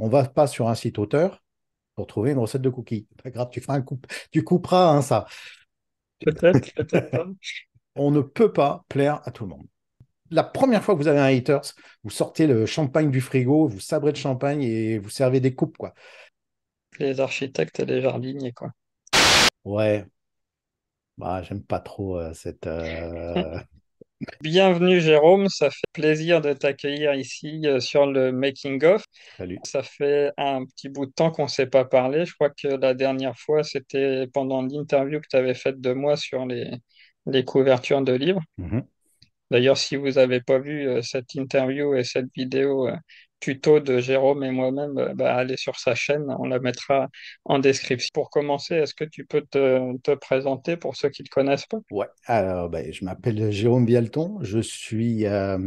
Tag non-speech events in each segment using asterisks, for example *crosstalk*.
on ne va pas sur un site auteur pour trouver une recette de cookies. Pas grave, tu feras un coup, tu couperas hein, ça. Peut-être, peut-être pas. *laughs* on ne peut pas plaire à tout le monde. La première fois que vous avez un haters, vous sortez le champagne du frigo, vous sabrez de champagne et vous servez des coupes, quoi. Les architectes et les jardiniers, quoi. Ouais. Bah, j'aime pas trop euh, cette. Euh, *laughs* Bienvenue Jérôme, ça fait plaisir de t'accueillir ici euh, sur le Making of. Ça fait un petit bout de temps qu'on ne s'est pas parlé. Je crois que la dernière fois, c'était pendant l'interview que tu avais faite de moi sur les, couvertures de livres. Mhm. D'ailleurs, si vous n'avez pas vu euh, cette interview et cette vidéo, euh, tuto de Jérôme et moi-même, euh, bah, allez sur sa chaîne, on la mettra en description. Pour commencer, est-ce que tu peux te, présenter pour ceux qui ne te connaissent pas Ouais, alors ben, je m'appelle Jérôme Vialton, je suis euh,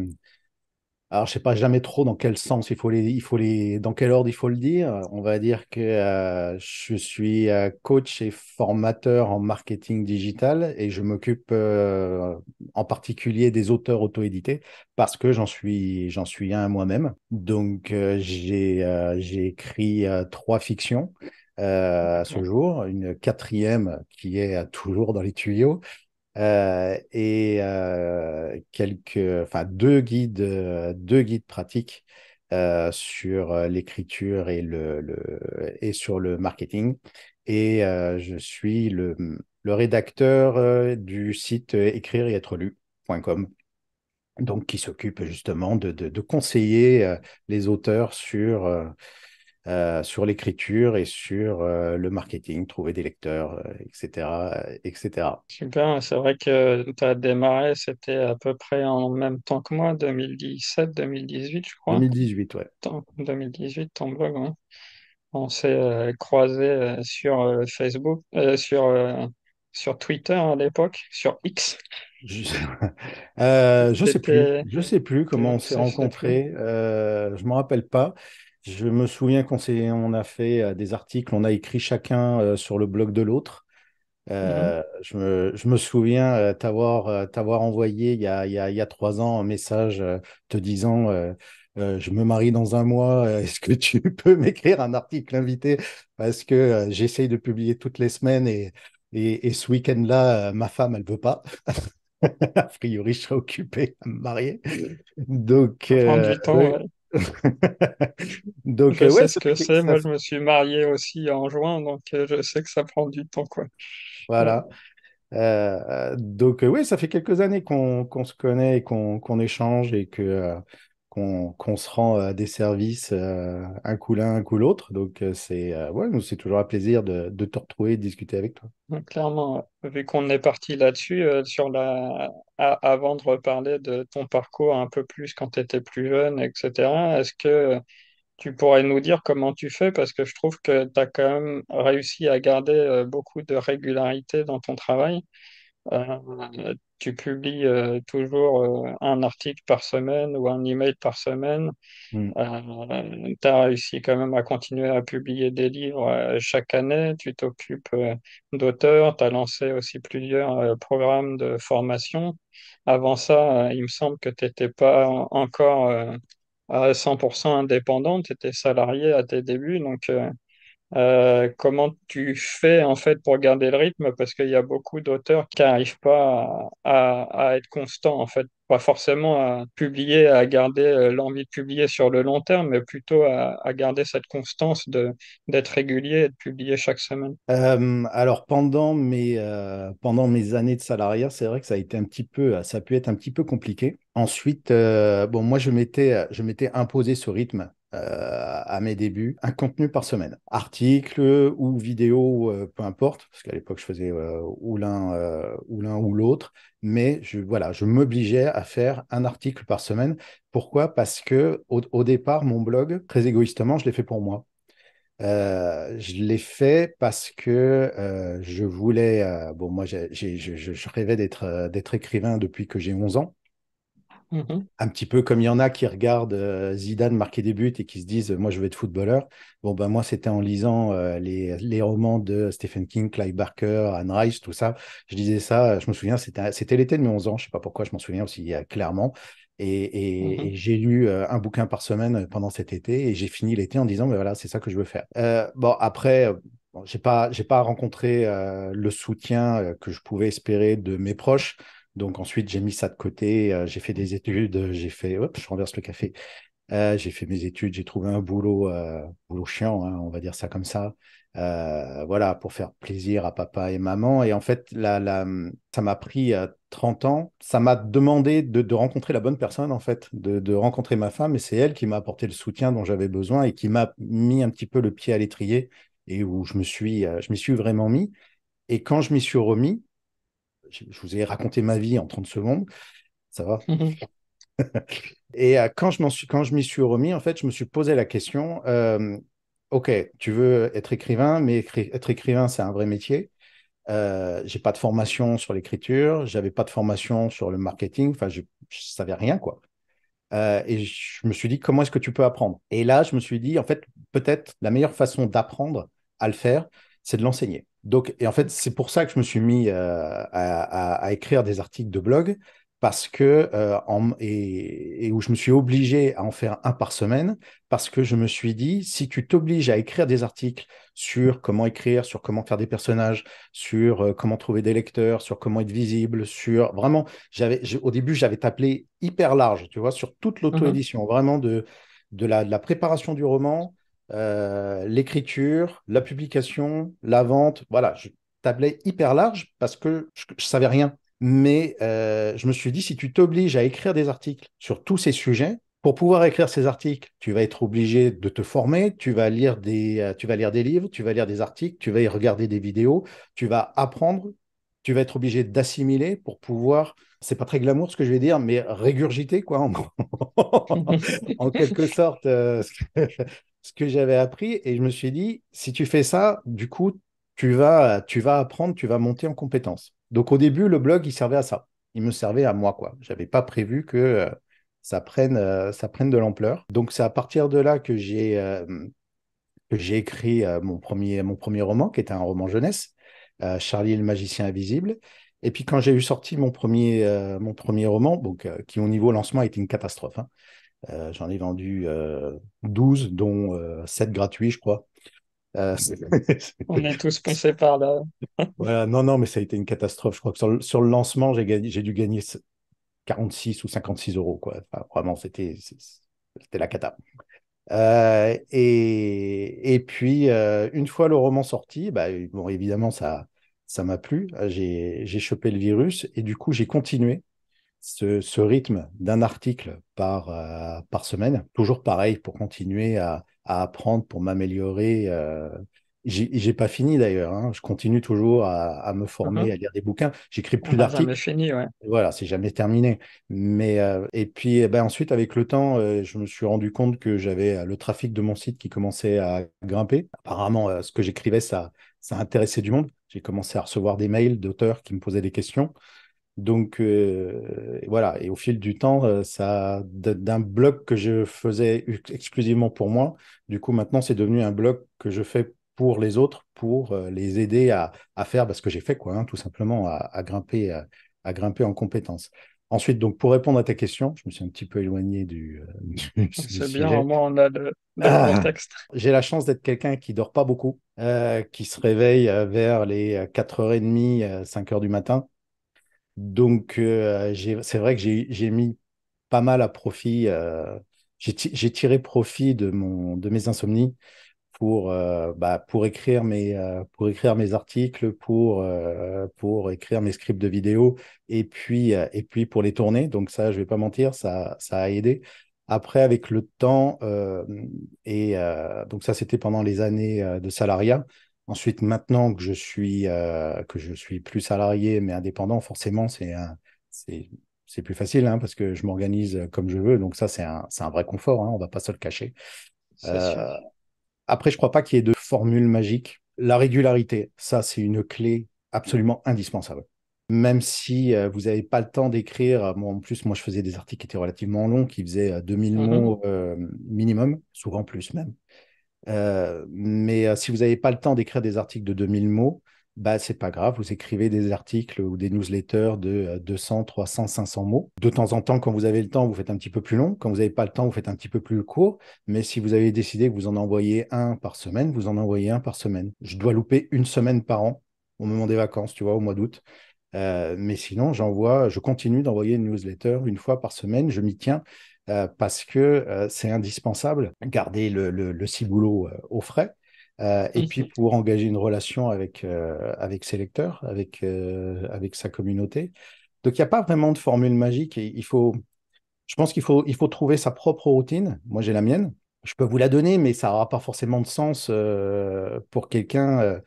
alors, je sais pas jamais trop dans quel sens il faut les, il faut les, dans quel ordre il faut le dire. On va dire que euh, je suis euh, coach et formateur en marketing digital et je m'occupe euh, en particulier des auteurs auto-édités parce que j'en suis, j'en suis un moi-même. Donc, j'ai, j'ai écrit trois fictions. à ce jour, une quatrième qui est toujours dans les tuyaux, euh, et euh, quelques, enfin, deux guides, euh, deux guides pratiques euh, sur l'écriture et, le, et sur le marketing. Et je suis le, le rédacteur du site écrire et être lu.com. Donc, qui s'occupe justement de, de, de conseiller les auteurs sur euh, sur l'écriture et sur euh, le marketing, trouver des lecteurs, etc., euh, etc. Super, c'est vrai que tu as démarré, c'était à peu près en même temps que moi, 2017-2018, je crois. 2018, ouais. 2018, ton blog, hein. On s'est croisé sur Facebook, sur, sur Twitter à l'époque, sur X. Je ne sais plus, je sais plus comment on s'est rencontrés. je m'en rappelle pas. Je me souviens qu'on a fait euh, des articles, on a écrit chacun euh, sur le blog de l'autre. Euh, mhm. je, me, souviens t'avoir envoyé il y, a, trois ans un message te disant je me marie dans un mois, *laughs* est-ce que tu peux m'écrire un article invité Parce que j'essaye de publier toutes les semaines et, ce week-end-là, ma femme, elle veut pas. *laughs* a priori, je serai occupé à me marier. Donc, prendre du temps, *laughs* donc, je euh, sais ce que c'est. Moi, je me suis marié aussi en juin, donc euh, je sais que ça prend du temps. Quoi. Voilà. Euh, donc, oui, ça fait quelques années qu'on se connaît et qu'on échange et que qu'on se rend à euh, des services euh, un coup l'un, un coup l'autre. Donc, euh, c'est c'est toujours un plaisir de, te retrouver et de discuter avec toi. Clairement, vu qu'on est parti là-dessus, sur avant de reparler de ton parcours un peu plus quand tu étais plus jeune, etc., est-ce que tu pourrais nous dire comment tu fais Parce que je trouve que tu as quand même réussi à garder beaucoup de régularité dans ton travail. Euh, tu publies euh, toujours euh, un article par semaine ou un email par semaine. Hmm. tu as réussi quand même à continuer à publier des livres chaque année. Tu t'occupes d'auteurs. Tu as lancé aussi plusieurs programmes de formation. Avant ça, il me semble que tu n'étais pas encore à 100% indépendante. Tu étais salarié à tes débuts. Donc, euh, comment tu fais en fait pour garder le rythme parce qu'il y a beaucoup d'auteurs qui n'arrivent pas à, être constants en fait, pas forcément à publier, à garder euh, l'envie de publier sur le long terme, mais plutôt à, garder cette constance de d'être régulier et de publier chaque semaine. Euh, alors pendant mes pendant mes années de salariat, c'est vrai que ça a été petit peu, ça a pu être un petit peu compliqué. Ensuite, bon moi je m'étais imposé ce rythme euh, à mes débuts, un contenu par semaine. Article ou vidéo, euh, peu importe, parce qu'à l'époque, je faisais euh, ou l'un ou l'autre, mais je, voilà, je m'obligeais à faire un article par semaine. Pourquoi Parce que au, départ, mon blog, très égoïstement, je l'ai fait pour moi. je l'ai fait parce que je voulais. bon, moi, je, je, rêvais d'être écrivain depuis que j'ai 11 ans. Mhm. Un petit peu comme il y en a qui regardent euh, Zidane marquer des buts et qui se disent Moi, je veux être footballeur. Bon, ben moi, c'était en lisant euh, les, romans de Stephen King, Clive Barker, Anne Rice, tout ça. Je disais ça, je me souviens, c'était l'été de mes 11 ans. Je ne sais pas pourquoi, je m'en souviens aussi euh, clairement. Mhm. Et, j'ai lu un bouquin par semaine pendant cet été et j'ai fini l'été en disant Mais ben, voilà, c'est ça que je veux faire. bon, après. je j'ai pas, pas rencontré le soutien que je pouvais espérer de mes proches. Donc ensuite, j'ai mis ça de côté, euh, j'ai fait des études, euh, j'ai fait, hop, je renverse le café, euh, j'ai fait mes études, j'ai trouvé un boulot, boulot chiant, hein, on va dire ça comme ça, voilà, pour faire plaisir à papa et maman. Et en fait, la, la, ça m'a pris 30 ans, ça m'a demandé de, rencontrer la bonne personne, en fait, de, rencontrer ma femme, et c'est elle qui m'a apporté le soutien dont j'avais besoin et qui m'a mis un petit peu le pied à l'étrier et où je me suis, je suis vraiment mis. Et quand je m'y suis remis, je, vous ai raconté ma vie en 30 secondes. Ça va *laughs* mhm. *laughs* Et euh, quand je m'en suis, quand je m'y suis remis, en fait, je me suis posé la question. Euh, ok, tu veux être écrivain, mais être écrivain, c'est un vrai métier. Euh, j'ai pas de formation sur l'écriture, j'avais pas de formation sur le marketing. Enfin, je, je savais rien quoi. Euh, et je me suis dit comment est-ce que tu peux apprendre Et là, je me suis dit en fait peut-être la meilleure façon d'apprendre à le faire, c'est de l'enseigner. Donc, et en fait, c'est pour ça que je me suis mis euh, à, écrire des articles de blog parce que euh, et, où je me suis obligé à en faire un par semaine parce que je me suis dit si tu t'obliges à écrire des articles sur comment écrire, sur comment faire des personnages, sur euh, comment trouver des lecteurs, sur comment être visible, sur vraiment j'avais au début j'avais tapé hyper large, tu vois, sur toute mhm. l'auto édition, vraiment de de de la, préparation du roman euh, l'écriture, la publication, la vente. Voilà, je tablais hyper large parce que je, ne savais rien. Mais euh, je me suis dit, si tu t'obliges à écrire des articles sur tous ces sujets, pour pouvoir écrire ces articles, tu vas être obligé de te former, tu vas lire des, euh, tu vas lire des livres, tu vas lire des articles, tu vas y regarder des vidéos, tu vas apprendre, tu vas être obligé d'assimiler pour pouvoir, c'est pas très glamour ce que je vais dire, mais régurgiter quoi, en, *laughs* quelque sorte, *laughs* ce que j'avais appris et je me suis dit, si tu fais ça, du coup, tu vas, tu vas apprendre, tu vas monter en compétence. Donc au début, le blog, il servait à ça. Il me servait à moi, quoi. n'avais pas prévu que euh, ça prenne, euh, ça prenne de l'ampleur. Donc c'est à partir de là que j'ai euh, j'ai écrit mon premier, mon premier roman, qui était un roman jeunesse, Charlie le magicien invisible. Et puis quand j'ai eu sorti mon premier, mon premier roman, donc, qui au niveau lancement était une catastrophe, hein, euh, j'en ai vendu 12, euh, dont 7 euh, gratuits, je crois. *laughs* on est tous passés par là. *laughs* non, non, mais ça a été une catastrophe. Je crois que sur le, lancement, j'ai, dû gagner 46 ou 56 euros. Quoi. Enfin, vraiment, c'était, la cata. et, et, puis, une fois le roman sorti, bah, bon, évidemment, ça, ça m'a plu. J'ai, j'ai chopé le virus et du coup, j'ai continué ce, rythme d'un article par, euh, par semaine, toujours pareil pour continuer à, apprendre, pour m'améliorer. Euh. Je j'ai pas fini d'ailleurs, hein. je continue toujours à, me former, uh-huh. à lire des bouquins. J'écris plus d'articles. Jamais fini, Voilà, c'est jamais terminé. Mais euh, et puis eh ben, ensuite, avec le temps, je me suis rendu compte que j'avais le trafic de mon site qui commençait à grimper. Apparemment, ce que j'écrivais, ça, ça intéressait du monde. J'ai commencé à recevoir des mails d'auteurs qui me posaient des questions. Donc euh, voilà, et au fil du temps, euh, ça d'un blog que je faisais exclusivement pour moi, du coup maintenant c'est devenu un blog que je fais pour les autres, pour euh, les aider à, faire parce bah, que j'ai fait quoi, hein, tout simplement à, grimper, à, grimper en compétences. Ensuite, donc pour répondre à ta question, je me suis un petit peu éloigné du. *laughs* *laughs* c'est bien, au moins on a le, ah, contexte. J'ai la chance d'être quelqu'un qui dort pas beaucoup, qui se réveille vers les 4h30, 5h du matin. Donc, euh, c'est vrai que j'ai mis pas mal à profit, euh, j'ai tiré profit de, mon, de mes insomnies pour, euh, bah, pour, écrire, mes, euh, pour écrire mes articles, pour, pour écrire mes scripts de vidéos et puis, et puis pour les tourner. Donc, ça, je vais pas mentir, ça, ça a aidé. Après, avec le temps, et donc ça, c'était pendant les années de salariat. Ensuite, maintenant que je suis, euh, que je suis plus salarié mais indépendant, forcément, c'est c'est plus facile hein, parce que je m'organise comme je veux. Donc ça, c'est un, vrai confort, hein, on ne va pas se le cacher. Euh, après, je ne crois pas qu'il y ait de formule magique. La régularité, ça, c'est une clé absolument indispensable. Même si euh, vous n'avez pas le temps d'écrire, en plus, moi, je faisais des articles qui étaient relativement longs, qui faisaient 2000 mmh mots minimum, souvent plus même. Euh, mais euh, si vous n'avez pas le temps d'écrire des articles de 2000 mots, bah, c'est pas grave, vous écrivez des articles ou des newsletters de 200, 300, 500 mots. De temps en temps, quand vous avez le temps, vous faites un petit peu plus long. Quand vous n'avez pas le temps, vous faites un petit peu plus court. Mais si vous avez décidé que vous en envoyez un par semaine, vous en envoyez un par semaine. Je dois louper une semaine par an au moment des vacances, tu vois, au mois d'août. Euh, mais sinon, j'envoie, je continue d'envoyer une newsletter une fois par semaine. Je m'y tiens euh, parce que euh, c'est indispensable, garder le, ciboulot euh, au frais. et puis mhm. pour engager une relation avec, avec ses lecteurs, avec, avec sa communauté. Donc il n'y a pas vraiment de formule magique. il faut, je pense qu'il faut, il faut trouver sa propre routine. Moi j'ai la mienne, je peux vous la donner, mais ça n'aura pas forcément de sens pour quelqu'un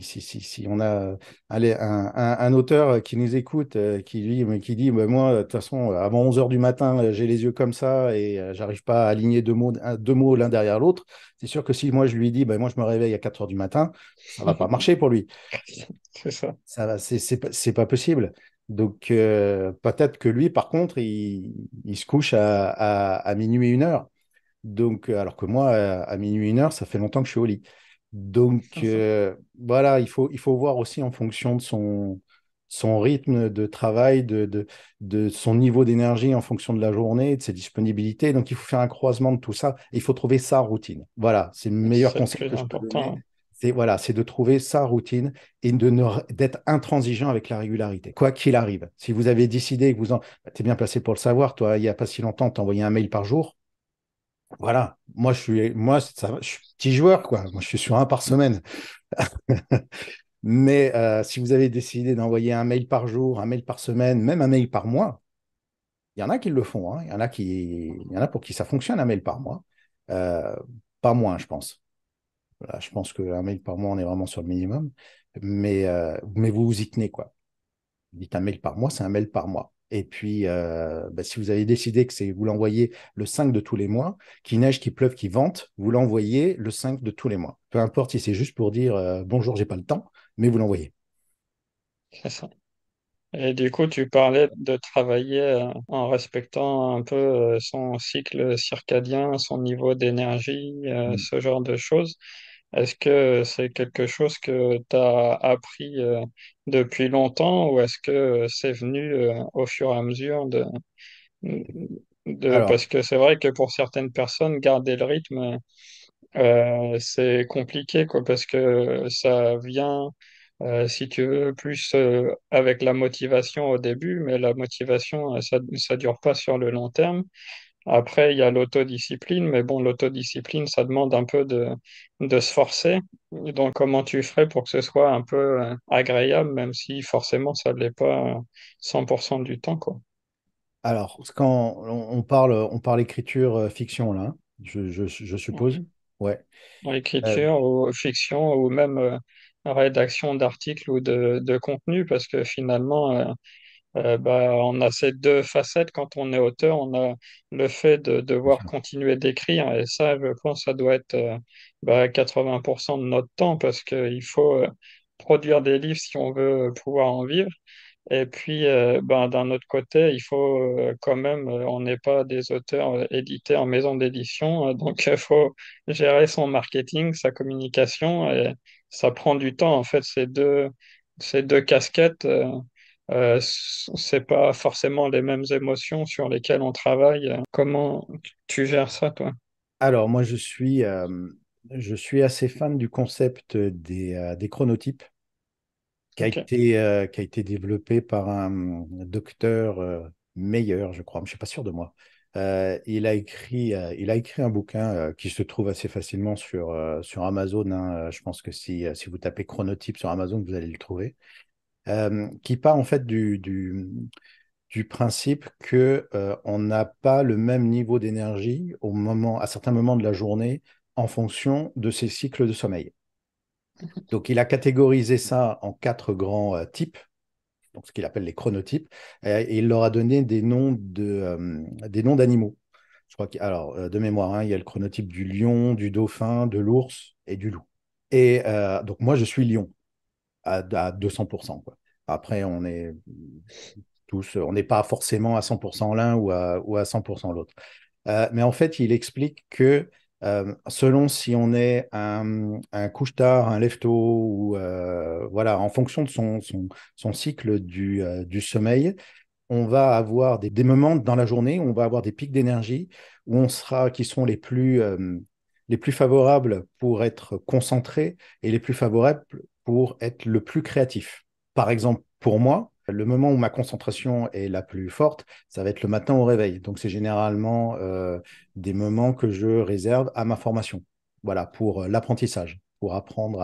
si, on a euh, un, auteur euh, qui nous écoute, euh, qui, lui, qui dit bah, Moi, de toute façon, avant 11 h du matin, j'ai les yeux comme ça et j'arrive pas à aligner deux mots, deux mots l'un derrière l'autre. C'est sûr que si moi je lui dis bah, Moi, je me réveille à 4 h du matin, ça va pas marcher pour lui. *laughs* C'est ça. ça c'est pas, pas possible. Donc, peut-être que lui, par contre, il, se couche à, minuit et minuit, une heure. Donc, alors que moi, à, minuit minuit, une heure, ça fait longtemps que je suis au lit. Donc euh, voilà, il faut, il faut voir aussi en fonction de son, son rythme de travail, de, de, son niveau d'énergie en fonction de la journée, de ses disponibilités. Donc il faut faire un croisement de tout ça. il faut trouver sa routine. Voilà, c'est le meilleur conseil C'est voilà, de trouver sa routine et de ne, d'être intransigeant avec la régularité, quoi qu'il arrive. Si vous avez décidé que vous en, bah, t'es bien placé pour le savoir, toi, il n'y a pas si longtemps, envoyé un mail par jour. Voilà, moi je suis, moi je suis petit joueur quoi. Moi je suis sur un par semaine. *laughs* Mais euh, si vous avez décidé d'envoyer un mail par jour, un mail par semaine, même un mail par mois, il y en a qui le font. Hein. Il y en a qui, il y en a pour qui ça fonctionne un mail par mois, euh, pas moins je pense. je pense qu'un mail par mois, on est vraiment sur le minimum. Mais, euh, mais vous vous y tenez, quoi. Dites un mail par mois, c'est un mail par mois. Et puis, euh, bah, si vous avez décidé que c'est, vous l'envoyez le 5 de tous les mois, qu'il neige, qu'il pleuve, qu'il vente, vous l'envoyez le 5 de tous les mois. Peu importe si c'est juste pour dire bonjour, euh, bonjour, j'ai pas le temps, mais vous l'envoyez. C'est ça. Et du coup, tu parlais de travailler euh, en respectant un peu son cycle circadien, son niveau d'énergie, mmh. ce genre de choses. Est-ce que c'est quelque chose que tu as appris euh, depuis longtemps ou est-ce que c'est venu euh, au fur et à mesure de, Parce que c'est vrai que pour certaines personnes, garder le rythme, euh, c'est compliqué, parce que ça vient, si tu veux, plus avec la motivation au début, mais la motivation, ça ne dure pas sur le long terme. Après, il y a l'autodiscipline, mais bon, l'autodiscipline, ça demande un peu de, se forcer. donc, comment tu ferais pour que ce soit un peu euh, agréable, même si forcément, ça ne l'est pas 100% euh, du temps, quoi. Alors, quand on parle, on parle écriture euh, fiction, là, je, suppose. Mhm. Ouais. Écriture ou fiction, ou même rédaction d'articles ou de, contenu, parce que finalement, euh, bah, on a ces deux facettes. Quand on est auteur, on a le fait de devoir continuer d'écrire. Et ça, je pense, ça doit être 80% euh, bah, de notre temps parce qu'il faut euh, produire des livres si on veut pouvoir en vivre. Et puis, bah, d'un autre côté, il faut quand même, on n'est pas des auteurs édités en maison d'édition, donc il faut gérer son marketing, sa communication, et ça prend du temps, en fait, ces deux, ces deux casquettes euh, c'est pas forcément les mêmes émotions sur lesquelles on travaille. Hein. Comment tu gères ça, toi Alors, moi, je suis, euh, je suis assez fan du concept des, euh, chronotypes qui a, été, euh, qui a été développé par un docteur meilleur, je crois, mais je ne suis pas sûr de moi. il, a écrit, il a écrit un bouquin qui se trouve assez facilement sur, sur Amazon. Hein. Je pense que si, si vous tapez chronotype sur Amazon, vous allez le trouver. Euh, qui part en fait du, principe que euh, on n'a pas le même niveau d'énergie au moment, à certains moments de la journée, en fonction de ses cycles de sommeil. Donc, il a catégorisé ça en quatre grands euh, types, ce qu'il appelle les chronotypes, et, il leur a donné des noms de, des noms d'animaux. Je crois alors de mémoire, hein, il y a le chronotype du lion, du dauphin, de l'ours et du loup. Et donc moi, je suis lion à, 200%. Quoi. Après, on est tous, on n'est pas forcément à 100% l'un ou à, 100% l'autre. Euh, mais en fait, il explique que euh, selon si on est un, un couche-tard, un lefto, ou euh, voilà, en fonction de son, son, cycle du, du, sommeil, on va avoir des, moments dans la journée où on va avoir des pics d'énergie où on sera, qui sont les plus les plus favorables pour être concentré et les plus favorables pour être le plus créatif. Par exemple, pour moi, le moment où ma concentration est la plus forte, ça va être le matin au réveil. Donc, c'est généralement euh, des moments que je réserve à ma formation. Voilà, pour euh, l'apprentissage, pour apprendre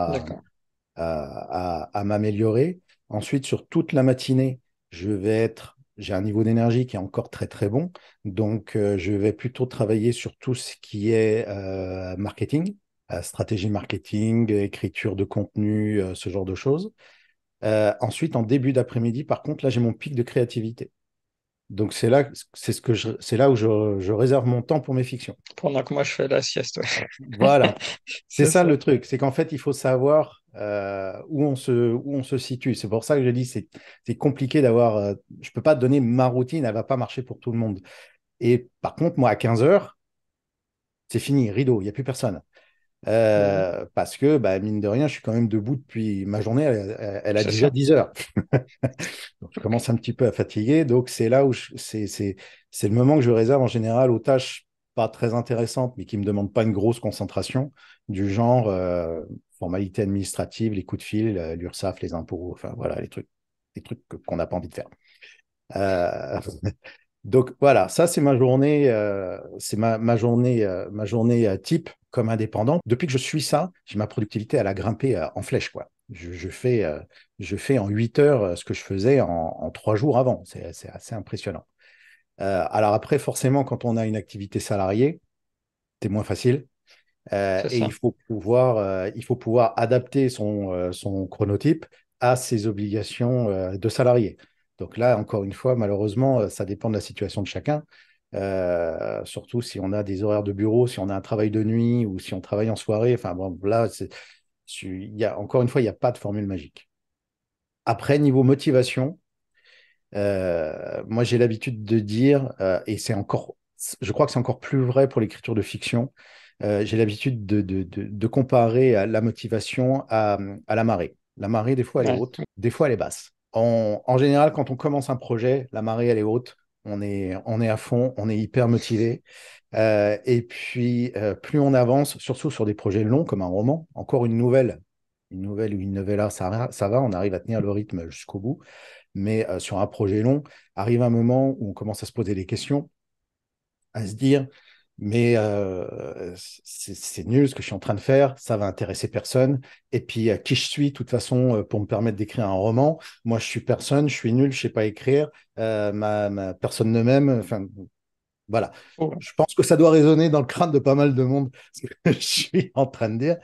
à, m'améliorer. Ensuite, sur toute la matinée, je vais être, j'ai un niveau d'énergie qui est encore très très bon. Donc, euh, je vais plutôt travailler sur tout ce qui est marketing, stratégie marketing, écriture de contenu, euh, ce genre de choses. Euh, ensuite, en début d'après-midi, par contre, là, j'ai mon pic de créativité. Donc c'est là, c'est ce que c'est là où je, réserve mon temps pour mes fictions. Pendant que moi je fais la sieste. Voilà, *laughs* c'est ça, le truc, c'est qu'en fait il faut savoir euh, où on se où on se situe. C'est pour ça que je dis c'est c'est compliqué d'avoir. Je je peux pas donner ma routine, elle va pas marcher pour tout le monde. Et par contre moi à 15 heures, c'est fini, rideau, il y a plus personne. Euh, parce que, bah, mine de rien, je suis quand même debout depuis ma journée, elle, a déjà 10 heures. *laughs* je commence un petit peu à fatiguer. Donc, c'est là où c'est le moment que je réserve en général aux tâches pas très intéressantes, mais qui ne me demandent pas une grosse concentration, du genre euh, formalité administrative, les coups de fil, euh, l'URSSAF, les impôts, enfin voilà, les trucs, les trucs qu'on n'a pas envie de faire. *laughs* Donc voilà, ça c'est ma journée, euh, c'est ma, journée, ma journée euh, euh, type comme indépendant. Depuis que je suis ça, j'ai ma productivité à la grimper en flèche quoi. Je, fais, je fais en 8 heures ce que je faisais en trois jours avant. C'est assez impressionnant. alors après, forcément, quand on a une activité salariée, c'est moins facile. et il faut pouvoir, il faut pouvoir adapter son, son chronotype à ses obligations de salarié. Donc là, encore une fois, malheureusement, euh, ça dépend de la situation de chacun. Euh, surtout si on a des horaires de bureau, si on a un travail de nuit ou si on travaille en soirée. Enfin bon, là, y a, encore une fois, il n'y a pas de formule magique. Après, niveau motivation, euh, moi j'ai l'habitude de dire, et c'est encore, je crois que c'est encore plus vrai pour l'écriture de fiction, j'ai l'habitude de, comparer la motivation à la marée. La marée, des fois, elle est haute, des fois, elle est basse en, général, quand on commence un projet, la marée, elle est haute. On est, on est à fond, on est hyper motivé. Euh, et puis, euh, plus on avance, surtout sur des projets longs comme un roman, encore une nouvelle, une nouvelle ou une novella, ça, ça va, on arrive à tenir le rythme jusqu'au bout. Mais euh, sur un projet long, arrive un moment où on commence à se poser des questions, à se dire, mais euh, c'est nul ce que je suis en train de faire, ça va intéresser personne. Et puis, euh, qui je suis, de toute façon, euh, pour me permettre d'écrire un roman, moi, je suis personne, je suis nul, je sais pas écrire, ma, personne ne m'aime. Enfin, voilà. Oh. Je pense que ça doit résonner dans le crâne de pas mal de monde, *laughs* ce que je suis en train de dire.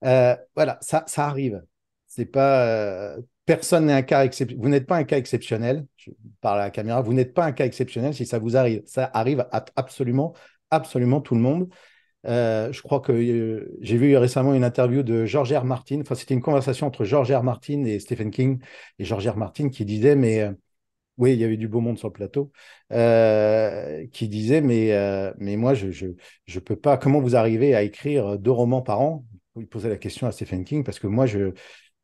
voilà, ça, arrive. C'est pas personne n'est un cas exceptionnel. Vous n'êtes pas un cas exceptionnel. Je parle à la caméra. Vous n'êtes pas un cas exceptionnel si ça vous arrive. Ça arrive absolument absolument tout le monde. Euh, je crois que euh, j'ai vu récemment une interview de George R. Martin. Enfin, c'était une conversation entre George R. Martin et Stephen King. Et George R. Martin qui disait, mais euh, oui, il y avait du beau monde sur le plateau, qui disait, mais, mais moi, je ne je, je peux pas. Comment vous arrivez à écrire deux romans par an Il posait la question à Stephen King parce que moi, je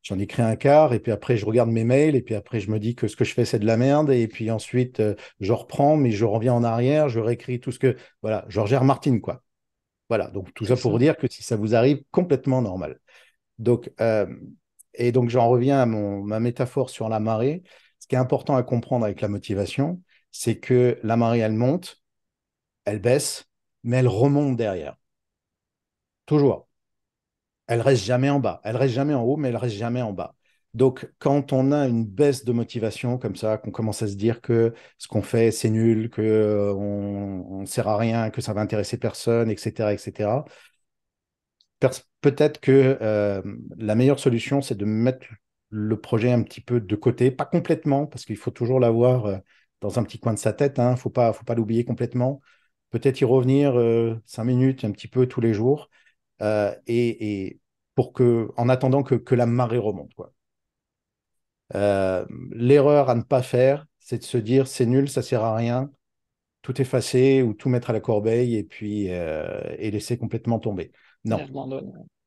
j'en écris un quart, et puis après, je regarde mes mails, et puis après, je me dis que ce que je fais, c'est de la merde, et puis ensuite, euh, je reprends, mais je reviens en arrière, je réécris tout ce que. Voilà, Georges R. quoi. Voilà, donc tout ça pour dire que si ça vous arrive, complètement normal. Donc, euh, et donc, j'en reviens à ma métaphore sur la marée. Ce qui est important à comprendre avec la motivation, c'est que la marée, elle monte, elle baisse, mais elle remonte derrière. Toujours. Elle reste jamais en bas. Elle reste jamais en haut, mais elle reste jamais en bas. Donc, quand on a une baisse de motivation comme ça, qu'on commence à se dire que ce qu'on fait, c'est nul, que euh, on ne sert à rien, que ça va intéresser personne, etc., etc., peut-être que euh, la meilleure solution, c'est de mettre le projet un petit peu de côté, pas complètement, parce qu'il faut toujours l'avoir euh, dans un petit coin de sa tête, il hein. ne faut pas, faut pas l'oublier complètement. Peut-être y revenir cinq minutes, un petit peu tous les jours, euh, et, pour que, en attendant que, la marée remonte. Quoi. Euh, l'erreur à ne pas faire, c'est de se dire c'est nul, ça sert à rien, tout effacer ou tout mettre à la corbeille et puis euh, et laisser complètement tomber. Non.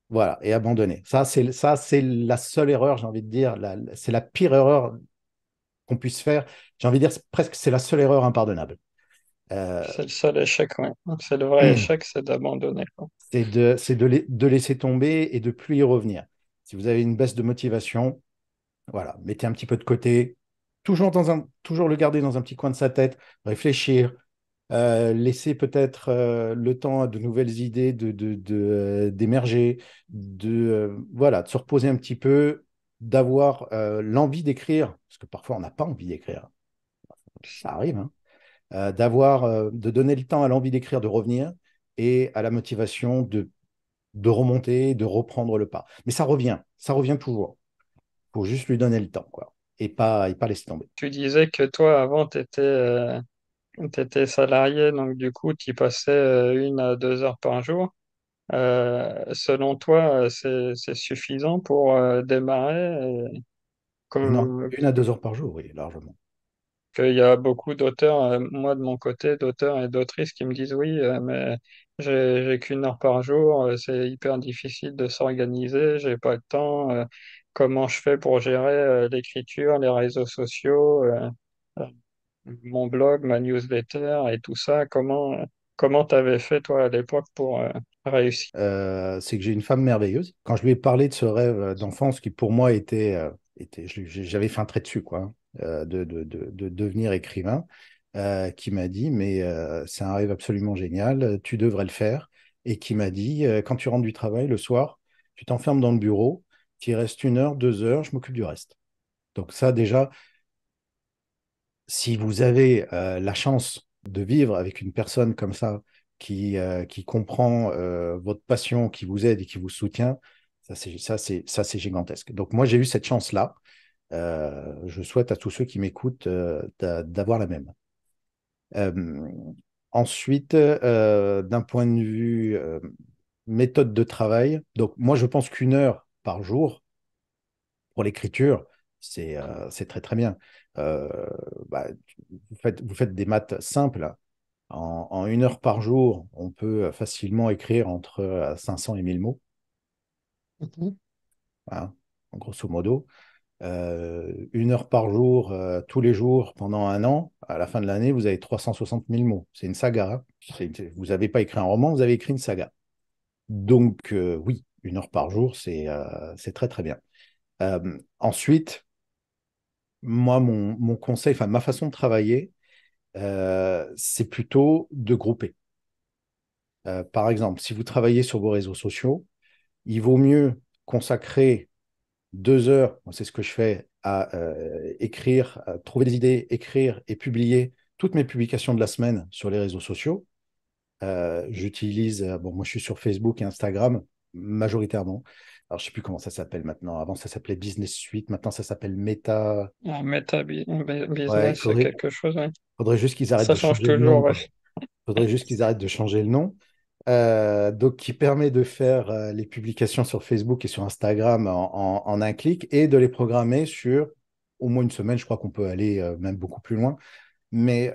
Voilà, et abandonner. Ça, c'est ça, c'est la seule erreur, j'ai envie de dire. c'est la pire erreur qu'on puisse faire. J'ai envie de dire presque c'est la seule erreur impardonnable. Euh, c'est le seul échec, C'est le vrai hmm. échec, c'est d'abandonner. C'est de, laisser tomber et de plus y revenir. Si vous avez une baisse de motivation, voilà, mettez un petit peu de côté, toujours, dans un, toujours le garder dans un petit coin de sa tête, réfléchir, euh, laisser peut-être euh, le temps à de nouvelles idées d'émerger, de, de, de voilà, de se reposer un petit peu, d'avoir l'envie d'écrire, parce que parfois on n'a pas envie d'écrire. Ça arrive, hein. Euh, d'avoir, euh, de donner le temps à l'envie d'écrire de revenir et à la motivation de, de remonter, de reprendre le pas. Mais ça revient, ça revient toujours. Il faut juste lui donner le temps, quoi, et pas, et pas laisser tomber. Tu disais que toi, avant, tu étais, euh, salarié, donc du coup, tu passais une à deux heures par jour. selon toi, c'est suffisant pour démarrer une à deux heures par jour, oui, largement qu'il y a beaucoup d'auteurs, euh, moi de mon côté, d'auteurs et d'autrices qui me disent oui, euh, mais j'ai qu'une heure par jour, euh, c'est hyper difficile de s'organiser, j'ai pas le temps, comment je fais pour gérer l'écriture, les réseaux sociaux, mon blog, ma newsletter et tout ça, comment comment t'avais fait toi à l'époque pour réussir C'est que j'ai une femme merveilleuse. Quand je lui ai parlé de ce rêve d'enfance qui pour moi était, était j'avais fait un trait dessus quoi. Hein. Euh, de, de, de, devenir écrivain, euh, qui m'a dit, mais euh, c'est un rêve absolument génial, tu devrais le faire, et qui m'a dit, quand tu rentres du travail le soir, tu t'enfermes dans le bureau, tu y restes une heure, deux heures, je m'occupe du reste. Donc ça déjà, si vous avez la chance de vivre avec une personne comme ça, qui, qui, comprend votre passion, qui vous aide et qui vous soutient, ça c'est ça c'est gigantesque. Donc moi j'ai eu cette chance là euh, je souhaite à tous ceux qui m'écoutent euh, d'avoir la même. ensuite, euh, d'un point de vue méthode de travail, donc moi je pense qu'une heure par jour pour l'écriture, c'est très très bien. Bah, vous, faites, des maths simples. En, une heure par jour, on peut facilement écrire entre 500 et 1000 mots. Mmh en hein, grosso modo. Euh, une heure par jour, euh, tous les jours, pendant un an, à la fin de l'année, vous avez 360 000 mots. C'est une saga. Hein. vous n'avez pas écrit un roman, vous avez écrit une saga. Donc euh, oui, une heure par jour, c'est très très bien. ensuite, moi, mon, conseil, enfin ma façon de travailler, c'est plutôt de grouper. par exemple, si vous travaillez sur vos réseaux sociaux, il vaut mieux consacrer deux heures, c'est ce que je fais, à euh, écrire, trouver des idées, écrire et publier toutes mes publications de la semaine sur les réseaux sociaux. Euh, j'utilise, euh, bon, moi je suis sur Facebook et Instagram majoritairement. Alors je ne sais plus comment ça s'appelle maintenant. Avant ça s'appelait Business Suite, maintenant ça s'appelle Meta. Ah, Meta Business, c'est quelque chose. Il faudrait juste qu'ils arrêtent. de change changer toujours. Il faudrait juste qu'ils arrêtent de changer le nom. Euh, donc qui permet de faire euh, les publications sur Facebook et sur Instagram en, un clic et de les programmer sur au moins une semaine. Je crois qu'on peut aller euh, même beaucoup plus loin. Mais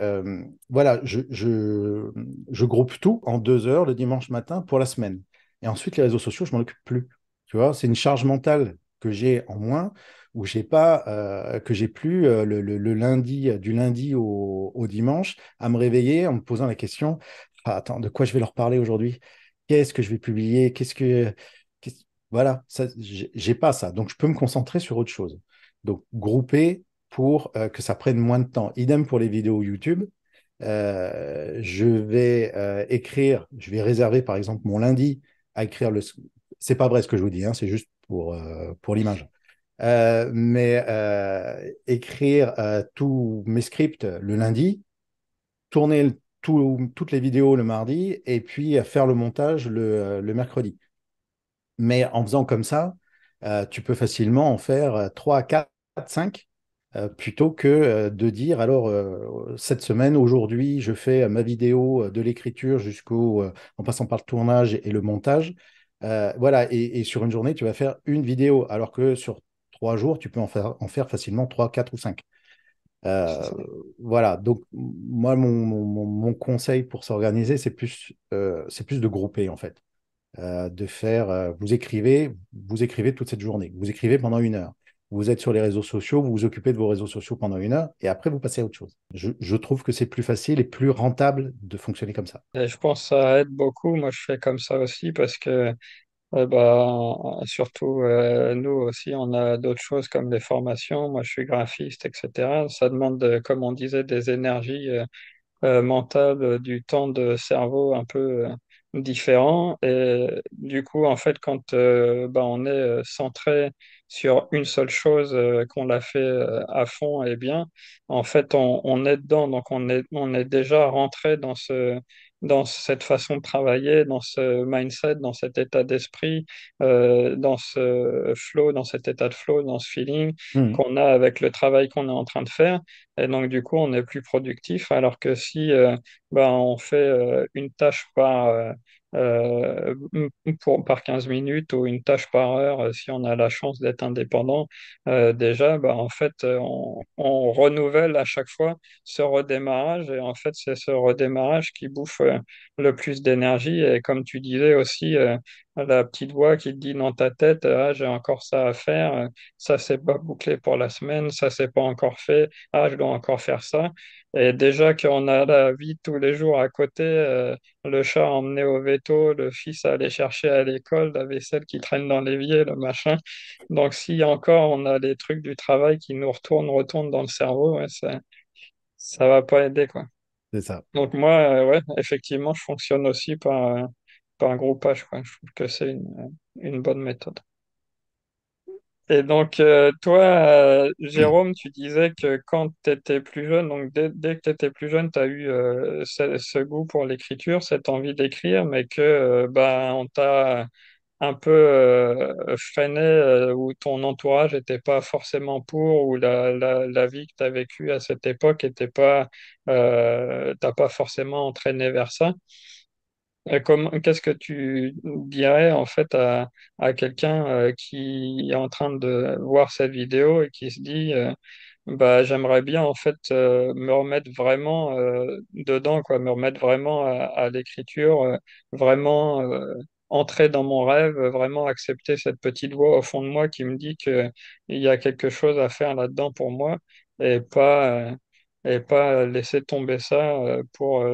voilà, je, je, groupe tout en deux heures le dimanche matin pour la semaine. Et ensuite, les réseaux sociaux, je m'en occupe plus. Tu vois, c'est une charge mentale que j'ai en moins, où j'ai pas, que j'ai plus le, le, le, lundi, du lundi au, au, dimanche, à me réveiller en me posant la question attends, de quoi je vais leur parler aujourd'hui Qu'est-ce que je vais publier Qu'est-ce que. voilà, j'ai pas ça. Donc, je peux me concentrer sur autre chose. Donc, grouper pour euh, que ça prenne moins de temps. Idem pour les vidéos YouTube. Euh, je vais euh, écrire, je vais réserver par exemple mon lundi à écrire le. C'est pas vrai ce que je vous dis, hein, c'est juste pour, pour l'image. mais écrire tous mes scripts le lundi, tourner toutes les vidéos le mardi et puis faire le montage le, mercredi. Mais en faisant comme ça, euh, tu peux facilement en faire 3, 4, 5 plutôt que euh, de dire alors euh, cette semaine, aujourd'hui, je fais ma vidéo de l'écriture jusqu'au en passant par le tournage et, le montage. voilà, et, sur une journée, tu vas faire une vidéo, alors que sur trois jours, tu peux en faire, en faire facilement 3, 4 ou 5. Euh, voilà, donc moi, mon, conseil pour s'organiser, c'est plus, euh, c'est plus de grouper en fait. Euh, de faire, vous écrivez, vous écrivez toute cette journée, vous écrivez pendant une heure, vous êtes sur les réseaux sociaux, vous vous occupez de vos réseaux sociaux pendant une heure et après vous passez à autre chose. Je, trouve que c'est plus facile et plus rentable de fonctionner comme ça. je pense que ça aide beaucoup. Moi, je fais comme ça aussi parce que ben, surtout, euh, nous aussi, on a d'autres choses comme des formations. Moi, je suis graphiste, etc. Ça demande, euh, comme on disait, des énergies euh, mentales, du temps de cerveau un peu différent. Et du coup, en fait, quand bah, on est centré sur une seule chose, qu'on la fait à fond et bien, en fait, on, on est dedans. Donc, on est, on est déjà rentré dans ce dans cette façon de travailler, dans ce mindset, dans cet état d'esprit, euh, dans ce flow, dans cet état de flow, dans ce feeling hmm. qu'on a avec le travail qu'on est en train de faire. Et donc, du coup, on est plus productif, alors que si ben on fait euh, une tâche par euh, euh, par 15 minutes ou une tâche par heure, euh, si on a la chance d'être indépendant, euh, déjà, bah, en fait, on, on, renouvelle à chaque fois ce redémarrage. Et en fait, c'est ce redémarrage qui bouffe le plus d'énergie. Et comme tu disais aussi, ah, la petite voix qui te dit dans ta tête ah j'ai encore ça à faire ça s'est pas bouclé pour la semaine ça c'est pas encore fait ah je dois encore faire ça et déjà qu'on a la vie tous les jours à côté euh, le chat emmené au veto le fils à aller chercher à l'école la vaisselle qui traîne dans l'évier le machin donc si encore on a des trucs du travail qui nous retournent retournent dans le cerveau ça ça va pas aider quoi c'est ça donc moi euh, effectivement je fonctionne aussi par euh, par un groupage. pas, Je trouve que c'est une, une, bonne méthode. Et donc, euh, toi, euh, Jérôme, tu disais que quand tu étais plus jeune, donc dès, que tu étais plus jeune, tu as eu euh, ce, goût pour l'écriture, cette envie d'écrire, mais que ben, on t'a un peu freiné, ou ton entourage n'était pas forcément pour, ou la, la, la, vie que tu as vécue à cette époque n'était pas, t'as pas forcément entraîné vers ça. Euh, qu'est-ce que tu dirais en fait à, quelqu'un euh, qui est en train de voir cette vidéo et qui se dit euh, bah, j'aimerais bien en fait me remettre vraiment dedans, quoi, me remettre vraiment à, l'écriture, vraiment entrer dans mon rêve, vraiment accepter cette petite voix au fond de moi qui me dit qu'il y a quelque chose à faire là-dedans pour moi et pas, et pas laisser tomber ça pour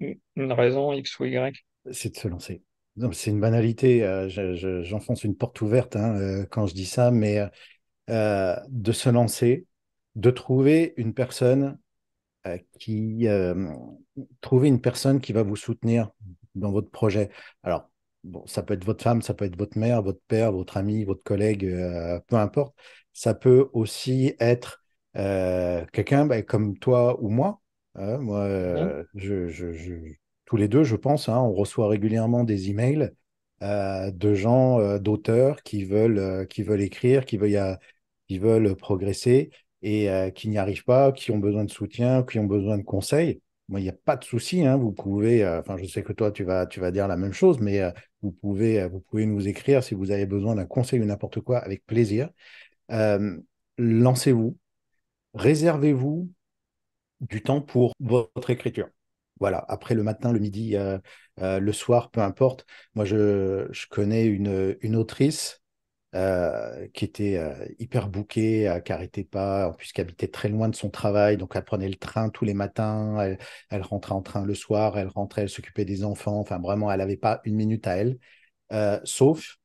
une raison X ou Y c'est de se lancer. C'est une banalité, euh, j'enfonce une porte ouverte hein, euh, quand je dis ça, mais euh, de se lancer, de trouver une personne qui trouver une personne qui va vous soutenir dans votre projet. Alors, bon, ça peut être votre femme, ça peut être votre mère, votre père, votre ami, votre collègue, peu importe. Ça peut aussi être quelqu'un bah, comme toi ou moi. Hein. moi, je tous les deux, je pense, hein, on reçoit régulièrement des emails euh, de gens, euh, d'auteurs qui veulent, euh, qui veulent écrire, qui veulent, progresser et qui n'y arrivent pas, qui ont besoin de soutien, qui ont besoin de conseils. Moi, il n'y a pas de souci. Hein, vous pouvez, enfin, je sais que toi, tu vas, tu vas dire la même chose, mais vous, pouvez, vous pouvez nous écrire si vous avez besoin d'un conseil ou n'importe quoi, avec plaisir. Lancez-vous, réservez-vous du temps pour votre écriture. Voilà, après le matin, le midi, euh, euh, le soir, peu importe. Moi, je, connais une, autrice euh, qui était hyper bouquée, qui n'arrêtait pas, en plus habitait très loin de son travail. Donc, elle prenait le train tous les matins, elle, elle rentrait en train le soir, elle rentrait, elle s'occupait des enfants. Enfin, vraiment, elle n'avait pas une minute à elle, sauf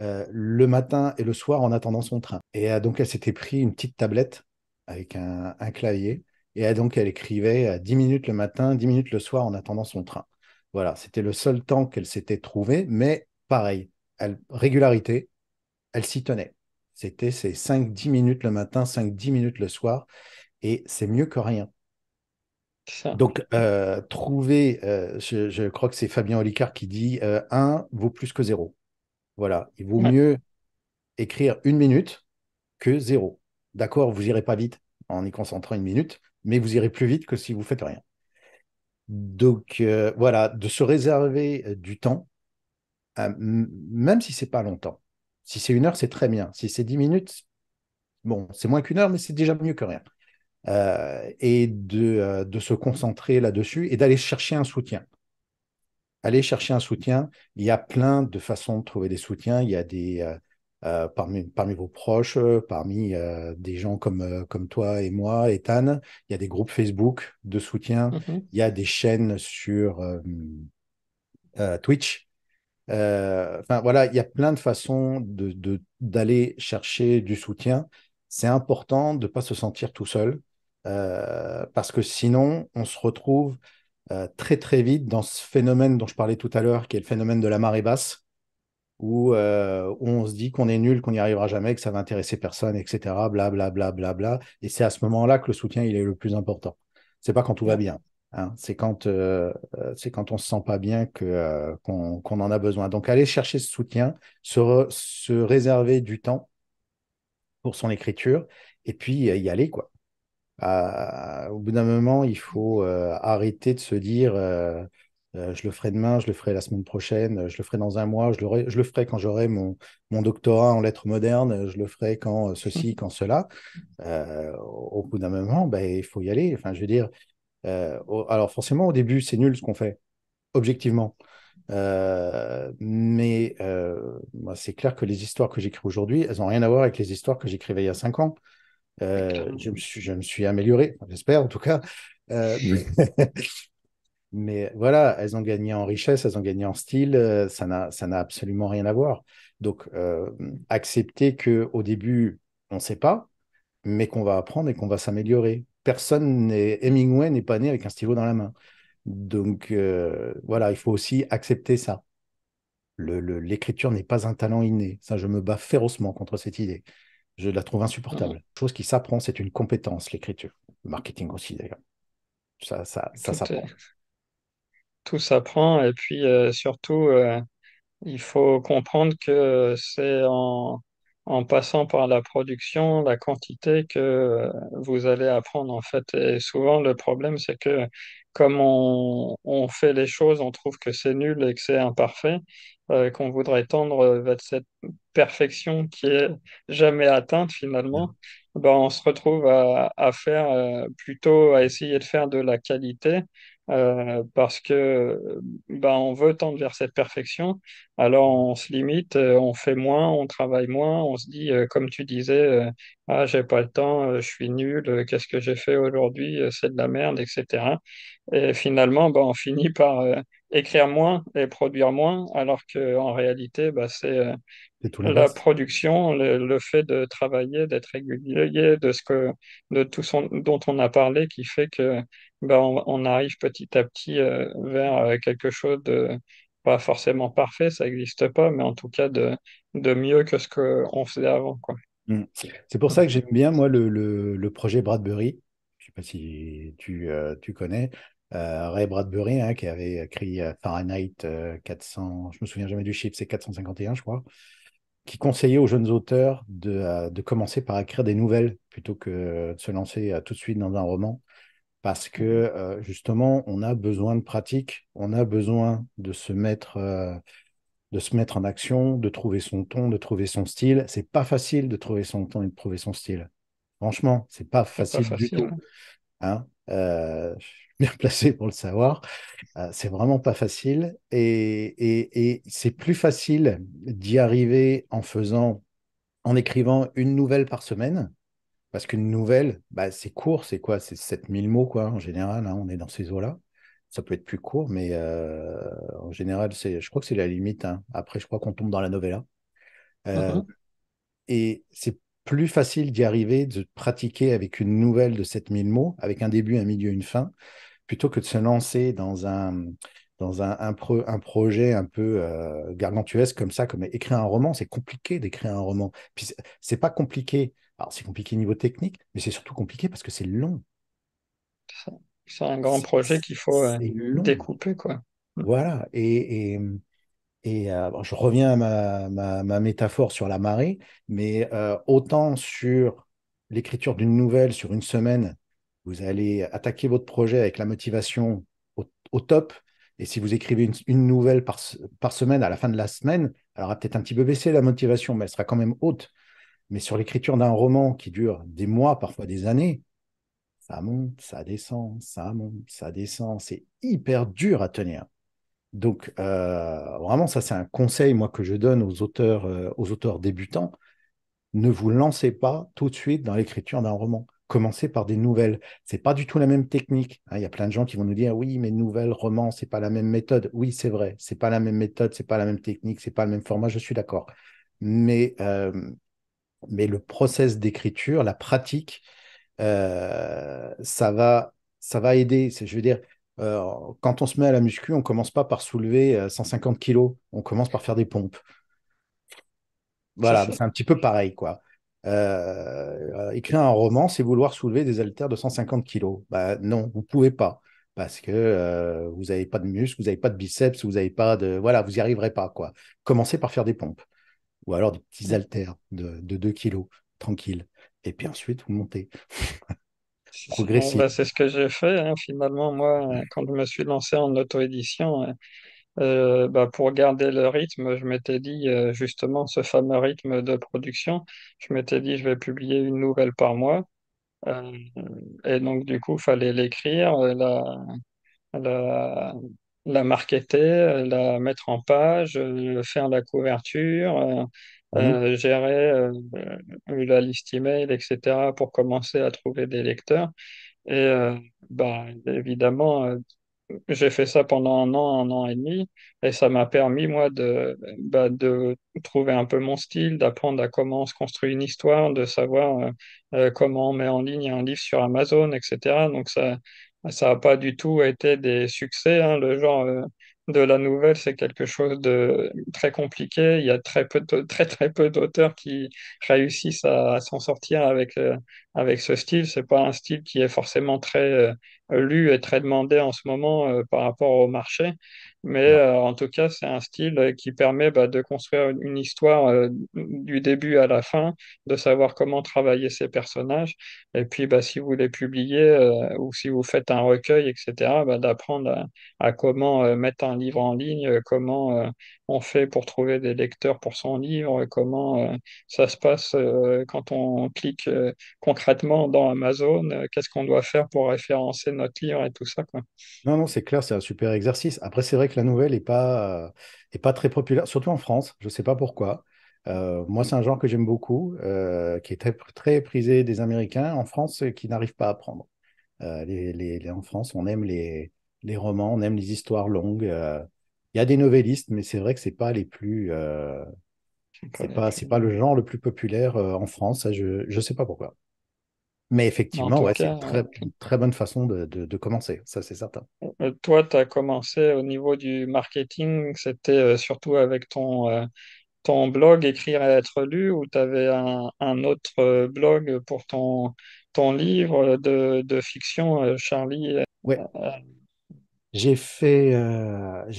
le matin et le soir en attendant son train. Et donc, elle s'était pris une petite tablette avec un clavier. Et donc, elle écrivait 10 euh, minutes le matin, 10 minutes le soir en attendant son train. Voilà, c'était le seul temps qu'elle s'était trouvé, mais pareil, régularité, elle s'y tenait. C'était ces 5-10 minutes le matin, 5-10 minutes le soir, et c'est mieux que rien. Donc, euh, trouver, euh, je, crois que c'est Fabien Olicard qui dit un 1 vaut plus que zéro. Voilà, il vaut mieux écrire une minute que 0. D'accord, vous irez pas vite en y concentrant une minute, mais vous irez plus vite que si vous faites rien. Donc euh, voilà, de se réserver euh, du temps, euh, même si c'est pas longtemps. Si c'est une heure, c'est très bien. Si c'est dix minutes, bon, c'est moins qu'une heure, mais c'est déjà mieux que rien. et de, de, se concentrer là-dessus et d'aller chercher un soutien. Aller chercher un soutien, il y a plein de façons de trouver des soutiens. Il y a des euh, parmi, parmi, vos proches, euh, parmi euh, des gens comme, comme toi et moi, Ethan. Il y a des groupes Facebook de soutien, mmh il y a des chaînes sur Twitch. Enfin voilà, il y a plein de façons d'aller de, d'aller chercher du soutien. C'est important de ne pas se sentir tout seul, parce que sinon, on se retrouve très très vite dans ce phénomène dont je parlais tout à l'heure, qui est le phénomène de la marée basse où euh, on se dit qu'on est nul, qu'on n'y arrivera jamais, que ça va intéresser personne, etc. Bla Bla, bla, bla, Et c'est à ce moment-là que le soutien il est le plus important. C'est pas quand tout va bien. Hein. C'est quand euh, euh, c'est quand on se sent pas bien que euh, qu'on en a besoin. Donc aller chercher ce soutien, se, se réserver du temps pour son écriture et puis y aller quoi. Bah, au bout d'un moment, il faut arrêter de se dire euh, je le ferai demain, je le ferai la semaine prochaine, euh, je le ferai dans un mois, je le, je le ferai quand j'aurai mon, doctorat en lettres modernes, je le ferai quand euh, ceci, mmh. quand cela. au bout d'un moment, ben, il faut y aller. Enfin, je veux dire, alors forcément, au début, c'est nul ce qu'on fait, objectivement. mais moi c'est clair que les histoires que j'écris aujourd'hui, elles n'ont rien à voir avec les histoires que j'écrivais il y a cinq ans. je, me suis, je me suis amélioré, j'espère en tout cas. *laughs* Mais voilà, elles ont gagné en richesse, elles ont gagné en style, euh, ça n'a absolument rien à voir. Donc, euh, accepter qu'au début, on ne sait pas, mais qu'on va apprendre et qu'on va s'améliorer. Personne n'est, Hemingway n'est pas né avec un stylo dans la main. Donc, euh, voilà, il faut aussi accepter ça. l'écriture n'est pas un talent inné. Ça, je me bats férocement contre cette idée. Je la trouve insupportable. Mmh. Chose qui s'apprend, c'est une compétence, l'écriture. Le marketing aussi, d'ailleurs. Ça, ça, ça s'apprend tout s'apprend et puis euh, surtout, euh, il faut comprendre que c'est en, en, passant par la production, la quantité que vous allez apprendre en fait. Et souvent, le problème, c'est que comme on, fait les choses, on trouve que c'est nul et que c'est imparfait, euh, qu'on voudrait tendre vers cette perfection qui est jamais atteinte finalement. Ben, on se retrouve à, à faire plutôt à essayer de faire de la qualité euh, parce que ben, on veut tendre vers cette perfection, alors on se limite, euh, on fait moins, on travaille moins, on se dit, euh, comme tu disais, ah, j'ai pas le temps, je suis nul, qu'est-ce que j'ai fait aujourd'hui, c'est de la merde, etc. Et finalement, ben, on finit par écrire moins et produire moins, alors qu'en réalité, bah, c'est euh, la production, le, fait de travailler, d'être régulier, de, ce que, de tout ce dont on a parlé, qui fait que bah, on, arrive petit à petit euh, vers euh, quelque chose de pas forcément parfait, ça n'existe pas, mais en tout cas de, de mieux que ce qu'on faisait avant. Quoi. Mmh. C'est pour ça que j'aime bien, moi, le, le, projet Bradbury, je ne sais pas si tu, tu connais, euh, Ray Bradbury, hein, qui avait écrit euh, Fahrenheit 400, euh, je me souviens jamais du chiffre, c'est 451, je crois, qui conseillait aux jeunes auteurs de, de, commencer par écrire des nouvelles plutôt que de se lancer tout de suite dans un roman. Parce que mhm. justement, on a besoin de pratique, on a besoin de se mettre de se mettre en action, de trouver son ton, de trouver son style. C'est pas facile de trouver son ton et de trouver son style. Franchement, c'est pas pas facile du tout. Hein euh, *laughs* placé pour le savoir. Euh, c'est vraiment pas facile. Et, c'est plus facile d'y arriver en faisant, en écrivant une nouvelle par semaine. Parce qu'une nouvelle, bah, c'est court, c'est quoi C'est 7000 mots, quoi, en général. Hein, on est dans ces eaux-là. Ça peut être plus court, mais euh, en général, c'est, je crois que c'est la limite. Hein. Après, je crois qu'on tombe dans la novella. Euh, et c'est plus facile d'y arriver, de pratiquer avec une nouvelle de 7000 mots, avec un début, un milieu, une fin, plutôt que de se lancer dans un, dans un, un, projet un peu euh, gargantuesque comme ça, comme écrire un roman, c'est compliqué d'écrire un roman. Puis c'est pas compliqué. Alors c'est compliqué au niveau technique, mais c'est surtout compliqué parce que c'est long. C'est un grand projet qu'il faut euh, découper, quoi. Hmm. Voilà. Et, et, euh, je reviens à ma, ma, ma, métaphore sur la marée, mais autant sur l'écriture d'une nouvelle sur une semaine, vous allez attaquer votre projet avec la motivation au, top. Et si vous écrivez une, nouvelle par, semaine à la fin de la semaine, elle aura peut-être un petit peu baissé la motivation, mais elle sera quand même haute. Mais sur l'écriture d'un roman qui dure des mois, parfois des années, ça monte, ça descend, ça monte, ça descend. C'est hyper dur à tenir. Donc, euh, vraiment, ça, c'est un conseil, moi, que je donne aux auteurs, euh, aux auteurs débutants. Ne vous lancez pas tout de suite dans l'écriture d'un roman commencer par des nouvelles. C'est pas du tout la même technique. Hein. Il y a plein de gens qui vont nous dire oui, mais nouvelles, romans, c'est pas la même méthode. Oui, c'est vrai, c'est pas la même méthode, c'est pas la même technique, c'est pas le même format. Je suis d'accord. Mais euh, mais le process d'écriture, la pratique, euh, ça va ça va aider. Je veux dire. Euh, quand on se met à la muscu, on commence pas par soulever 150 kilos, on commence par faire des pompes. Voilà, c'est un petit peu pareil, quoi. Euh, écrire un roman, c'est vouloir soulever des haltères de 150 kilos. Bah, non, vous pouvez pas parce que euh, vous n'avez pas de muscles, vous n'avez pas de biceps, vous n'avez pas de voilà, vous n'y arriverez pas quoi. Commencez par faire des pompes ou alors des petits haltères de, 2 kilos tranquille et puis ensuite vous montez. *laughs* Bah, Progressivement. c'est ce que j'ai fait hein, finalement moi quand je me suis lancé en auto-édition. Hein, euh, bah, pour garder le rythme, je m'étais dit euh, justement ce fameux rythme de production, je m'étais dit je vais publier une nouvelle par mois. Euh, et donc du coup, il fallait l'écrire, la, la, la marketer, la mettre en page, faire la couverture, mmh. gérer la liste email, etc. pour commencer à trouver des lecteurs. Et bah, évidemment, j'ai fait ça pendant un an, un an et demi, et ça m'a permis, moi, de, bah, de trouver un peu mon style, d'apprendre à comment se construit une histoire, de savoir euh, euh, comment on met en ligne un livre sur Amazon, etc. Donc, ça n'a pas du tout été des succès. Hein, le genre, euh, de la nouvelle, c'est quelque chose de très compliqué. Il y a très peu, très très peu d'auteurs qui réussissent à, s'en sortir avec euh, avec ce style. C'est pas un style qui est forcément très euh, lu et très demandé en ce moment euh, par rapport au marché. Mais euh, en tout cas, c'est un style euh, qui permet bah, de construire une histoire euh, du début à la fin, de savoir comment travailler ces personnages. Et puis, bah, si vous les publiez ou si vous faites un recueil, etc., bah, d'apprendre à, comment mettre un livre en ligne, comment on fait pour trouver des lecteurs pour son livre, comment ça se passe quand on clique concrètement dans Amazon, qu'est-ce qu'on doit faire pour référencer notre livre et tout ça. Quoi. Non, non, c'est clair, c'est un super exercice. Après, c'est vrai la nouvelle n'est pas, euh, est pas très populaire, surtout en France. Je ne sais pas pourquoi. Euh, moi, c'est un genre que j'aime beaucoup, euh, qui est très, très prisé des Américains en France qui n'arrive pas à prendre. les, en France, on aime les, les romans, on aime les histoires longues. Il y a des novellistes, mais c'est vrai que c'est pas les plus. c'est pas, pas le genre le plus populaire en France. je ne sais pas pourquoi. Mais effectivement, c'est une très, bonne façon de, commencer, ça c'est certain. Euh, euh, toi, tu as commencé au niveau du marketing, c'était euh, surtout avec ton, ton blog Écrire et être lu ou tu avais un, autre blog pour ton, ton livre de, fiction, Charlie Oui. J'ai fait,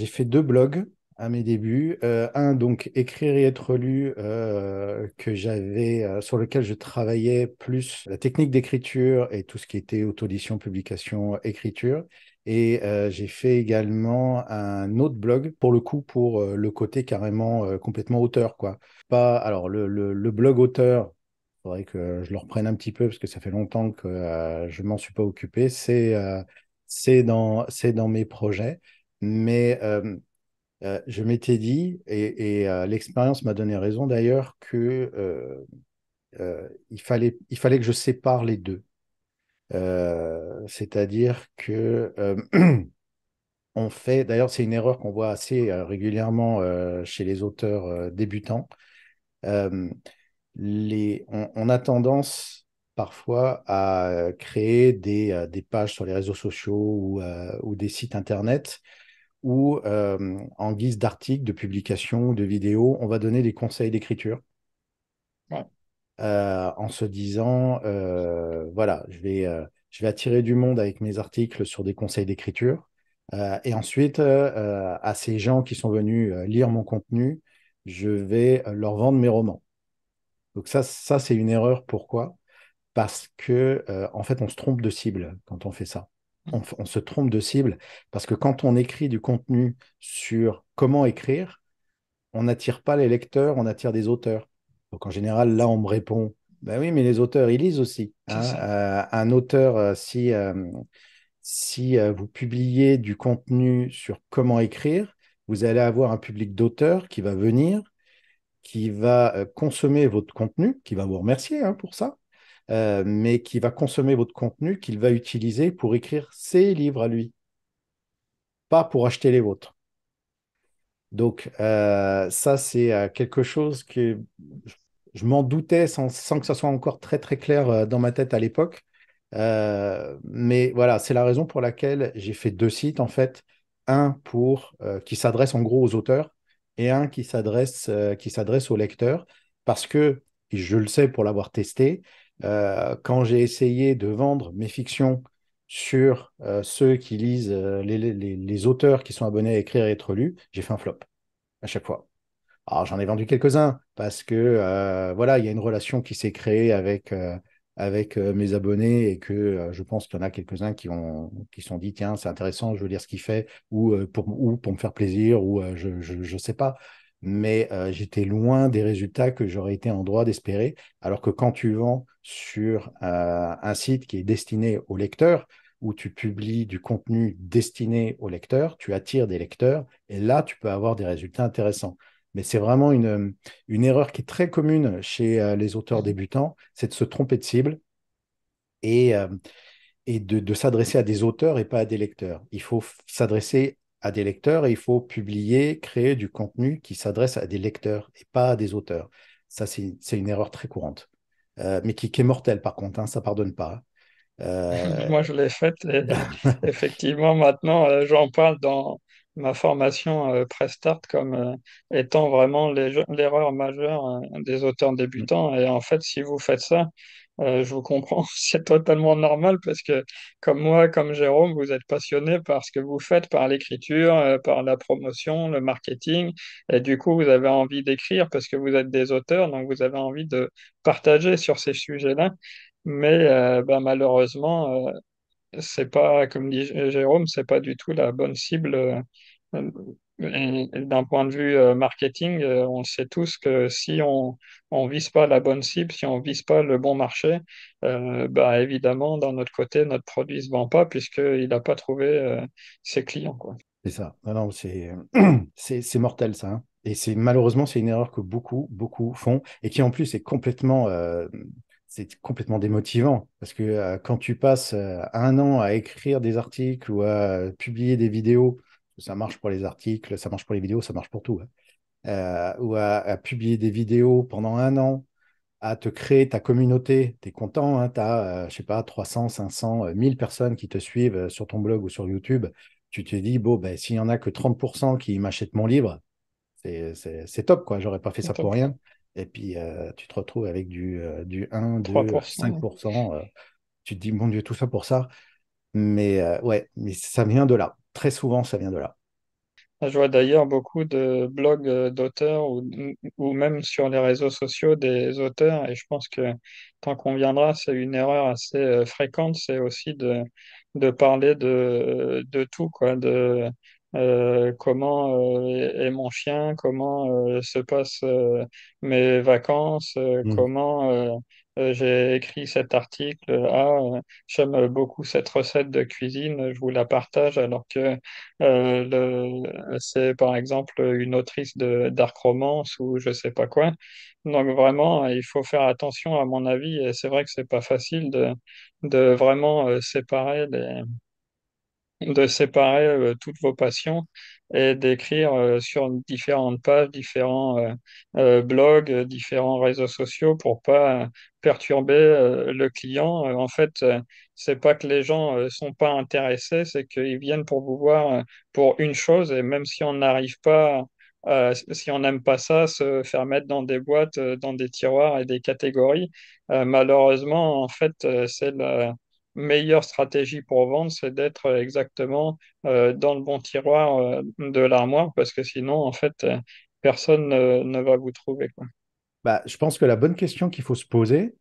fait deux blogs à mes débuts. Euh, un, donc écrire et être lu, euh, que j'avais, euh, sur lequel je travaillais plus la technique d'écriture et tout ce qui était auto-édition, publication, écriture. Et j'ai fait également un autre blog, pour le coup, pour le côté carrément complètement auteur, quoi. Pas, alors, le, le, blog auteur, il faudrait que je le reprenne un petit peu parce que ça fait longtemps que je m'en suis pas occupé. C'est c'est dans, dans mes projets. Mais euh, je m'étais dit, et, euh, l'expérience m'a donné raison d'ailleurs, qu'il euh, fallait, il fallait que je sépare les deux. C'est-à-dire que *clears throat* on fait, d'ailleurs c'est une erreur qu'on voit assez régulièrement chez les auteurs débutants, on, a tendance parfois à créer des, des, pages sur les réseaux sociaux ou des sites internet où, euh, en guise d'articles, de publications, de vidéos, on va donner des conseils d'écriture. Euh, en se disant, euh, voilà, je vais, je vais attirer du monde avec mes articles sur des conseils d'écriture. et ensuite, à ces gens qui sont venus lire mon contenu, je vais leur vendre mes romans. Donc ça, ça c'est une erreur. Pourquoi Parce que, en fait, on se trompe de cible quand on fait ça on, se trompe de cible parce que quand on écrit du contenu sur comment écrire, on n'attire pas les lecteurs, on attire des auteurs. Donc en général, là, on me répond, ben oui, mais les auteurs, ils lisent aussi. Hein. Euh, un auteur, euh, si, euh, si vous publiez du contenu sur comment écrire, vous allez avoir un public d'auteurs qui va venir, qui va consommer votre contenu, qui va vous remercier hein, pour ça, euh, mais qui va consommer votre contenu qu'il va utiliser pour écrire ses livres à lui, pas pour acheter les vôtres. Donc euh, ça, c'est euh, quelque chose que je m'en doutais sans, que ça soit encore très très clair dans ma tête à l'époque. mais voilà, c'est la raison pour laquelle j'ai fait deux sites en fait, un pour qui s'adresse en gros aux auteurs et un qui s'adresse qui s'adresse aux lecteurs parce que je le sais pour l'avoir testé, euh, quand j'ai essayé de vendre mes fictions sur euh, ceux qui lisent euh, les, auteurs qui sont abonnés à écrire et être lus, j'ai fait un flop à chaque fois. Alors j'en ai vendu quelques-uns parce que voilà, il y a une relation qui s'est créée avec, avec mes abonnés et que je pense qu'il y en a quelques-uns qui ont qui sont dit tiens c'est intéressant, je veux lire ce qu'il fait ou pour ou pour me faire plaisir ou je, je, sais pas mais euh, j'étais loin des résultats que j'aurais été en droit d'espérer. Alors que quand tu vends sur euh, un site qui est destiné aux lecteurs, où tu publies du contenu destiné aux lecteurs, tu attires des lecteurs, et là, tu peux avoir des résultats intéressants. Mais c'est vraiment une, euh, erreur qui est très commune chez les auteurs mmh. débutants, c'est de se tromper de cible et, de s'adresser à des auteurs et pas à des lecteurs. Il faut s'adresser à des lecteurs et il faut publier, créer du contenu qui s'adresse à des lecteurs et pas à des auteurs. Ça, c'est une erreur très courante, euh, mais qui, qui, est mortelle par contre, hein, ça ne pardonne pas. Euh, *laughs* Moi, je l'ai faite. *laughs* Effectivement, maintenant, euh, j'en parle dans ma formation Prestart comme étant vraiment l'erreur majeure des auteurs mmh. débutants. Et en fait, si vous faites ça, euh, je vous comprends, *laughs* c'est totalement normal parce que comme moi, comme Jérôme, vous êtes passionné par ce que vous faites, par l'écriture, euh, par la promotion, le marketing, et du coup, vous avez envie d'écrire parce que vous êtes des auteurs, donc vous avez envie de partager sur ces sujets-là. Mais euh, bah, malheureusement, c'est pas, comme dit Jérôme, c'est pas du tout la bonne cible euh, d'un point de vue euh, marketing, euh, on sait tous que si on ne vise pas la bonne cible, si on ne vise pas le bon marché, bah, évidemment, dans notre côté, notre produit ne se vend pas puisqu'il n'a pas trouvé ses clients. C'est ça. Non, *clears throat* c'est mortel, ça. Hein. Et c'est malheureusement, c'est une erreur que beaucoup, beaucoup font et qui en plus est complètement c'est complètement démotivant parce que quand tu passes un an à écrire des articles ou à publier des vidéos ça marche pour les articles, ça marche pour les vidéos, ça marche pour tout. Hein. Euh, ou à, publier des vidéos pendant un an, à te créer ta communauté. Tu es content, hein, tu as, euh, je sais pas, 300, 500, 1000 personnes qui te suivent euh, sur ton blog ou sur YouTube. Tu te dis, bon, ben, s'il n'y en a que 30% qui m'achètent mon livre, c'est top, quoi. J'aurais pas fait ça pour rien. Et puis, tu te retrouves avec du, du 1, 2, 5%. tu te dis, mon Dieu, tout ça pour ça. Mais ouais, mais ça vient de là très souvent, ça vient de là. Ah, je vois d'ailleurs beaucoup de blogs euh, d'auteurs ou, même sur les réseaux sociaux des auteurs, et je pense que tant qu'on viendra, c'est une erreur assez euh, fréquente, c'est aussi de, de parler de, de tout, quoi, de, euh, comment est mon chien, comment se passent mes vacances, mm. comment euh, j'ai écrit cet article. Ah, euh, j'aime beaucoup cette recette de cuisine, je vous la partage. Alors que euh, c'est par exemple une autrice de romance ou je sais pas quoi. Donc vraiment, il faut faire attention à mon avis. Et c'est vrai que c'est pas facile de, de vraiment séparer les, de séparer euh, toutes vos passions et d'écrire euh, sur différentes pages, différents euh, blogs, différents réseaux sociaux pour pas perturber le client. En fait, c'est pas que les gens sont pas intéressés, c'est qu'ils viennent pour vous voir pour une chose et même si on n'arrive pas si on n'aime pas ça, se faire mettre dans des boîtes, dans des tiroirs et des catégories. malheureusement, en fait, c'est la, meilleure stratégie pour vendre, c'est d'être euh, exactement euh, dans le bon tiroir euh, de l'armoire, parce que sinon, en fait, personne ne, va vous trouver. Quoi. Bah, je pense que la bonne question qu'il faut se poser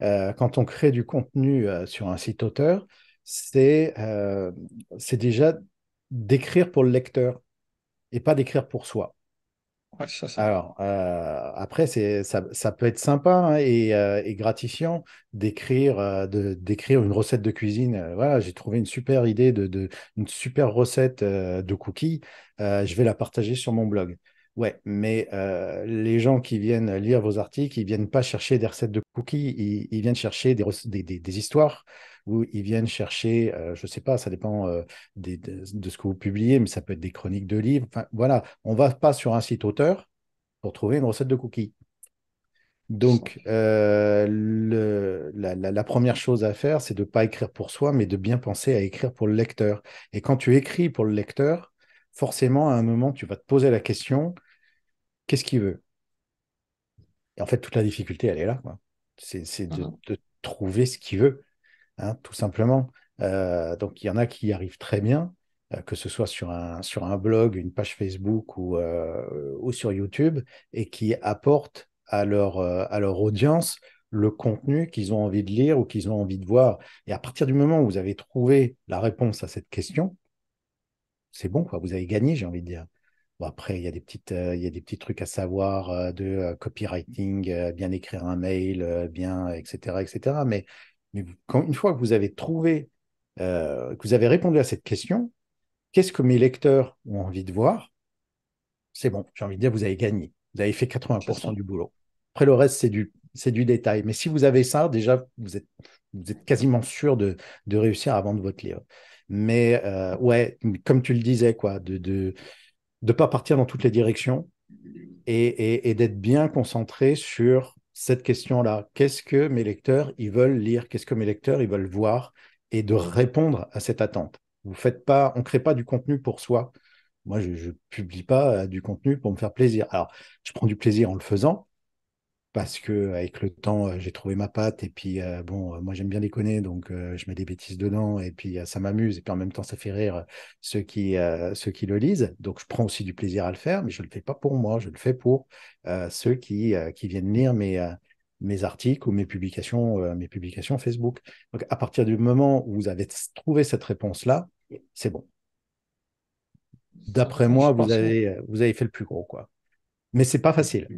quand on crée du contenu sur un site auteur, c'est déjà d'écrire pour le lecteur et pas d'écrire pour soi. Alors, euh, après, ça, ça, peut être sympa hein, euh, et, gratifiant euh, d'écrire une recette de cuisine. Voilà, j'ai trouvé une super idée, de, une super recette de cookies. je vais la partager sur mon blog. Ouais, mais les gens qui viennent lire vos articles, ils viennent pas chercher des recettes de cookies, ils, viennent chercher des histoires où ils viennent chercher, euh, je ne sais pas, ça dépend euh, de, ce que vous publiez, mais ça peut être des chroniques de livres. voilà, on ne va pas sur un site auteur pour trouver une recette de cookies. Donc, euh, la, première chose à faire, c'est de ne pas écrire pour soi, mais de bien penser à écrire pour le lecteur. Et quand tu écris pour le lecteur, forcément, à un moment, tu vas te poser la question, qu'est-ce qu'il veut en fait, toute la difficulté, elle est là. C'est mmh de, trouver ce qu'il veut. Hein, tout simplement. Euh, donc il y en a qui y arrivent très bien, euh, que ce soit sur un, sur un blog, une page Facebook ou, euh, ou sur YouTube, et qui apportent à leur, à leur audience le contenu qu'ils ont envie de lire ou qu'ils ont envie de voir. Et à partir du moment où vous avez trouvé la réponse à cette question, c'est bon, quoi, vous avez gagné, j'ai envie de dire. Bon, après, il y, a des petites, il y a des petits trucs à savoir de copywriting, bien écrire un mail, bien, etc., etc. Mais une fois que vous avez trouvé, euh, que vous avez répondu à cette question, qu'est-ce que mes lecteurs ont envie de voir C'est bon, j'ai envie de dire, vous avez gagné. Vous avez fait 80% du boulot. Après, le reste, c'est du, c'est du détail. Mais si vous avez ça, déjà, vous êtes, vous êtes quasiment sûr de, réussir à vendre votre livre. Mais euh, ouais, comme tu le disais, quoi, de ne de, pas partir dans toutes les directions et d'être bien concentré sur cette question-là. Qu'est-ce que mes lecteurs, ils veulent lire Qu'est-ce que mes lecteurs, ils veulent voir Et de répondre à cette attente. Vous faites pas, on ne crée pas du contenu pour soi. Moi, je ne publie pas euh, du contenu pour me faire plaisir. Alors, je prends du plaisir en le faisant, parce que avec le temps, j'ai trouvé ma patte. Et puis, bon, moi, j'aime bien déconner, donc je mets des bêtises dedans. Et puis, ça m'amuse. Et puis, en même temps, ça fait rire ceux qui, ceux qui le lisent. Donc, je prends aussi du plaisir à le faire, mais je ne le fais pas pour moi. Je le fais pour ceux qui, qui viennent lire mes, mes articles ou mes publications, mes publications Facebook. Donc, à partir du moment où vous avez trouvé cette réponse-là, c'est bon. D'après moi, vous avez, vous avez fait le plus gros, quoi. Mais c'est pas facile.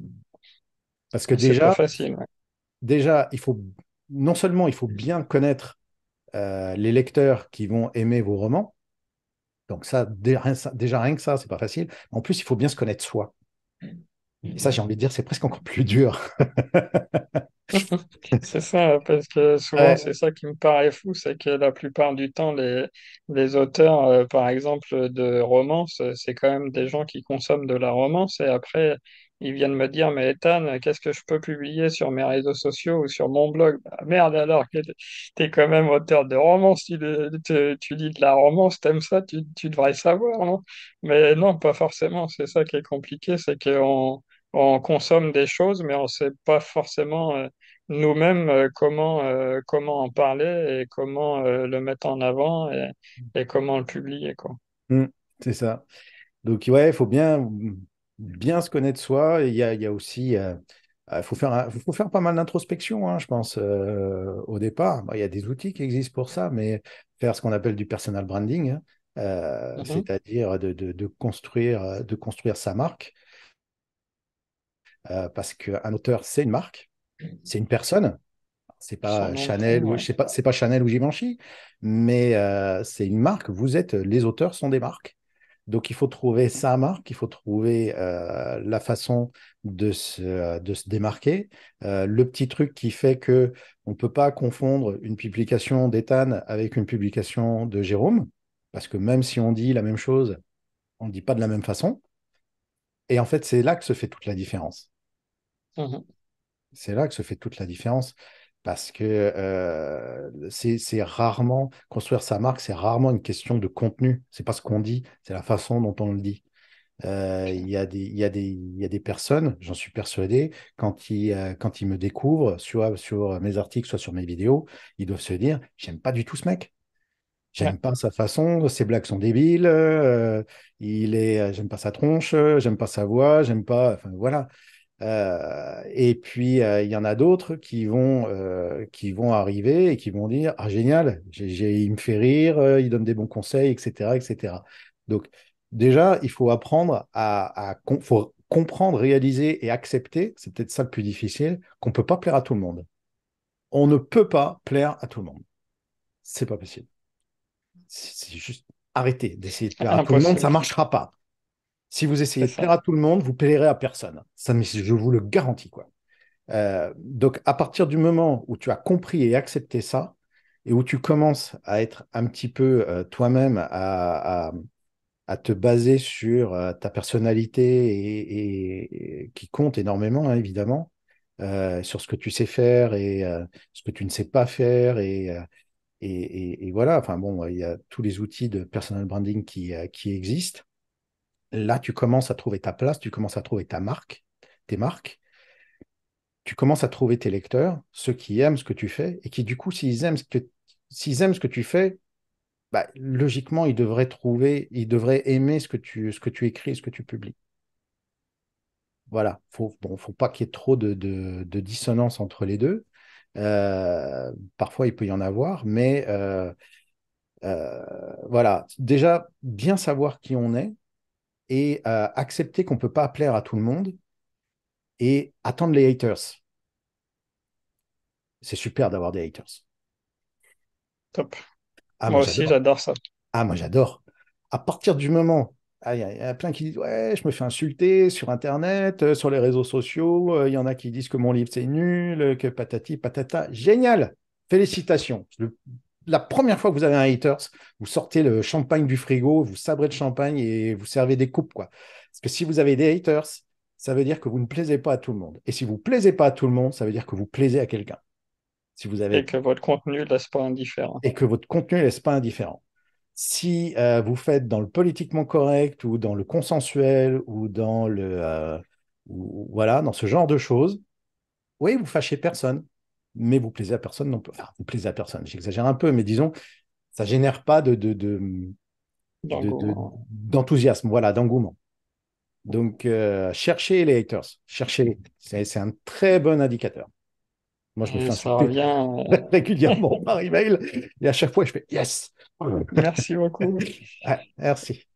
Parce que déjà, facile, déjà, il faut non seulement il faut bien connaître euh, les lecteurs qui vont aimer vos romans, donc ça déjà rien que ça, c'est pas facile. En plus, il faut bien se connaître soi. Mm. Et ça, j'ai envie de dire, c'est presque encore plus dur. *laughs* c'est ça, parce que souvent, c'est ça qui me paraît fou, c'est que la plupart du temps, les, les auteurs, euh, par exemple, de romance, c'est quand même des gens qui consomment de la romance et après, ils viennent me dire, mais Ethan, qu'est-ce que je peux publier sur mes réseaux sociaux ou sur mon blog bah, Merde alors, tu es quand même auteur de romans, tu, tu, dis de la romance, t'aimes ça, tu, devrais savoir, non Mais non, pas forcément, c'est ça qui est compliqué, c'est qu'on on consomme des choses, mais on ne sait pas forcément euh, nous-mêmes euh, comment, euh, comment en parler et comment le mettre en avant et, mmh. comment le publier. Quoi. Mmh, c'est ça. Donc ouais, il faut bien mmh, bien se connaître soi. Il y a, aussi. Il euh, euh, faut faire, faut faire pas mal d'introspection, hein, je pense, euh, au départ. il y a des outils qui existent pour ça, mais faire ce qu'on appelle du personal branding, hein, mm-hmm. c'est-à-dire de, construire, de construire sa marque. parce qu'un auteur, c'est une marque, c'est une personne. C'est pas, Chanel ou, sais pas, pas Chanel ou Givenchy, mais c'est une marque. Vous êtes, les auteurs sont des marques. Donc, il faut trouver sa marque, il faut trouver euh, la façon de se, euh, de se démarquer. Euh, le petit truc qui fait que on ne peut pas confondre une publication d'Ethan avec une publication de Jérôme, parce que même si on dit la même chose, on ne dit pas de la même façon. Et en fait, c'est là que se fait toute la différence. Mmh c'est là que se fait toute la différence parce que euh, c'est rarement, construire sa marque, c'est rarement une question de contenu. C'est pas ce qu'on dit, c'est la façon dont on le dit. Euh, il, y a des, il, y a des, y a des personnes, j'en suis persuadé, quand ils, euh, quand ils me découvrent, soit sur mes articles, soit sur mes vidéos, ils doivent se dire J'aime pas du tout ce mec. J'aime pas sa façon, ses blagues sont débiles, il est, j'aime pas sa tronche, j'aime pas sa voix, j'aime pas. Enfin, voilà. Euh, et puis, euh, il y en a d'autres qui, vont euh, qui vont arriver et qui vont dire Ah, génial, il me fait rire, il donne des bons conseils, etc. etc. Donc, déjà, il faut apprendre à, comprendre, réaliser et accepter, c'est peut-être ça le plus difficile, qu'on ne peut pas plaire à tout le monde. On ne peut pas plaire à tout le monde. C'est pas possible. C'est juste arrêter d'essayer de plaire à tout le monde, ça ne marchera pas. Si vous essayez de plaire à tout le monde, vous plairez à personne. Ça, je vous le garantis. quoi. Euh, donc, à partir du moment où tu as compris et accepté ça, et où tu commences à être un petit peu euh, toi-même, à, te baser sur euh, ta personnalité et, qui compte énormément, hein, évidemment, sur ce que tu sais faire et ce que tu ne sais pas faire et et, voilà, enfin bon, il y a tous les outils de personal branding qui, qui existent là, tu commences à trouver ta place, tu commences à trouver ta marque, tes marques, tu commences à trouver tes lecteurs, ceux qui aiment ce que tu fais, et qui, du coup, s'ils aiment ce que, aiment ce que tu fais, bah, logiquement, ils devraient trouver, ils devraient aimer ce que tu, ce que tu écris, ce que tu publies. Voilà, faut, bon, faut pas qu'il y ait trop de, dissonance entre les deux. Euh, parfois, il peut y en avoir, mais euh, euh, voilà, déjà bien savoir qui on est, et euh, accepter qu'on ne peut pas plaire à tout le monde et attendre les haters. C'est super d'avoir des haters. Top. Ah, moi, aussi, j'adore ça. Ah, moi, j'adore. À partir du moment ah, il y, a plein qui disent Ouais, je me fais insulter sur Internet, euh, sur les réseaux sociaux. Euh, il y en a qui disent que mon livre c'est nul, que patati patata. Génial Félicitations la première fois que vous avez un haters, vous sortez le champagne du frigo, vous sabrez le champagne et vous servez des coupes. Quoi. Parce que si vous avez des haters, ça veut dire que vous ne plaisez pas à tout le monde. Et si vous ne plaisez pas à tout le monde, ça veut dire que vous plaisez à quelqu'un. Si vous avez... Et que votre contenu ne laisse pas indifférent. Et que votre contenu ne laisse pas indifférent. Si euh, vous faites dans le politiquement correct ou dans le consensuel ou dans le... Euh, voilà, dans ce genre de choses, oui, vous fâchez personne mais vous plaisez à personne non plus. Enfin, vous plaisez à personne, j'exagère un peu, mais disons, ça ne génère pas de, d'enthousiasme, voilà, d'engouement. Donc, euh, cherchez les haters, cherchez-les. C'est, un très bon indicateur. Moi, je me fais ça revient... *laughs* Euh, régulièrement par email et à chaque fois, je fais yes. Merci beaucoup. merci.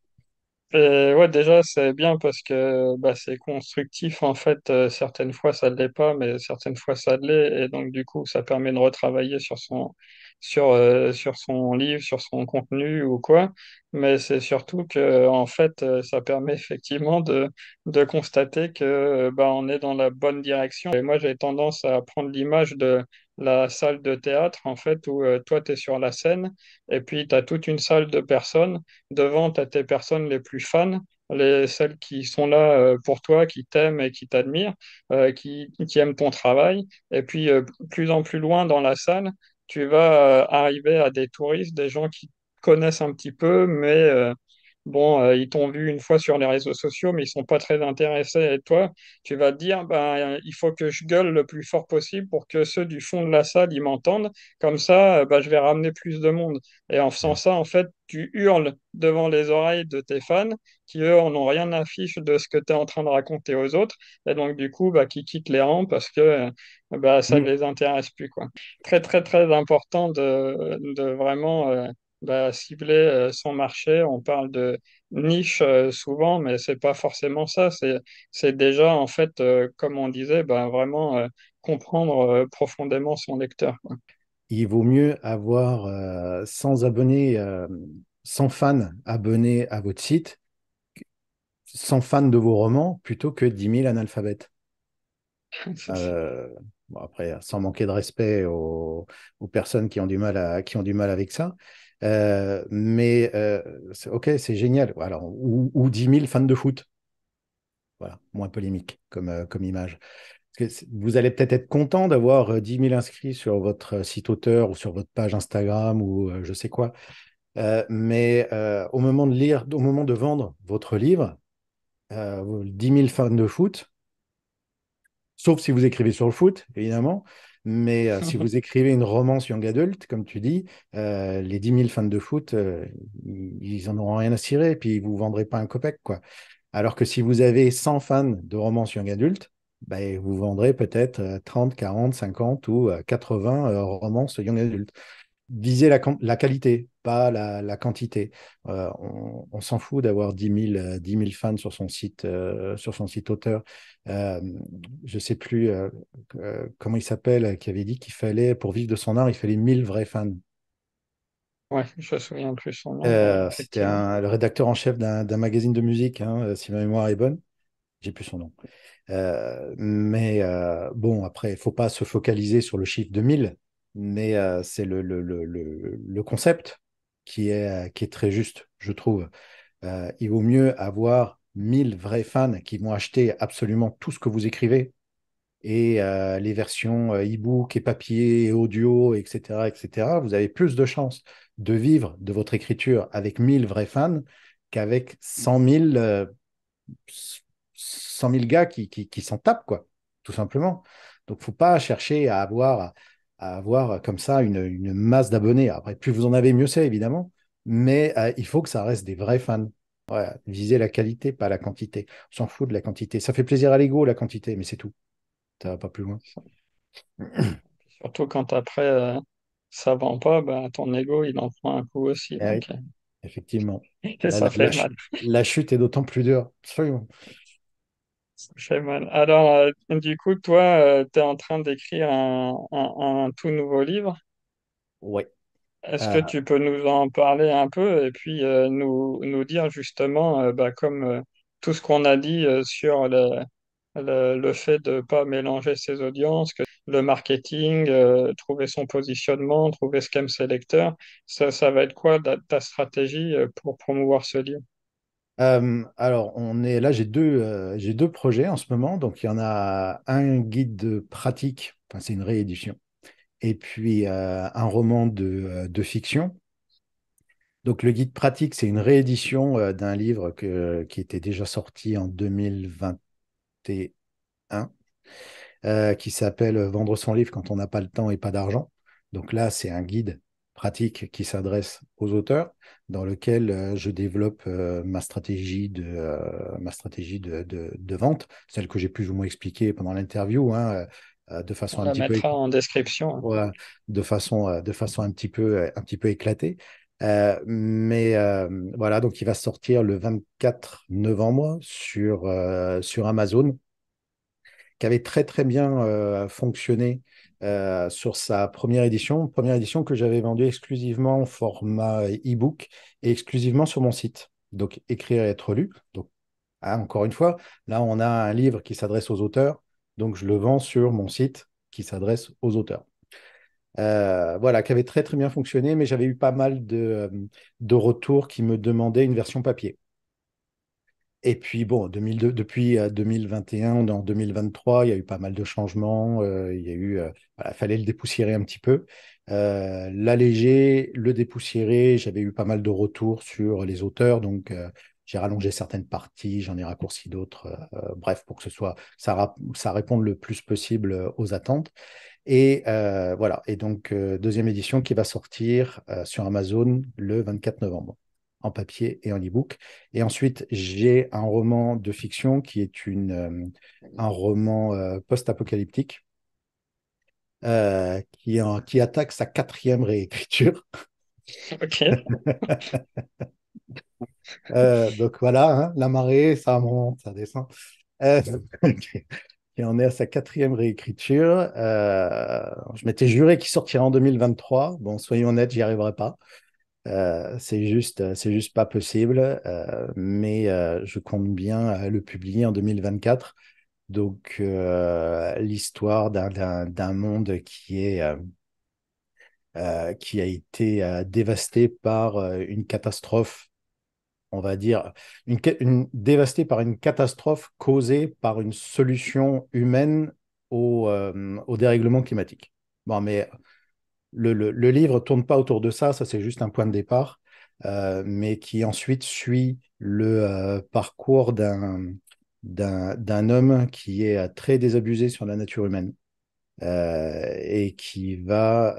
Et euh, ouais, déjà, c'est bien parce que bah, c'est constructif. En fait, euh, certaines fois, ça ne l'est pas, mais certaines fois, ça l'est. Et donc, du coup, ça permet de retravailler sur son, sur, euh, sur son livre, sur son contenu ou quoi. Mais c'est surtout que, en fait, ça permet effectivement de, de constater que bah, on est dans la bonne direction. Et moi, j'ai tendance à prendre l'image de la salle de théâtre, en fait, où euh, toi, tu es sur la scène, et puis tu as toute une salle de personnes. Devant, tu tes personnes les plus fans, les, celles qui sont là euh, pour toi, qui t'aiment et qui t'admirent, euh, qui, qui, aiment ton travail. Et puis, plus en plus loin dans la salle, tu vas arriver à des touristes, des gens qui connaissent un petit peu, mais bon, euh, ils t'ont vu une fois sur les réseaux sociaux, mais ils sont pas très intéressés à toi, tu vas te dire, ben, il faut que je gueule le plus fort possible pour que ceux du fond de la salle, ils m'entendent. Comme ça, euh, ben, je vais ramener plus de monde. Et en faisant ça, en fait, tu hurles devant les oreilles de tes fans qui, eux, n'ont rien à fiche de ce que tu es en train de raconter aux autres. Et donc, du coup, bah, qui quittent les rangs parce que euh, ça ne mm. les intéresse plus. Quoi. Très, très, très important de, vraiment bah, cibler euh, son marché. On parle de niche euh, souvent, mais c'est pas forcément ça. C'est déjà, en fait, euh, comme on disait, bah, vraiment comprendre profondément son lecteur. Il vaut mieux avoir 100 abonnés, 100 fans abonnés à votre site 100 fans de vos romans plutôt que 10 000 analphabètes. *laughs* après, sans manquer de respect aux, aux, personnes qui ont du mal à, qui ont du mal avec ça, euh, mais euh, ok, c'est génial. Alors, ou, ou, 10 000 fans de foot. Voilà, moins polémique comme, euh, comme image. vous allez peut-être être content d'avoir 10 000 inscrits sur votre site auteur ou sur votre page Instagram ou je sais quoi. mais au moment de lire, au moment de vendre votre livre, 10 000 fans de foot, sauf si vous écrivez sur le foot, évidemment, mais euh, si *laughs* vous écrivez une romance young adulte, comme tu dis, euh, les 10 000 fans de foot, euh, ils n'en auront rien à cirer, et puis vous ne vendrez pas un copec. Alors que si vous avez 100 fans de romance young adult, ben, vous vendrez peut-être 30, 40, 50 ou 80 romances young adult viser la, qualité, pas la, quantité. Euh, on, s'en fout d'avoir 10 000, euh, fans sur son site, euh, sur son site auteur. je ne sais plus comment il s'appelle, qui avait dit qu'il fallait, pour vivre de son art, il fallait 1000 vrais fans. Oui, je me souviens plus son nom. C'était le rédacteur en chef d'un magazine de musique, hein, si ma mémoire est bonne. J'ai plus son nom. mais bon, après, il ne faut pas se focaliser sur le chiffre de 1000 mais euh, c'est le, concept qui est, euh, qui est très juste, je trouve. Euh, il vaut mieux avoir 1000 vrais fans qui vont acheter absolument tout ce que vous écrivez et les versions e-book et papier et audio, etc., etc. Vous avez plus de chances de vivre de votre écriture avec 1000 vrais fans qu'avec 100 000, gars qui, qui, s'en tapent, quoi, tout simplement. Donc, faut pas chercher à avoir avoir comme ça une, masse d'abonnés. Après, plus vous en avez, mieux c'est, évidemment. Mais euh, il faut que ça reste des vrais fans. Visez viser la qualité, pas la quantité. On s'en fout de la quantité. Ça fait plaisir à l'ego, la quantité, mais c'est tout. Ça va pas plus loin. *clears throat* Surtout quand après, ça euh, ça vend pas, ben, ton ego, il en prend un coup aussi. effectivement. la, la chute est d'autant plus dure. Absolument. Alors, euh, du coup, toi, euh, tu es en train d'écrire un, tout nouveau livre. Oui. Est-ce que tu euh. peux nous en parler un peu et puis nous, dire justement, bah, comme tout ce qu'on a dit sur le, fait de ne pas mélanger ses audiences, que le marketing, trouver son positionnement, trouver ce qu'aime ses lecteurs, ça, va être quoi ta stratégie pour promouvoir ce livre alors, on est là, j'ai deux, projets en ce moment. Donc, il y en a un guide pratique, c'est une réédition, et puis un roman de, fiction. Donc, le guide pratique, c'est une réédition d'un livre qui était déjà sorti en 2021, qui s'appelle Vendre son livre quand on n'a pas le temps et pas d'argent. Donc là, c'est un guide pratique qui s'adresse aux auteurs, dans lequel euh, je développe euh, ma stratégie de, euh, ma stratégie de, de, vente, celle que j'ai plus ou moins expliquée pendant l'interview. de façon un petit peu en description de façon de façon un petit peu un petit peu éclatée mais voilà donc il va sortir le 24 novembre sur sur Amazon qui avait très très bien fonctionné euh, sur sa première édition, première édition que j'avais vendue exclusivement en format e-book et exclusivement sur mon site. Donc, écrire et être lu. Donc, ah, encore une fois, là, on a un livre qui s'adresse aux auteurs. Donc, je le vends sur mon site qui s'adresse aux auteurs. Euh, voilà, qui avait très très bien fonctionné, mais j'avais eu pas mal de, euh, de retours qui me demandaient une version papier. Et puis, bon, 2002, depuis 2021, euh, en 2023, il y a eu pas mal de changements. Euh, il y a eu, euh, voilà, fallait le dépoussiérer un petit peu. L'alléger, le dépoussiérer, j'avais eu pas mal de retours sur les auteurs, donc j'ai rallongé certaines parties, j'en ai raccourci d'autres. bref, pour que ce soit, ça, ça réponde le plus possible aux attentes. Et voilà. Et donc, deuxième édition qui va sortir sur Amazon le 24 novembre en papier et en e-book. Et ensuite, j'ai un roman de fiction qui est une, euh, un roman euh, post-apocalyptique euh, qui, en, qui attaque sa quatrième réécriture. Ok. *laughs* donc voilà, hein, la marée, ça monte, ça descend. Et on *laughs* est à sa quatrième réécriture. je m'étais juré qu'il sortirait en 2023. Bon, soyons honnêtes, j'y arriverai pas. Euh, c'est juste, euh, c'est juste pas possible. Euh, mais je compte bien le publier en 2024. Donc l'histoire d'un monde qui est qui a été dévasté par une catastrophe, on va dire, dévasté par une catastrophe causée par une solution humaine au, au dérèglement climatique. Bon, mais le, le, ne livre tourne pas autour de ça, ça c'est juste un point de départ, euh, mais qui ensuite suit le euh, parcours d'un, d'un, d'un homme qui est euh, très désabusé sur la nature humaine. et qui va,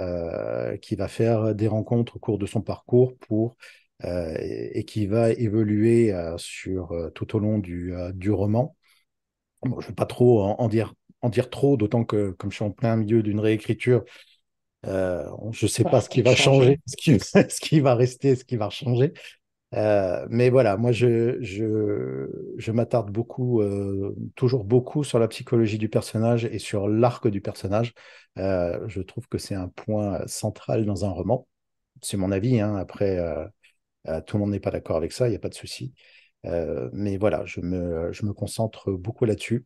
qui va faire des rencontres au cours de son parcours pour et, qui va évoluer sur tout au long du, du roman. je ne veux pas trop en, dire, en dire trop, d'autant que comme je suis en plein milieu d'une réécriture, euh, je ne sais pas bah, ce qui va changer, *laughs* ce qui, va rester, ce qui va changer. Euh, mais voilà, moi, je, je, m'attarde beaucoup, euh, toujours beaucoup sur la psychologie du personnage et sur l'arc du personnage. je trouve que c'est un point central dans un roman. C'est mon avis. Hein. Après, tout le monde n'est pas d'accord avec ça, il n'y a pas de souci. mais voilà, je me concentre beaucoup là-dessus.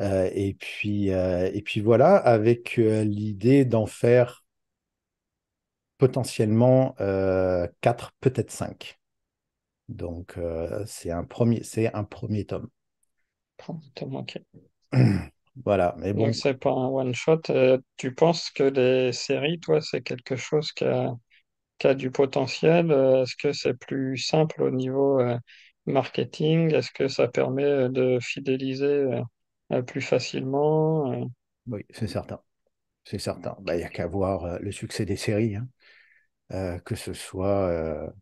Euh, et, puis, euh, et puis voilà, avec euh, l'idée d'en faire potentiellement 4, peut-être 5. Donc c'est un, premier, c'est un premier tome. ok. *clears throat* voilà, mais bon. c'est pas un one-shot. tu penses que les séries, toi, c'est quelque chose qui a, qui a du potentiel Est-ce que c'est plus simple au niveau marketing Est-ce que ça permet de fidéliser euh, plus facilement. Euh. Oui, c'est certain. C'est certain. Bah, il n'y a qu'à voir euh, le succès des séries, hein. que ce soit.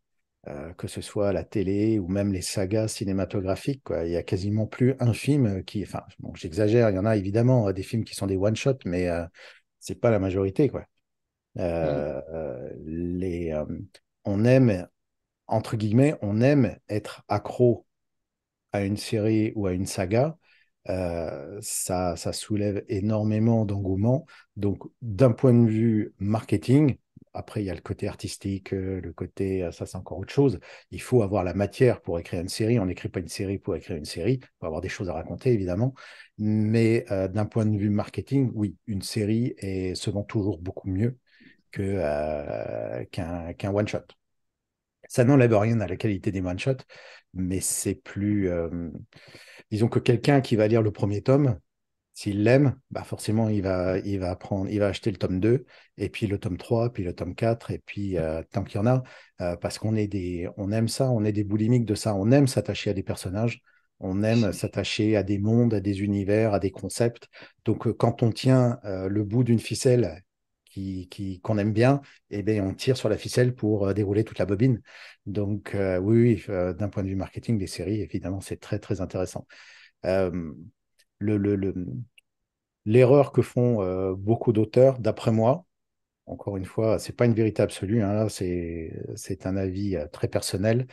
que ce soit la télé ou même les sagas cinématographiques. Quoi. Il n'y a quasiment plus un film qui. Enfin, bon, j'exagère, il y en a évidemment hein, des films qui sont des one shot mais ce c'est pas la majorité. Quoi. Mmh. les, on aime, entre guillemets, on aime être accro à une série ou à une saga euh, ça, ça, soulève énormément d'engouement. Donc, d'un point de vue marketing, après, il y a le côté artistique, euh, le côté, euh, ça c'est encore autre chose. Il faut avoir la matière pour écrire une série. On n'écrit pas une série pour écrire une série. Il faut avoir des choses à raconter, évidemment. Mais d'un point de vue marketing, oui, une série est, se toujours beaucoup mieux qu'un one-shot. Ça n'enlève rien à la qualité des one-shots, mais c'est plus. Euh, disons que quelqu'un qui va lire le premier tome, s'il l'aime, bah, forcément, il va, il, va prendre, il va acheter le tome 2, et puis le tome 3, puis le tome 4, et puis euh, tant qu'il y en a, euh, parce qu'on est des, on aime ça, on est des boulimiques de ça, on aime s'attacher à des personnages, on aime s'attacher à des mondes, à des univers, à des concepts. Donc, quand on tient le bout d'une ficelle qu'on qui, aime bien, et eh bien, on tire sur la ficelle pour euh, dérouler toute la bobine. Donc euh, oui, euh, d'un point de vue marketing, des séries, évidemment, c'est très, très intéressant. le, le, le l'erreur que font beaucoup d'auteurs, d'après moi, encore une fois, c'est pas une vérité absolue, hein, c'est, c'est un avis très personnel,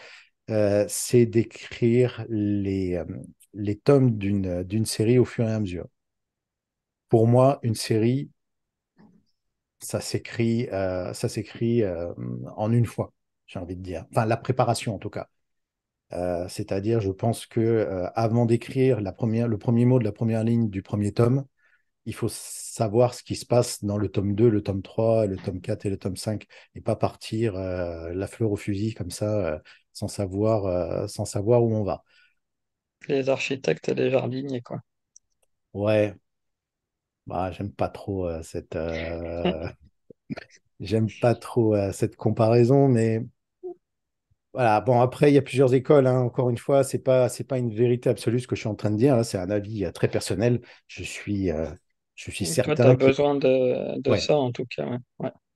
c'est d'écrire les, les tomes d'une, d'une série au fur et à mesure. Pour moi, une série, ça s'écrit, euh, ça s'écrit euh, en une fois, j'ai envie de dire. Enfin, la préparation en tout cas. Euh, c'est-à-dire, je pense que avant d'écrire la première, le premier mot de la première ligne du premier tome, il faut savoir ce qui se passe dans le tome 2, le tome 3, le tome 4 et le tome 5, et pas partir la fleur au fusil comme ça, sans, savoir, sans savoir où on va. Les architectes et les jardiniers, quoi. Ouais, bah, j'aime pas trop euh, cette euh, *laughs* j'aime pas trop euh, cette comparaison mais voilà bon après il y a plusieurs écoles hein. encore une fois c'est pas c'est pas une vérité absolue ce que je suis en train de dire hein. c'est un avis très personnel je suis je suis certain as besoin de, ça en tout cas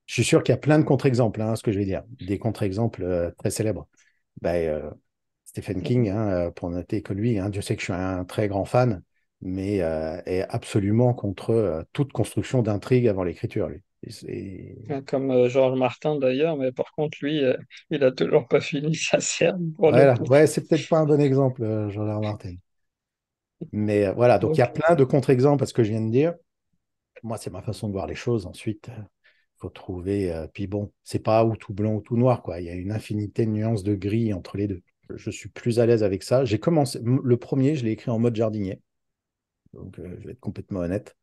je suis sûr qu'il y a plein de contre-exemples hein, ce que je vais dire des contre-exemples très célèbres ben, Stephen King pour noter que lui je sais que je suis un très grand fan mais euh, est absolument contre euh, toute construction d'intrigue avant l'écriture, lui. Comme euh, Georges Martin d'ailleurs, mais par contre, lui, il a toujours pas fini *laughs* sa série. Voilà. Ouais, c'est peut-être pas un bon exemple, Georges Martin. Mais voilà, donc il y a plein de contre-exemples à ce que je viens de dire. Moi, c'est ma façon de voir les choses. Ensuite, Il faut trouver. puis bon, c'est pas ou tout blanc ou tout noir, quoi. Il y a une infinité de nuances de gris entre les deux. Je suis plus à l'aise avec ça. J'ai commencé le premier, je l'ai écrit en mode jardinier donc euh, je vais être complètement honnête.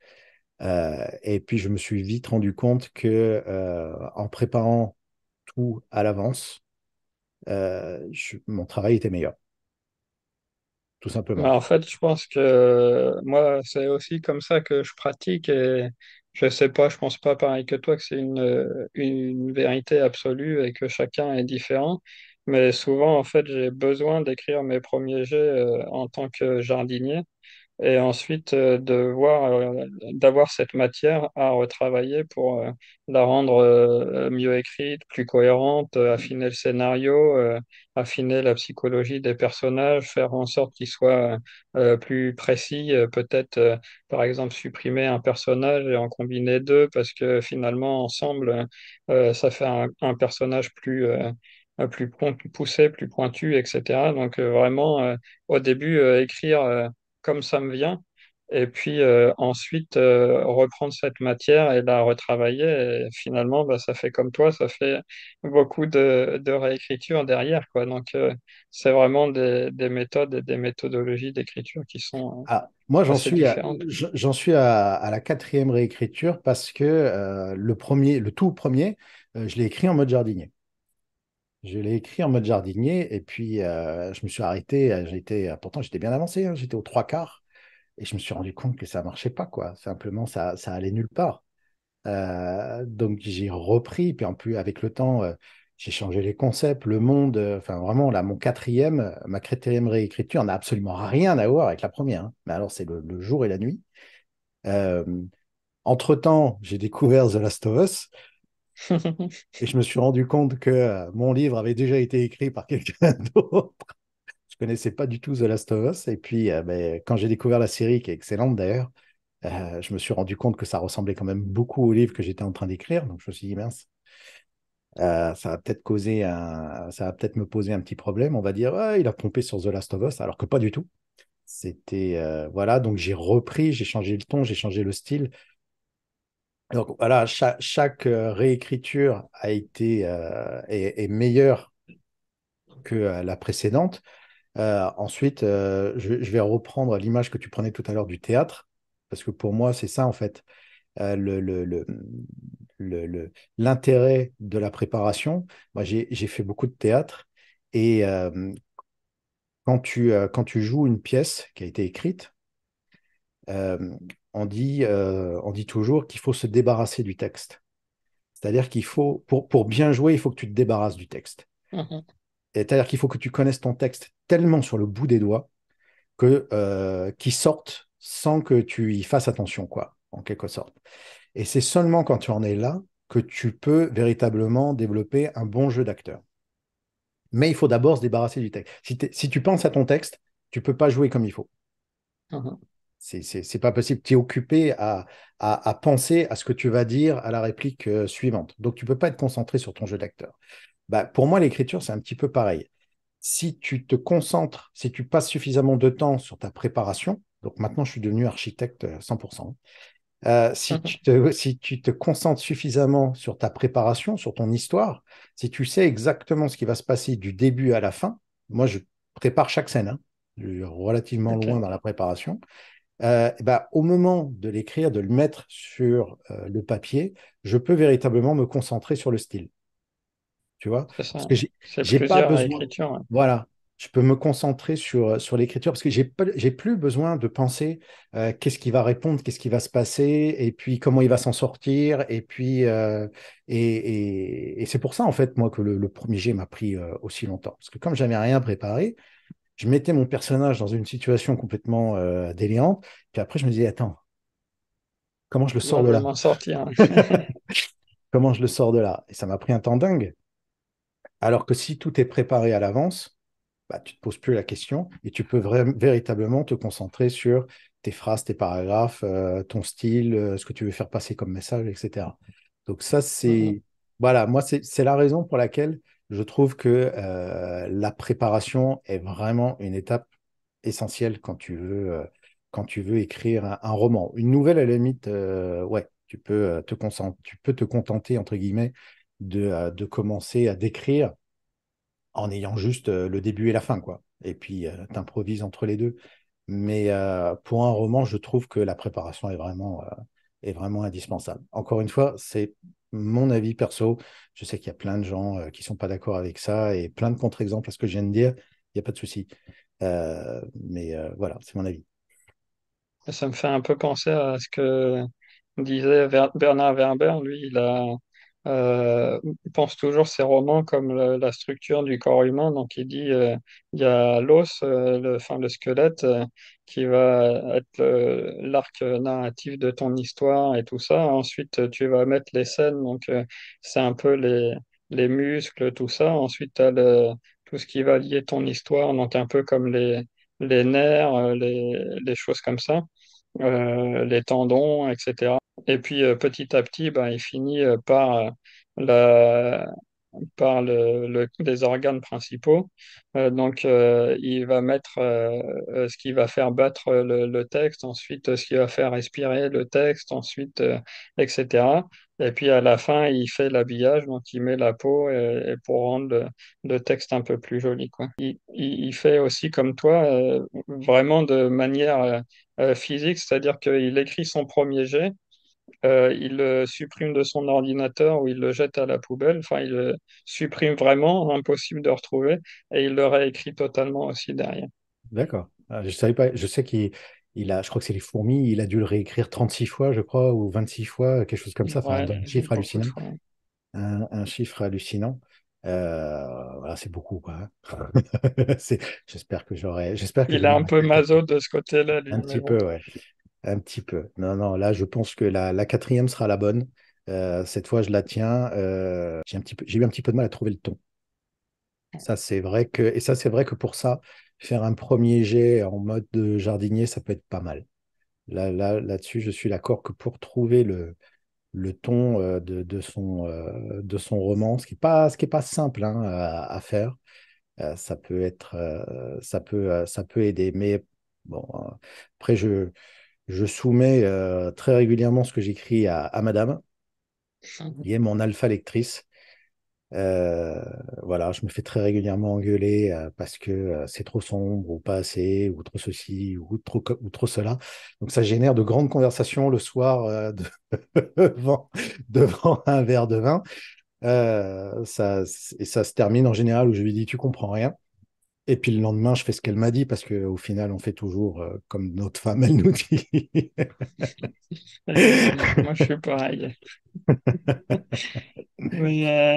Euh, et puis je me suis vite rendu compte que euh, en préparant tout à l'avance, mon travail était meilleur. Tout simplement. Bah, en fait, je pense que moi, c'est aussi comme ça que je pratique et je sais pas, je ne pense pas pareil que toi que c'est une, vérité absolue et que chacun est différent. Mais souvent, en fait, j'ai besoin d'écrire mes premiers jets en tant que jardinier et ensuite euh, de voir euh, d'avoir cette matière à retravailler pour euh, la rendre mieux écrite, plus cohérente, affiner le scénario, affiner la psychologie des personnages, faire en sorte qu'ils soient plus précis, peut-être par exemple supprimer un personnage et en combiner deux parce que finalement ensemble ça fait un, un personnage plus plus poussé, plus pointu, etc. Donc vraiment, au début, écrire comme ça me vient. Et puis euh, ensuite, euh, reprendre cette matière et la retravailler. finalement, bah, ça fait comme toi, ça fait beaucoup de, réécriture derrière. Quoi. Donc, euh, c'est vraiment des, méthodes et des méthodologies d'écriture qui sont. Ah, moi, j'en suis, à, la quatrième réécriture parce que le, premier, le tout premier, je l'ai écrit en mode jardinier. Je l'ai écrit en mode jardinier et puis je me suis arrêté. J'étais, pourtant, j'étais bien avancé, hein, j'étais aux trois quarts et je me suis rendu compte que ça marchait pas, quoi. Simplement, ça, ça allait nulle part. donc, j'ai repris. Puis en plus, avec le temps, j'ai changé les concepts, le monde. Enfin, vraiment, là, mon quatrième, ma quatrième réécriture n'a absolument rien à voir avec la première. Hein. Mais alors, c'est le, le, jour et la nuit. Entre-temps, j'ai découvert The Last of Us et je me suis rendu compte que euh, mon livre avait déjà été écrit par *laughs* quelqu'un d'autre. Je connaissais pas du tout The Last of Us. Et puis, euh, ben, quand j'ai découvert la série, qui est excellente d'ailleurs, euh, je me suis rendu compte que ça ressemblait quand même beaucoup au livre que j'étais en train d'écrire. Donc, je me suis dit, mince, ça va peut-être causé un... ça a peut-être me poser un petit problème. On va dire, ah, il a pompé sur The Last of Us, alors que pas du tout. C'était voilà, donc j'ai repris, j'ai changé le ton, j'ai changé le style, donc voilà, chaque, euh, réécriture a été euh, est, meilleure que euh, la précédente. ensuite, je, vais reprendre l'image que tu prenais tout à l'heure du théâtre, parce que pour moi, c'est ça en fait le, le, l'intérêt de la préparation. Moi, j'ai fait beaucoup de théâtre et quand, tu, quand tu joues une pièce qui a été écrite, on dit, euh, on dit toujours qu'il faut se débarrasser du texte. C'est-à-dire qu'il faut, pour, pour, bien jouer, il faut que tu te débarrasses du texte. Mhm. C'est-à-dire qu'il faut que tu connaisses ton texte tellement sur le bout des doigts que euh, qu'il sorte sans que tu y fasses attention, quoi, en quelque sorte. Et c'est seulement quand tu en es là que tu peux véritablement développer un bon jeu d'acteur. Mais il faut d'abord se débarrasser du texte. Si, tu penses à ton texte, tu peux pas jouer comme il faut. Mhm c'est pas possible. Tu es occupé à, penser à ce que tu vas dire à la réplique euh, suivante. Donc, tu peux pas être concentré sur ton jeu d'acteur. Bah, pour moi, l'écriture, c'est un petit peu pareil. Si tu te concentres, si tu passes suffisamment de temps sur ta préparation, donc maintenant, je suis devenu architecte 100%. Euh, euh, si, mhm. tu te, si tu te concentres suffisamment sur ta préparation, sur ton histoire, si tu sais exactement ce qui va se passer du début à la fin, moi je prépare chaque scène, hein. relativement loin dans la préparation, euh, eh ben, au moment de l'écrire, de le mettre sur euh, le papier, je peux véritablement me concentrer sur le style. Tu vois Parce que j'ai pas besoin. Voilà. Je peux me concentrer sur, euh, sur l'écriture parce que j'ai plus besoin de penser qu'est-ce qui va répondre, qu'est-ce qui va se passer, et puis comment il va s'en sortir. Et puis, et, et, c'est pour ça, en fait, moi, que le, premier jet m'a pris aussi longtemps. Parce que comme j'avais rien préparé, je mettais mon personnage dans une situation complètement euh, déliante, puis après je me disais, attends, comment je le sors de là hein. *laughs* Comment je le sors de là Et ça m'a pris un temps dingue. Alors que si tout est préparé à l'avance, bah, tu ne te poses plus la question et tu peux véritablement te concentrer sur tes phrases, tes paragraphes, euh, ton style, euh, ce que tu veux faire passer comme message, etc. Donc ça, c'est... Mmh voilà, moi, c'est la raison pour laquelle je trouve que euh, la préparation est vraiment une étape essentielle quand tu veux, euh, quand tu veux écrire un, roman. Une nouvelle, à la limite, euh, ouais, tu peux, te tu peux te contenter, entre guillemets, de, de commencer à décrire en ayant juste le début et la fin, quoi. Et puis, tu improvises entre les deux. Mais pour un roman, je trouve que la préparation est vraiment, est vraiment indispensable. Encore une fois, c'est mon avis perso. Je sais qu'il y a plein de gens euh, qui ne sont pas d'accord avec ça et plein de contre-exemples à ce que je viens de dire. Il n'y a pas de souci. Euh, mais euh, voilà, c'est mon avis. Ça me fait un peu penser à ce que disait Bernard Werber. Lui, il a, euh, pense toujours ces romans comme la structure du corps humain. Donc il dit euh, il y a l'os, euh, le, enfin, le squelette, euh, qui va être l'arc narratif de ton histoire et tout ça. Ensuite, tu vas mettre les scènes, donc c'est un peu les, muscles, tout ça. Ensuite, tu as tout ce qui va lier ton histoire, donc un peu comme les, nerfs, les choses comme ça, les tendons, etc. Et puis euh, petit à petit, ben, il finit euh, par, euh, la, par le, les organes principaux. donc, il va mettre ce qui va faire battre le, texte, ensuite ce qui va faire respirer le texte, ensuite, etc. Et puis à la fin, il fait l'habillage, donc il met la peau et, pour rendre le, texte un peu plus joli. il fait aussi comme toi, vraiment de manière physique, c'est-à-dire qu'il écrit son premier jet euh, il le euh, supprime de son ordinateur ou il le jette à la poubelle. Enfin, il le euh, supprime vraiment, impossible de retrouver, et il le réécrit totalement aussi derrière. D'accord. Ah, je savais pas. Je sais qu'il il a, je crois que c'est les fourmis, il a dû le réécrire 36 fois, je crois, ou 26 fois, quelque chose comme ça. un, chiffre hallucinant. Un, chiffre hallucinant. voilà, c'est beaucoup, hein. *laughs* j'espère que j'aurai. J'espère il est un peu mazo de ce côté-là. Un petit peu, ouais. Un petit peu. Non, non, là, je pense que la, la quatrième sera la bonne. Euh, cette fois, je la tiens. Euh, j'ai, un petit j'ai eu un petit peu de mal à trouver le ton. Ça, c'est vrai que, et ça, c'est vrai que pour ça, faire un premier jet en mode de jardinier, ça peut être pas mal. Là, là, là-dessus, je suis d'accord que pour trouver le, le ton euh, de, de, son, de son roman, ce qui n'est pas, ce qui est pas simple hein, à, à, faire, ça peut être, ça peut, ça peut aider. Mais bon, hein, après, je, je soumets euh, très régulièrement ce que j'écris à, madame, qui est mon alpha lectrice. Euh, voilà, je me fais très régulièrement engueuler euh, parce que c'est trop sombre ou pas assez ou trop ceci ou trop, ou trop cela. Donc ça génère de grandes conversations le soir *laughs* devant, un verre de vin. ça, et ça se termine en général où je lui dis tu comprends rien. Et puis le lendemain, je fais ce qu'elle m'a dit parce qu'au final, on fait toujours euh, comme notre femme, elle nous dit. *laughs* Moi, je suis pareil. *laughs*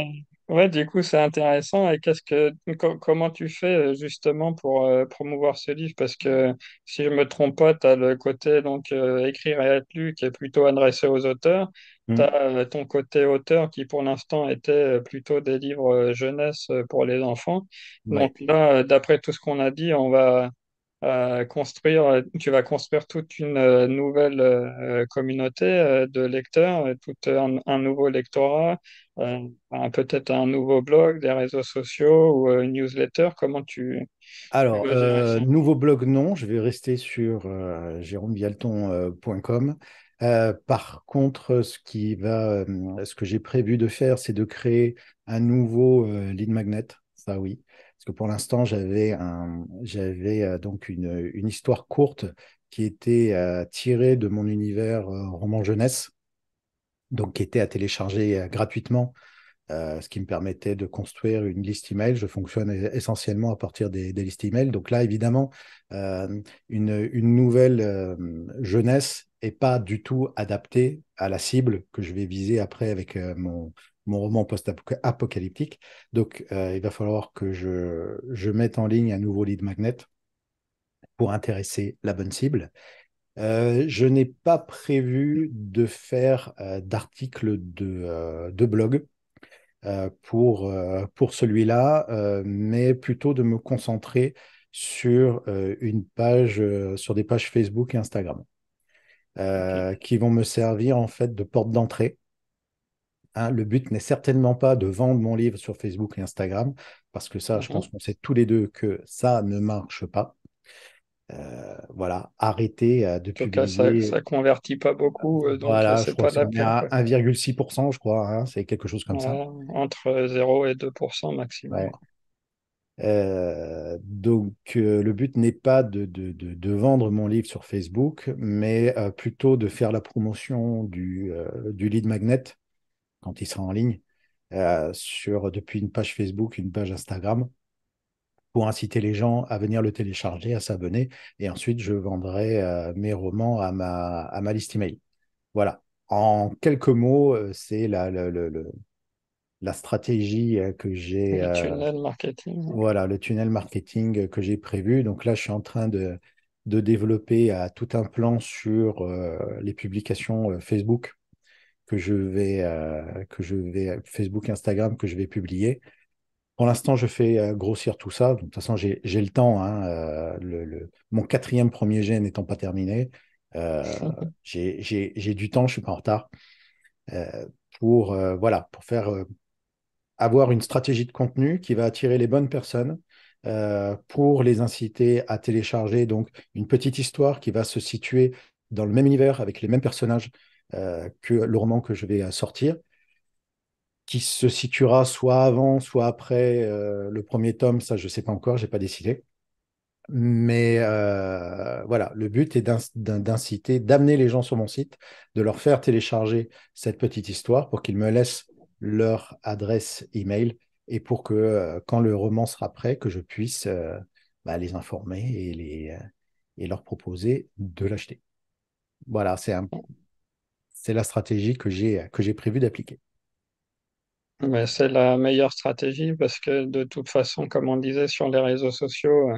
Euh, du coup, c'est intéressant. Et ce que, comment tu fais euh, justement pour promouvoir ce livre Parce que si je me trompe pas, tu as le côté donc écrire et être lu qui est plutôt adressé aux auteurs. Mmh. Euh, ton côté auteur qui, pour l'instant, était euh, plutôt des livres euh, jeunesse pour les enfants. Donc là, d'après tout ce qu'on a dit, on va construire, tu vas construire toute une nouvelle communauté de lecteurs, tout un, nouveau lectorat, peut-être un nouveau blog, des réseaux sociaux ou une newsletter. Comment tu. Alors, nouveau blog, non, je vais rester sur jérômevialton.com euh, par contre, ce, que j'ai prévu de faire, c'est de créer un nouveau lead magnet. Ça, oui. Parce que pour l'instant, j'avais donc une, une, histoire courte qui était tirée de mon univers roman jeunesse, donc qui était à télécharger gratuitement euh, ce qui me permettait de construire une liste email. Je fonctionne essentiellement à partir des, listes email. Donc là, évidemment, euh, une, nouvelle euh, jeunesse n'est pas du tout adaptée à la cible que je vais viser après avec mon, mon roman post-apocalyptique. Donc, il va falloir que je, je, mette en ligne un nouveau lead magnet pour intéresser la bonne cible. je n'ai pas prévu de faire d'articles de, de, blog. Euh, pour, euh, pour celui-là, euh, mais plutôt de me concentrer sur une page, sur des pages Facebook et Instagram, qui vont me servir en fait de porte d'entrée. Hein. le but n'est certainement pas de vendre mon livre sur Facebook et Instagram, parce que ça, je mm-hmm. pense qu'on sait tous les deux que ça ne marche pas. Euh, voilà, arrêter euh, de en tout Cas, ça, ne convertit pas beaucoup. Euh, donc c'est pas la 1,6%, je crois. Hein, c'est quelque chose comme ça. Entre 0 et 2% maximum. donc, le but n'est pas de, vendre mon livre sur Facebook, mais plutôt de faire la promotion du, du, lead magnet quand il sera en ligne sur depuis une page Facebook, une page Instagram pour inciter les gens à venir le télécharger, à s'abonner, et ensuite je vendrai euh, mes romans à ma, à ma liste email. Voilà. En quelques mots, euh, c'est la, stratégie euh, que j'ai. Le tunnel marketing. voilà, le tunnel marketing que j'ai prévu. Donc là, je suis en train de, de développer tout un plan sur les publications Facebook que je vais, que je vais, Facebook, Instagram, que je vais publier. Pour l'instant, je fais euh, grossir tout ça. de toute façon, j'ai le temps. Hein, euh, mon quatrième premier jet n'étant pas terminé, euh, *laughs* j'ai du temps, je ne suis pas en retard. pour, voilà, pour faire avoir une stratégie de contenu qui va attirer les bonnes personnes pour les inciter à télécharger donc une petite histoire qui va se situer dans le même univers avec les mêmes personnages que le roman que je vais sortir qui se situera soit avant, soit après euh, le premier tome, ça je ne sais pas encore, j'ai pas décidé. Mais euh, voilà, le but est d'inciter, d'amener les gens sur mon site, de leur faire télécharger cette petite histoire pour qu'ils me laissent leur adresse email et pour que euh, quand le roman sera prêt, que je puisse bah, les informer et, les, et leur proposer de l'acheter. Voilà, c'est un... la stratégie que j'ai prévu d'appliquer. Mais c'est la meilleure stratégie parce que de toute façon, comme on disait sur les réseaux sociaux, euh,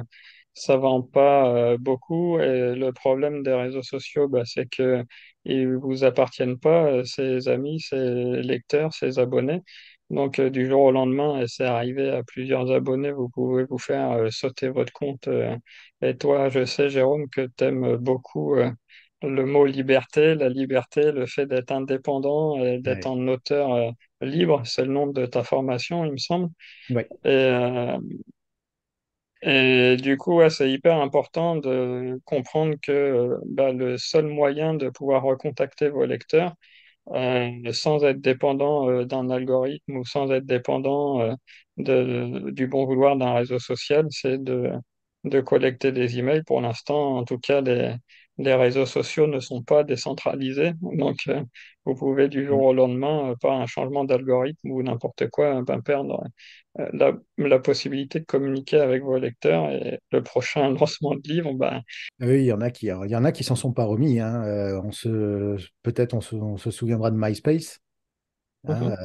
ça vend pas euh, beaucoup. Et le problème des réseaux sociaux, bah, c'est que ils vous appartiennent pas, euh, ces ses amis, ses lecteurs, ses abonnés. Donc du jour au lendemain, et c'est arrivé à plusieurs abonnés, vous pouvez vous faire sauter votre compte. et toi, je sais, Jérôme, que tu aimes beaucoup le mot liberté, la liberté, le fait d'être indépendant, d'être un en auteur libre, c'est le nom de ta formation, il me semble. Euh, et, du coup, c'est hyper important de comprendre que bah, le seul moyen de pouvoir recontacter vos lecteurs, euh, sans être dépendant euh, d'un algorithme ou sans être dépendant du bon vouloir d'un réseau social, c'est de, de collecter des emails. Pour l'instant, en tout cas, les, les réseaux sociaux ne sont pas décentralisés. Donc, euh, vous pouvez du jour au lendemain, euh, par un changement d'algorithme ou n'importe quoi, euh, ben, perdre la, possibilité de communiquer avec vos lecteurs. Et le prochain *laughs* lancement de livre, ben... Ah oui, il y en a qui il y en a qui s'en sont pas remis. Hein. on se, peut-être on se, souviendra de MySpace. Hein,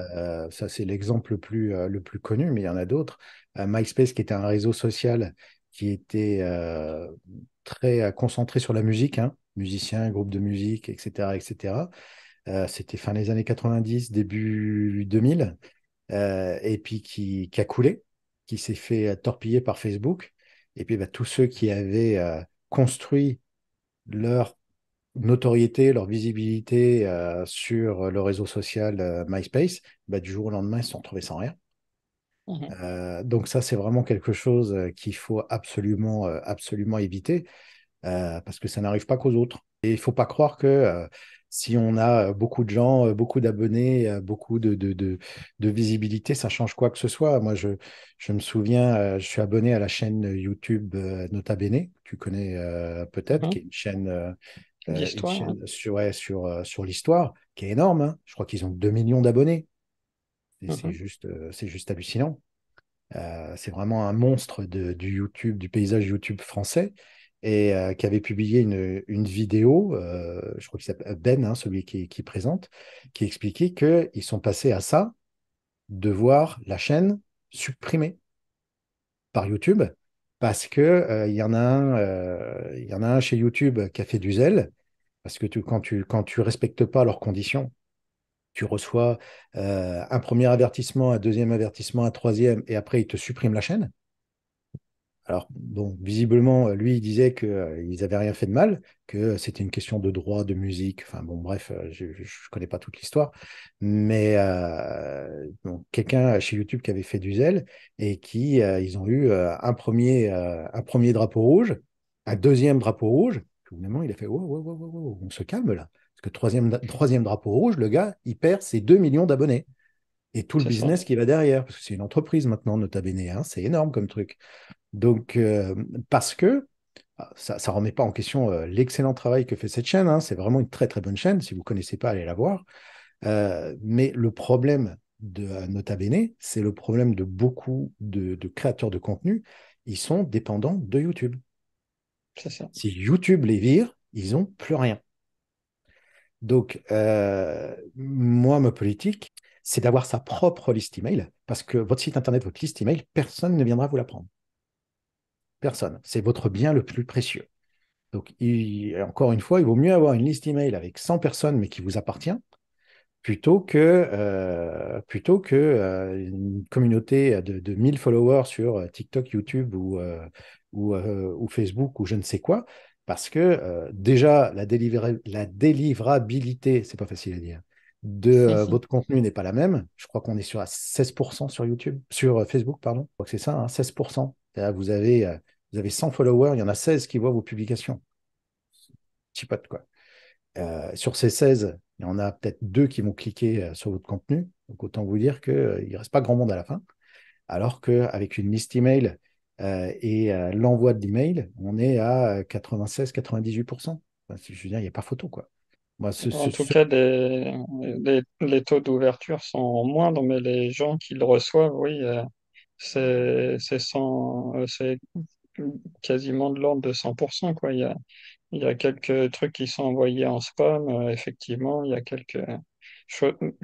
mhm. ça, c'est l'exemple le plus, le plus connu, mais il y en a d'autres. MySpace, qui était un réseau social qui était euh, très euh, concentré sur la musique, hein, musicien, groupe de musique, etc. etc. Euh, c'était fin des années 90, début 2000, et puis qui, a coulé, qui s'est fait torpiller par Facebook. Et puis bah, tous ceux qui avaient construit leur notoriété, leur visibilité sur le réseau social MySpace, bah, du jour au lendemain, ils se sont retrouvés sans rien. Mmh euh, donc ça, c'est vraiment quelque chose euh, qu'il faut absolument, euh, absolument éviter parce que ça n'arrive pas qu'aux autres. Et il ne faut pas croire que si on a beaucoup de gens, beaucoup d'abonnés, beaucoup de, visibilité, ça change quoi que ce soit. Moi, je, me souviens, je suis abonné à la chaîne YouTube Nota Bene, tu connais peut-être, mmh. qui est une chaîne sur, l'histoire, qui est énorme. Hein. Je crois qu'ils ont 2 millions d'abonnés. Mmh euh, c'est juste, juste hallucinant. Euh, c'est vraiment un monstre du YouTube, du paysage YouTube français, et euh, qui avait publié une, vidéo, je crois qu'il s'appelle Ben, hein, celui qui, présente, qui expliquait qu'ils sont passés à ça de voir la chaîne supprimée par YouTube parce que il y en a un, y en a un chez YouTube qui a fait du zèle parce que quand tu quand tu respectes pas leurs conditions, tu reçois euh, un premier avertissement, un deuxième avertissement, un troisième, et après, ils te suppriment la chaîne. Alors, bon, visiblement, lui, il disait qu'ils euh, n'avaient rien fait de mal, que c'était une question de droit, de musique. Enfin, bon, bref, euh, je ne connais pas toute l'histoire. Mais quelqu'un chez YouTube qui avait fait du zèle et qui, ils ont eu un, premier, un premier drapeau rouge, un deuxième drapeau rouge. Finalement, il a fait on se calme là que troisième, troisième drapeau rouge, le gars, il perd ses 2 millions d'abonnés. Et tout le business qui va derrière, parce que c'est une entreprise maintenant, Nota Bene, hein, c'est énorme comme truc. Donc, euh, parce que ah, ça ne remet pas en question euh, l'excellent travail que fait cette chaîne, hein, c'est vraiment une très très bonne chaîne, si vous ne connaissez pas, allez la voir. Euh, mais le problème de Nota Bene, c'est le problème de beaucoup de, créateurs de contenu, ils sont dépendants de YouTube. Si YouTube les vire, ils n'ont plus rien. Donc, euh, moi, ma politique, c'est d'avoir sa propre liste email, parce que votre site internet, votre liste email, personne ne viendra vous la prendre. Personne. C'est votre bien le plus précieux. Donc, encore une fois, il vaut mieux avoir une liste email avec 100 personnes, mais qui vous appartient, plutôt que, euh, plutôt que euh, communauté de, 1000 followers sur TikTok, YouTube ou, Facebook ou je ne sais quoi, parce que euh, déjà, la, délivrabilité, c'est pas facile à dire, de euh, votre contenu n'est pas la même. Je crois qu'on est sur 16% sur YouTube, sur euh, Facebook, pardon. Je crois que c'est ça, 16%. Hein, vous avez, vous avez 100 followers, il y en a 16 qui voient vos publications. Petit pote, quoi. sur ces 16, il y en a peut-être deux qui vont cliquer sur votre contenu. Donc autant vous dire qu'il ne reste pas grand monde à la fin. Alors qu'avec une liste email euh, et euh, l'envoi de l'email, on est à 96-98%. Euh, je veux dire, il n'y a pas photo, quoi. en tout cas, les, taux d'ouverture sont moindres, mais les gens qui le reçoivent, oui, c'est quasiment de l'ordre de 100%. Quoi. Il, y a, il y a quelques trucs qui sont envoyés en spam, effectivement, il y a quelques,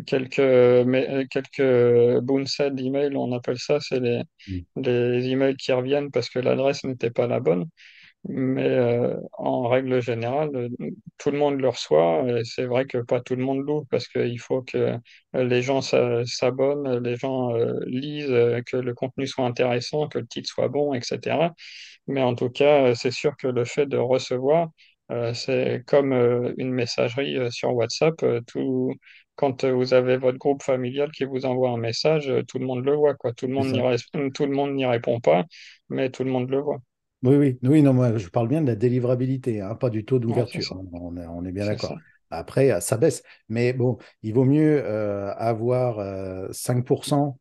quelques, mais, euh, quelques boonsets d'emails, on appelle ça, c'est les, les, mm. emails qui reviennent parce que l'adresse n'était pas la bonne. Mais euh, en règle générale, euh, tout le monde le reçoit. et C'est vrai que pas tout le monde l'ouvre parce qu'il faut que les gens s'abonnent, les gens lisent, que le contenu soit intéressant, que le titre soit bon, etc. Mais en tout cas, c'est sûr que le fait de recevoir, c'est comme une messagerie sur WhatsApp. Tout, quand euh, vous avez votre groupe familial qui vous envoie un message, euh, tout le monde le voit, quoi. Euh, tout le monde n'y répond pas, mais tout le monde le voit. Oui, oui, oui, non, moi, je parle bien de la délivrabilité, hein, pas du taux d'ouverture. Ah, hein. on, est bien d'accord. Après, ça baisse. Mais bon, il vaut mieux avoir 5%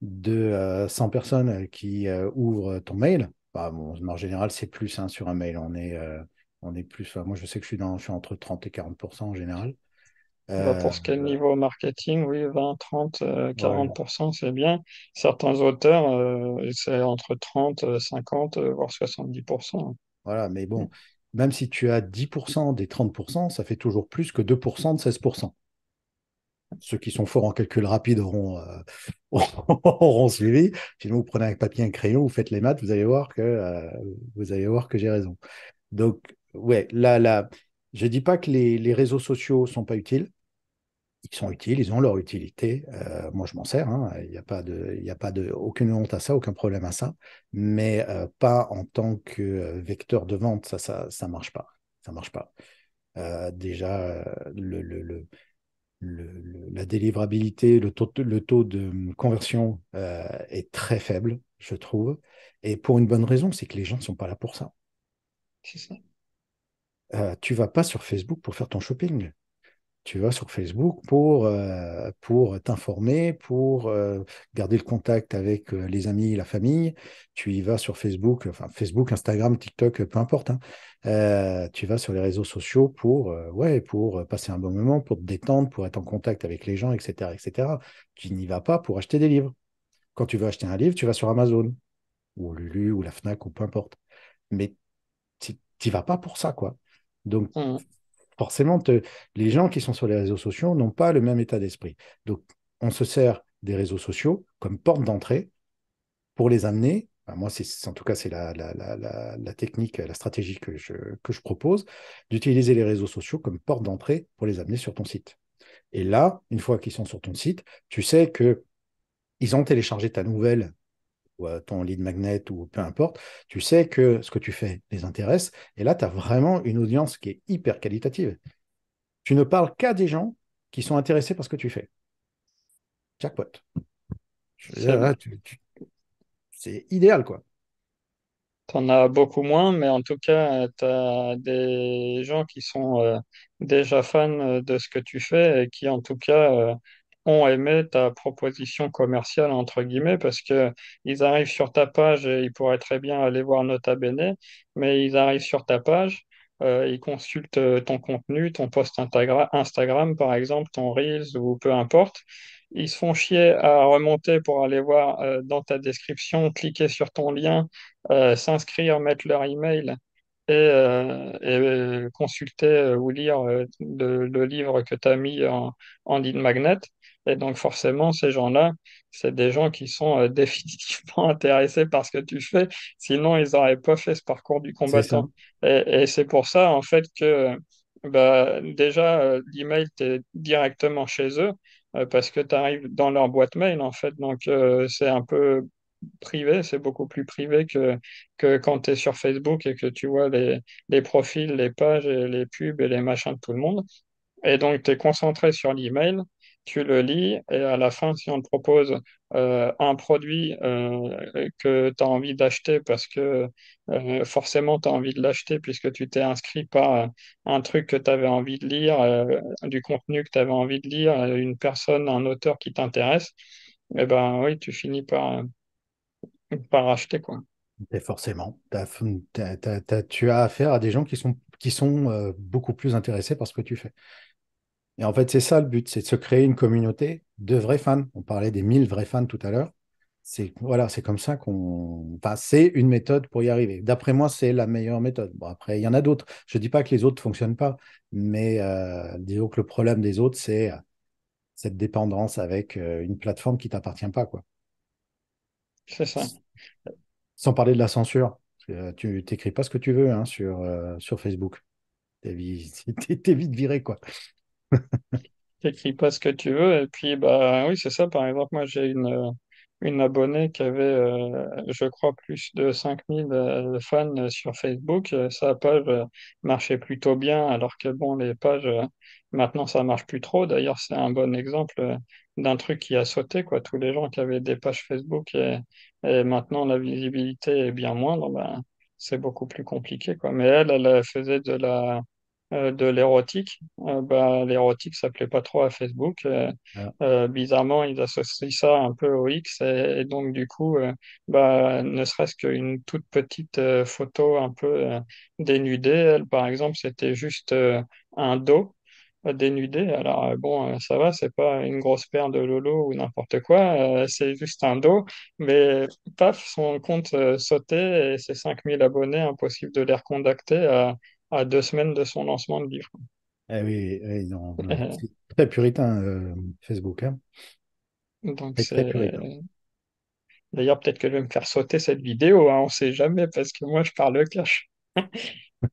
de 100 personnes qui ouvrent ton mail. Bah, en général, c'est plus hein, sur un mail. On est, on est plus. moi, je sais que je suis, dans, je suis entre 30 et 40% en général. Bah, euh, pour ce qui est niveau marketing, oui, 20, 30, 40%, c'est bien. Certains auteurs, c'est euh, entre 30, 50, euh, voire 70%. Hein. Voilà, mais bon, mm. même si tu as 10% des 30%, ça fait toujours plus que 2% de 16%. Ceux qui sont forts en calcul rapide auront, *laughs* auront suivi. Sinon, vous prenez un papier, un crayon, vous faites les maths, vous allez voir que, vous allez voir que j'ai raison. Donc, ouais, là, là, je ne dis pas que les, les réseaux sociaux ne sont pas utiles ils sont utiles, ils ont leur utilité. Euh, moi, je m'en sers. Hein, il n'y a pas de, il y a pas de, aucune honte à ça, aucun problème à ça. Mais euh, pas en tant que euh, vecteur de vente, ça, ça, ça marche pas. Ça marche pas. déjà, le, la délivrabilité, le taux, le taux de hum, conversion est très faible, je trouve. Et pour une bonne raison, c'est que les gens ne sont pas là pour ça. C'est ça. tu vas pas sur Facebook pour faire ton shopping tu vas sur Facebook pour, euh, pour t'informer, pour euh, garder le contact avec euh, les amis, la famille. Tu y vas sur Facebook, enfin Facebook, Instagram, TikTok, peu importe. Hein. tu vas sur les réseaux sociaux pour, ouais, pour passer un bon moment, pour te détendre, pour être en contact avec les gens, etc. etc. Tu n'y vas pas pour acheter des livres. Quand tu veux acheter un livre, tu vas sur Amazon ou Lulu ou la FNAC ou peu importe. Mais tu n'y vas pas pour ça, quoi. Donc, mmh forcément, les gens qui sont sur les réseaux sociaux n'ont pas le même état d'esprit. Donc, on se sert des réseaux sociaux comme porte d'entrée pour les amener. moi, en tout cas, c'est la, technique, la stratégie que je, que je propose, d'utiliser les réseaux sociaux comme porte d'entrée pour les amener sur ton site. Et là, une fois qu'ils sont sur ton site, tu sais que ils ont téléchargé ta nouvelle ou ton lead magnet ou peu importe, tu sais que ce que tu fais les intéresse. Et là, tu as vraiment une audience qui est hyper qualitative. Tu ne parles qu'à des gens qui sont intéressés par ce que tu fais. Jackpot. C'est idéal, quoi. Tu en as beaucoup moins, mais en tout cas, tu as des gens qui sont déjà fans de ce que tu fais et qui, en tout cas, ont aimé ta proposition commerciale, entre guillemets, parce qu'ils arrivent sur ta page et ils pourraient très bien aller voir Nota Bene, mais ils arrivent sur ta page, euh, ils consultent euh, ton contenu, ton post Instagram, par exemple, ton Reels ou peu importe. Ils se font chier à remonter pour aller voir euh, dans ta description, cliquer sur ton lien, s'inscrire, mettre leur email et, et, consulter ou lire le, livre que tu as mis en, en lead magnet. Et donc forcément, ces gens-là, c'est des gens qui sont euh, *laughs* définitivement intéressés par ce que tu fais, sinon ils n'auraient pas fait ce parcours du combattant. Et, c'est pour ça, en fait, que euh, bah, déjà, euh, l'email, tu es directement chez eux parce que tu arrives dans leur boîte mail, en fait. Donc c'est un peu privé, c'est beaucoup plus privé que, que quand tu es sur Facebook et que tu vois les, les profils, les pages, et les pubs et les machins de tout le monde. Et donc, tu es concentré sur l'email tu le lis et à la fin, si on te propose euh, un produit euh, que tu as envie d'acheter parce que euh, forcément tu as envie de l'acheter puisque tu t'es inscrit par un truc que tu avais envie de lire, du contenu que tu avais envie de lire, une personne, un auteur qui t'intéresse, et eh ben oui, tu finis par, par acheter quoi. Et forcément, tu as affaire à des gens qui sont, qui sont beaucoup plus intéressés par ce que tu fais. Et en fait, c'est ça le but, c'est de se créer une communauté de vrais fans. On parlait des 1000 vrais fans tout à l'heure. C'est voilà, c'est comme ça qu'on. Enfin, c'est une méthode pour y arriver. D'après moi, c'est la meilleure méthode. Bon, après, il y en a d'autres. Je ne dis pas que les autres ne fonctionnent pas, mais euh, disons que le problème des autres, c'est euh, cette dépendance avec euh, une plateforme qui ne t'appartient pas. quoi. C'est ça. Sans parler de la censure. Tu n'écris pas ce que tu veux hein, sur, sur Facebook. T'es vite, *laughs* vite viré, quoi. T'écris pas ce que tu veux. Et puis, bah oui, c'est ça. Par exemple, moi, j'ai une, euh, une abonnée qui avait, euh, je crois, plus de 5000 euh, fans sur Facebook. Sa page marchait plutôt bien, alors que, bon, les pages, maintenant, ça marche plus trop. D'ailleurs, c'est un bon exemple d'un truc qui a sauté, quoi. Tous les gens qui avaient des pages Facebook et, maintenant la visibilité est bien moindre, bah, c'est beaucoup plus compliqué, quoi. Mais elle, elle faisait de la euh, de l'érotique, euh, bah, l'érotique, ça plaît pas trop à Facebook. Euh, ah. bizarrement, ils associent ça un peu au X et, donc du coup, bah, ne serait-ce qu'une toute petite photo un peu dénudée, elle, par exemple, c'était juste un dos dénudé. Alors bon, ça va, c'est pas une grosse paire de lolo ou n'importe quoi, c'est juste un dos. Mais paf, son compte sautait et ses 5000 abonnés, impossible de les recontacter à, à deux semaines de son lancement de livre. Eh oui, *laughs* c'est très puritain, euh, Facebook. Hein. c'est D'ailleurs, peut-être que je vais me faire sauter cette vidéo, hein, on ne sait jamais, parce que moi, je parle cash. *laughs*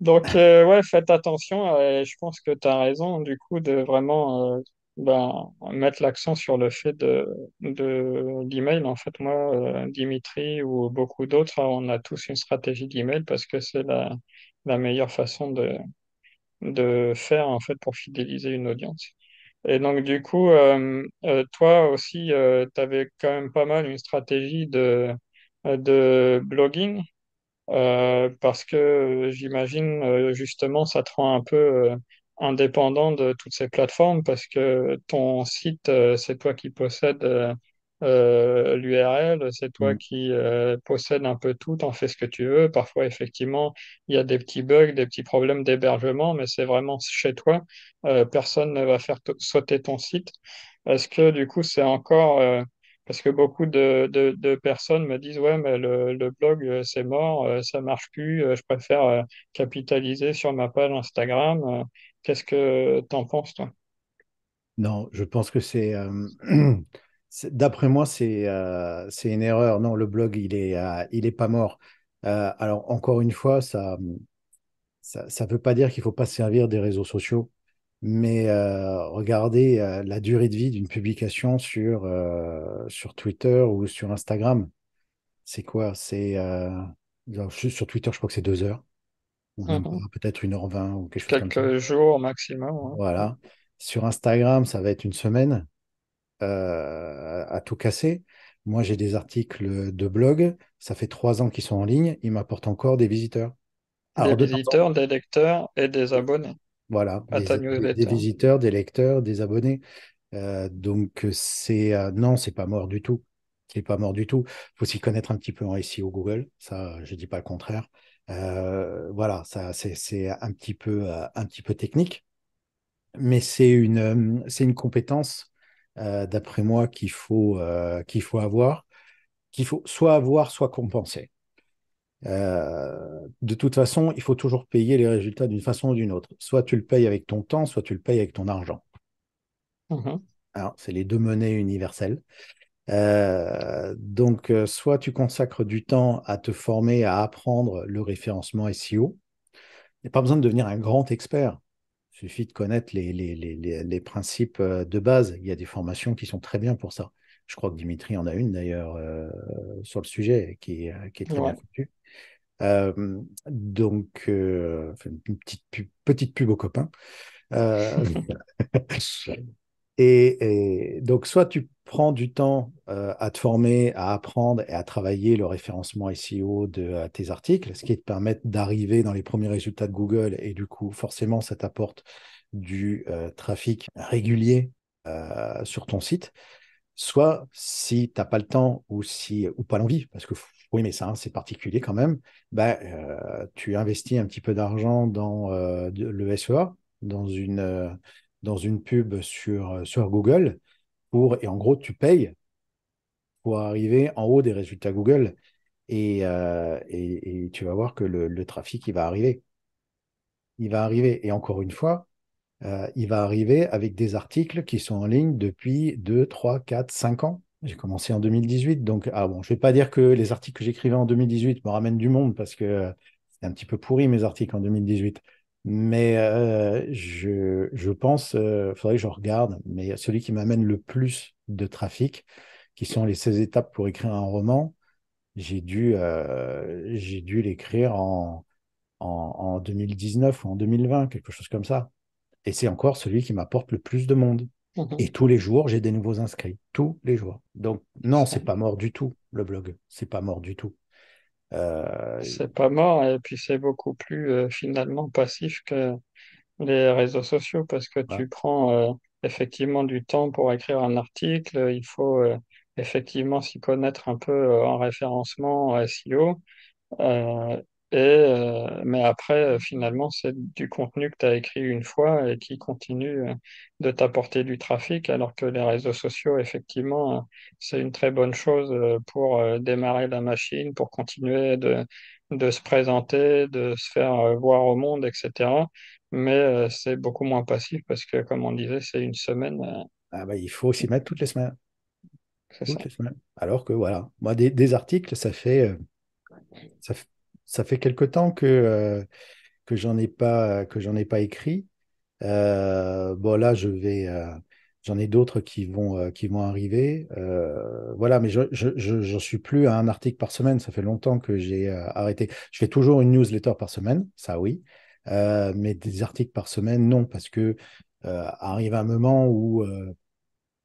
Donc, euh, ouais, faites attention. Euh, je pense que tu as raison, du coup, de vraiment ben, mettre l'accent sur le fait de, de l'email. En fait, moi, Dimitri ou beaucoup d'autres, on a tous une stratégie d'email parce que c'est la, la meilleure façon de, de faire en fait pour fidéliser une audience. Et donc du coup, euh, euh, toi aussi, euh, tu avais quand même pas mal une stratégie de, de blogging parce que j'imagine justement ça te rend un peu indépendant de toutes ces plateformes parce que ton site, c'est toi qui possède… Euh, l'URL, c'est toi mm. qui euh, possède un peu tout, t'en fais ce que tu veux. Parfois, effectivement, il y a des petits bugs, des petits problèmes d'hébergement, mais c'est vraiment chez toi. Euh, personne ne va faire sauter ton site. est-ce que du coup, c'est encore... parce que beaucoup de, de, personnes me disent, ouais, mais le, le blog, c'est mort, ça marche plus, je préfère capitaliser sur ma page Instagram. Qu'est-ce que t'en penses, toi Non, je pense que c'est... *clears throat* D'après moi, euh, c'est une erreur. Non, le blog, il n'est euh, est pas mort. Euh, alors, encore une fois, ça ne veut pas dire qu'il ne faut pas servir des réseaux sociaux, mais regardez la durée de vie d'une publication sur, sur Twitter ou sur Instagram. C'est quoi C'est Sur Twitter, je crois que c'est deux heures. Mmh peut-être une heure vingt ou quelque chose comme ça. jours maximum. Voilà. Sur Instagram, ça va être une semaine. Euh, à tout casser. Moi, j'ai des articles de blog, ça fait trois ans qu'ils sont en ligne, ils m'apportent encore des visiteurs. des visiteurs, des lecteurs et des abonnés. Voilà, des, visiteurs, des lecteurs, des abonnés. Euh, donc, c'est euh, non, c'est pas mort du tout. C'est pas mort du tout. Il faut s'y connaître un petit peu en SEO Google, ça, je dis pas le contraire. voilà, ça, c'est un, petit peu, un petit peu technique, mais c'est une, c'est une compétence euh, d'après moi, qu'il faut, euh, qu'il faut avoir, qu'il faut soit avoir, soit compenser. Euh, de toute façon, il faut toujours payer les résultats d'une façon ou d'une autre. Soit tu le payes avec ton temps, soit tu le payes avec ton argent. Mm-hmm. Alors, c'est les deux monnaies universelles. donc, soit tu consacres du temps à te former, à apprendre le référencement SEO. Il n'y a pas besoin de devenir un grand expert suffit de connaître les, les, les, les, principes euh, de base. Il y a des formations qui sont très bien pour ça. Je crois que Dimitri en a une d'ailleurs euh, sur le sujet qui, euh, qui est très bien foutue. donc, une petite pub, petite pub aux copains. *laughs* *laughs* et, et, donc, soit tu prends du temps euh, à te former, à apprendre et à travailler le référencement SEO de euh, tes articles, ce qui te permet d'arriver dans les premiers résultats de Google et du coup, forcément, ça t'apporte du euh, trafic régulier sur ton site. Soit si tu n'as pas le temps ou, si, ou pas l'envie, parce que oui, mais ça, hein, c'est particulier quand même, bah, tu investis un petit peu d'argent dans le SEA, dans une, dans une pub sur, sur Google et en gros, tu payes pour arriver en haut des résultats Google. Et, euh, tu vas voir que le, trafic, il va arriver. Il va arriver. Et encore une fois, euh, il va arriver avec des articles qui sont en ligne depuis 2, 3, 4, 5 ans. J'ai commencé en 2018. Donc, ah bon, je ne vais pas dire que les articles que j'écrivais en 2018 me ramènent du monde parce que euh, c'est un petit peu pourri mes articles en 2018. Mais je, pense, il faudrait que je regarde, mais celui qui m'amène le plus de trafic, qui sont les 16 étapes pour écrire un roman, j'ai dû, dû l'écrire en, en, 2019 ou en 2020, quelque chose comme ça. Et c'est encore celui qui m'apporte le plus de monde. Mmh Et tous les jours, j'ai des nouveaux inscrits. Tous les jours. Donc, non, c'est pas mort du tout, le blog. C'est pas mort du tout. Euh, c'est pas mort et puis c'est beaucoup plus euh, finalement passif que les réseaux sociaux parce que tu prends euh, effectivement du temps pour écrire un article, il faut effectivement s'y connaître un peu en référencement, SEO. Et, euh, mais après, euh, finalement, c'est du contenu que tu as écrit une fois et qui continue euh, de t'apporter du trafic, alors que les réseaux sociaux, effectivement, c'est une très bonne chose pour démarrer la machine, pour continuer de, de se présenter, de se faire voir au monde, etc. Mais c'est beaucoup moins passif parce que, comme on disait, c'est une semaine. Ah bah, il faut s'y mettre toutes les semaines. Toutes ça. Alors que voilà, moi, des, des articles, ça fait, ça fait ça fait quelque temps que, euh, que j'en ai pas que j'en ai pas écrit. Euh, bon là, je vais, euh, j'en ai d'autres qui vont qui vont arriver. voilà, mais je je, suis plus à un article par semaine. Ça fait longtemps que j'ai arrêté. Je fais toujours une newsletter par semaine, ça oui, mais des articles par semaine non parce que arrive un moment où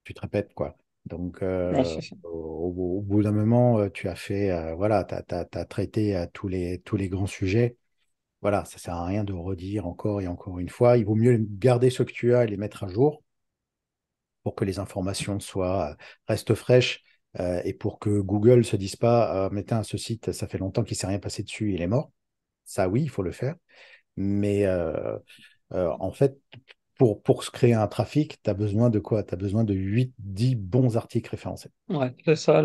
tu te répètes quoi. Donc, euh, au, bout d'un moment, euh, tu as fait, euh, voilà, tu as, traité tous, les, tous les grands sujets. Voilà, ça ne sert à rien de redire encore et encore une fois. Il vaut mieux garder ce que tu as et les mettre à jour pour que les informations soient restent fraîches et pour que Google ne se dise pas, ah, mettez ce site, ça fait longtemps qu'il ne s'est rien passé dessus, il est mort. Ça, oui, il faut le faire. Mais en fait, pour, se créer un trafic, tu as besoin de quoi Tu as besoin de 8-10 bons articles référencés. Ouais, c'est ça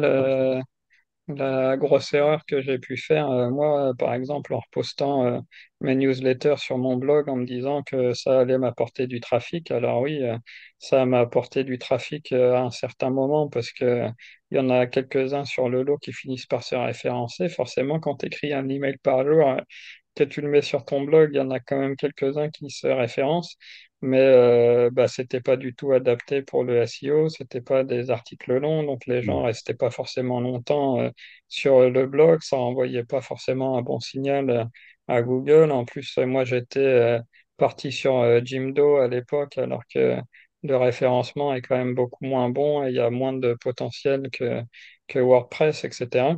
la grosse erreur que j'ai pu faire. Euh, moi, par exemple, en repostant euh, mes newsletters sur mon blog en me disant que ça allait m'apporter du trafic. Alors oui, euh, ça m'a apporté du trafic à un certain moment parce que il y en a quelques-uns sur le lot qui finissent par se référencer. Forcément, quand tu écris un email par jour, que tu le mets sur ton blog, il y en a quand même quelques-uns qui se référencent mais euh, bah, pas du tout adapté pour le SEO, c'était pas des articles longs, donc les gens restaient pas forcément longtemps euh, sur le blog, ça n'envoyait pas forcément un bon signal euh, à Google. En plus, euh, moi j'étais parti sur Jimdo à l'époque, alors que le référencement est quand même beaucoup moins bon et il y a moins de potentiel que, que WordPress, etc.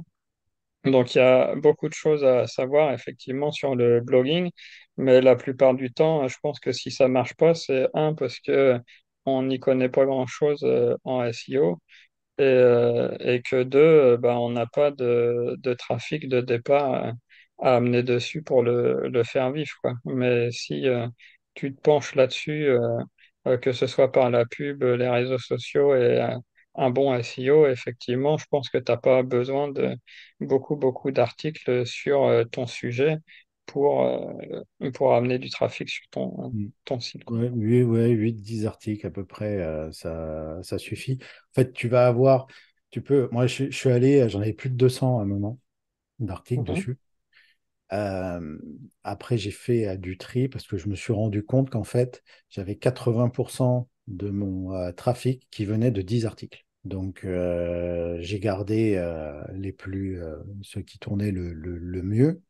Donc, il y a beaucoup de choses à savoir effectivement sur le blogging, mais la plupart du temps, je pense que si ça marche pas, c'est un parce que on n'y connaît pas grand-chose euh, en SEO euh, et, que deux, euh, ben, on n'a pas de, de, trafic de départ à amener dessus pour le, le faire vivre. Mais si tu te penches là-dessus, que ce soit par la pub, les réseaux sociaux et, un bon SEO, effectivement, je pense que tu n'as pas besoin de beaucoup, beaucoup d'articles sur euh, ton sujet pour, euh, pour amener du trafic sur ton, mm. ton site. Oui, oui, 8-10 articles à peu près, euh, ça, ça suffit. En fait, tu vas avoir, tu peux, moi je, suis allé, j'en avais plus de 200 à un moment d'articles mhm. dessus. après, j'ai fait du tri parce que je me suis rendu compte qu'en fait, j'avais 80% de mon euh, trafic qui venait de 10 articles. Donc euh, j'ai gardé euh, les plus ceux qui tournaient le, mieux.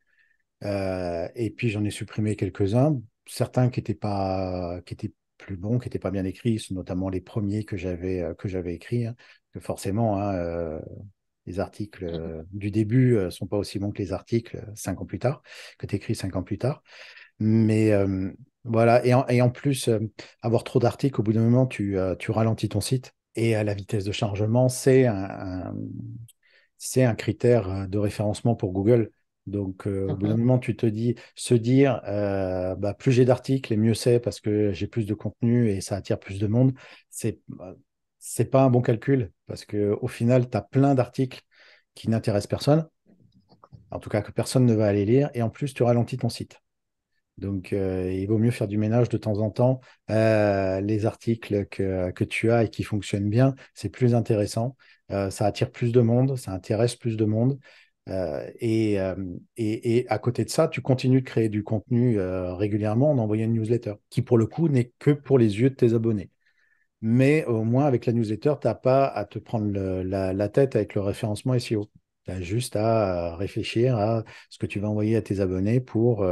et puis j'en ai supprimé quelques-uns, certains qui étaient pas qui étaient plus bons, qui n'étaient pas bien écrits, notamment les premiers que j'avais que j'avais écrits. Hein. que forcément, hein, les articles mmh du début ne sont pas aussi bons que les articles 5 ans plus tard, que tu écris cinq ans plus tard. Mais euh, voilà, et en, plus, euh, avoir trop d'articles, au bout d'un moment, tu, euh, ralentis ton site. Et à la vitesse de chargement, c'est un, critère de référencement pour Google. Donc, au bout d'un moment, tu te dis, se dire, bah, plus j'ai d'articles et mieux c'est parce que j'ai plus de contenu et ça attire plus de monde, c'est bah, pas un bon calcul parce qu'au final, tu as plein d'articles qui n'intéressent personne, en tout cas que personne ne va aller lire, et en plus, tu ralentis ton site. Donc, euh, il vaut mieux faire du ménage de temps en temps. Euh, les articles que, tu as et qui fonctionnent bien, c'est plus intéressant. Euh, ça attire plus de monde, ça intéresse plus de monde. Et, à côté de ça, tu continues de créer du contenu régulièrement en envoyant une newsletter, qui pour le coup n'est que pour les yeux de tes abonnés. Mais au moins, avec la newsletter, tu n'as pas à te prendre la, la tête avec le référencement SEO. Tu as juste à réfléchir à ce que tu vas envoyer à tes abonnés pour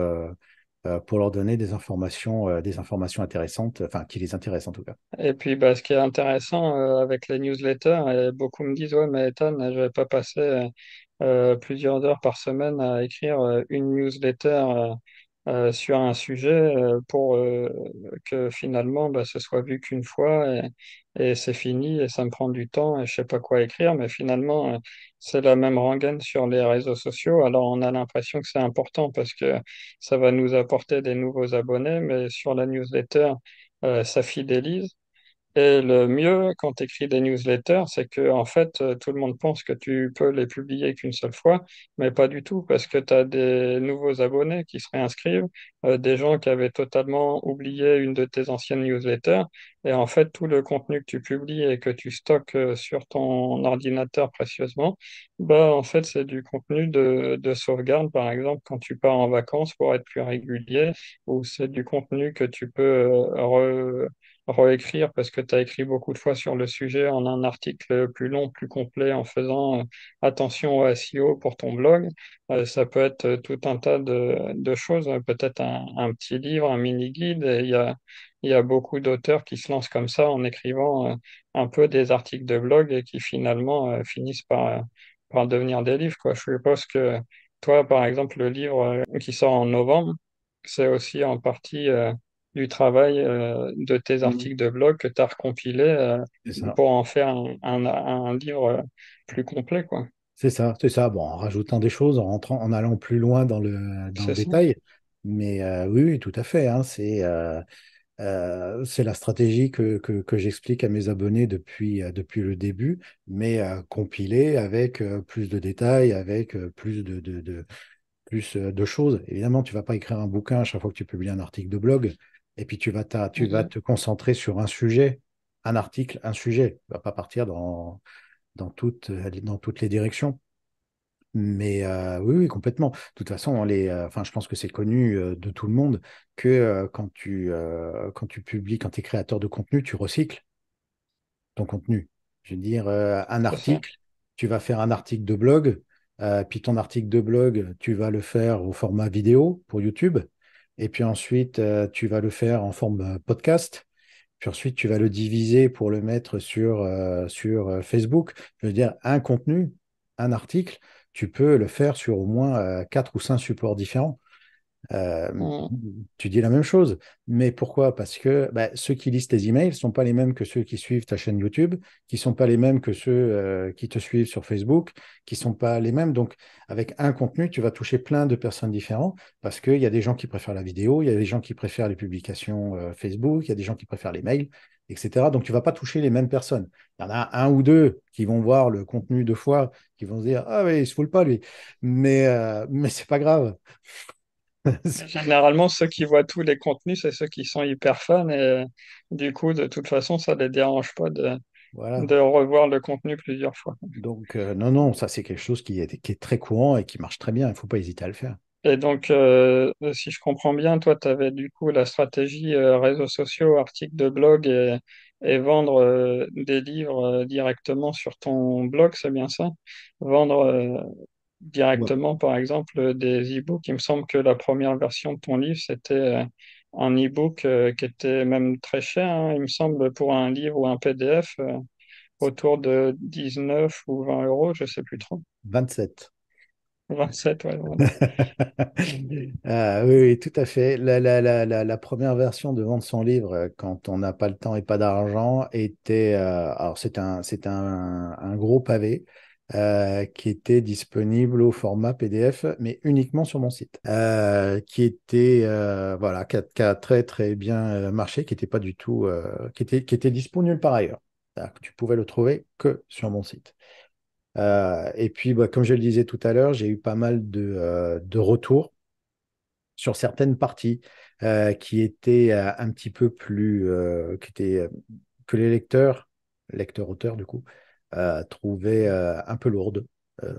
euh, pour leur donner des informations, euh, des informations intéressantes, enfin qui les intéressent en tout cas. Et puis bah, ce qui est intéressant euh, avec les newsletters, beaucoup me disent, ouais mais Ethan, je vais pas passer plusieurs heures par semaine à écrire une newsletter euh, sur un sujet euh, pour euh, que finalement bah, ce soit vu qu'une fois et, c'est fini et ça me prend du temps et je sais pas quoi écrire mais finalement c'est la même rengaine sur les réseaux sociaux alors on a l'impression que c'est important parce que ça va nous apporter des nouveaux abonnés mais sur la newsletter ça fidélise et le mieux quand tu écris des newsletters, c'est que en fait, euh, tout le monde pense que tu peux les publier qu'une seule fois, mais pas du tout, parce que tu as des nouveaux abonnés qui se réinscrivent, euh, des gens qui avaient totalement oublié une de tes anciennes newsletters. Et en fait, tout le contenu que tu publies et que tu stockes euh, sur ton ordinateur précieusement, bah, en fait, c'est du contenu de, sauvegarde, par exemple, quand tu pars en vacances pour être plus régulier, ou c'est du contenu que tu peux re réécrire parce que tu as écrit beaucoup de fois sur le sujet en un article plus long, plus complet, en faisant euh, attention au SEO pour ton blog. Euh, ça peut être euh, tout un tas de, choses, hein. peut-être un, petit livre, un mini-guide. Il y a, beaucoup d'auteurs qui se lancent comme ça en écrivant un peu des articles de blog et qui finalement finissent par, par devenir des livres. Quoi. Je suppose que toi, par exemple, le livre qui sort en novembre, c'est aussi en partie du travail euh, de tes mmh. articles de blog que tu as recompilés euh, pour en faire un, livre euh, plus complet. quoi. C'est ça, c'est ça. Bon, en rajoutant des choses, en, en allant plus loin dans le, dans détail. Mais oui, tout à fait. Hein. c'est la stratégie que, que, j'explique à mes abonnés depuis, depuis le début, mais compilée avec plus de détails, avec plus de, de, plus de choses. Évidemment, tu ne vas pas écrire un bouquin à chaque fois que tu publies un article de blog. Et puis tu vas, tu vas mmh te concentrer sur un sujet, un article, un sujet. Tu ne vas pas partir euh, dans, toutes, les directions. Mais euh, oui, oui, complètement. De toute façon, les, euh, je pense que c'est connu de tout le monde que quand, tu, quand tu publies, quand tu es créateur de contenu, tu recycles ton contenu. Je veux dire, un article, tu vas faire un article de blog, puis ton article de blog, tu vas le faire au format vidéo pour YouTube. Et puis ensuite, euh, tu vas le faire en forme euh, podcast. Puis ensuite, tu vas le diviser pour le mettre sur, euh, Facebook. Je veux dire, un contenu, un article, tu peux le faire sur au moins quatre ou cinq supports différents. Tu dis la même chose. Mais pourquoi Parce que bah, ceux qui lisent tes emails ne sont pas les mêmes que ceux qui suivent ta chaîne YouTube, qui ne sont pas les mêmes que ceux qui te suivent sur Facebook, qui ne sont pas les mêmes. Donc, avec un contenu, tu vas toucher plein de personnes différentes parce qu'il y a des gens qui préfèrent la vidéo, il y a des gens qui préfèrent les publications Facebook, il y a des gens qui préfèrent les mails, etc. Donc, tu ne vas pas toucher les mêmes personnes. Il y en a un ou deux qui vont voir le contenu deux fois, qui vont se dire Ah, oui, il ne se foule pas, lui. Mais, mais ce n'est pas grave. *laughs* Généralement, ceux qui voient tous les contenus, c'est ceux qui sont hyper fans. Et du coup, de toute façon, ça ne les dérange pas de, revoir le contenu plusieurs fois. Donc, euh, non, non, ça, c'est quelque chose qui est, très courant et qui marche très bien. Il ne faut pas hésiter à le faire. Et donc, euh, si je comprends bien, toi, tu avais du coup la stratégie euh, réseaux sociaux, articles de blog et, vendre des livres directement sur ton blog, c'est bien ça Vendre directement, par exemple, euh, des e-books. Il me semble que la première version de ton livre, c'était euh, un e-book euh, qui était même très cher, hein. il me semble, pour un livre ou un PDF, autour de 19 ou 20 euros, je ne sais plus trop. 27. 27, *laughs* ah, oui, tout à fait. La, première version de Vendre son livre, quand on n'a pas le temps et pas d'argent, était. alors, c'est un, un, un gros pavé. Euh, qui était disponible au format PDF, mais uniquement sur mon site, euh, qui était euh, voilà, qui a, très très bien marché, qui était pas du tout, qui était qui était disponible par ailleurs. Que tu pouvais le trouver que sur mon site. et puis, bah, comme je le disais tout à l'heure, j'ai eu pas mal de, de retours sur certaines parties qui étaient un petit peu plus, qui étaient, que les lecteurs, lecteurs-auteurs du coup, euh, trouvée euh, un peu lourde. Euh,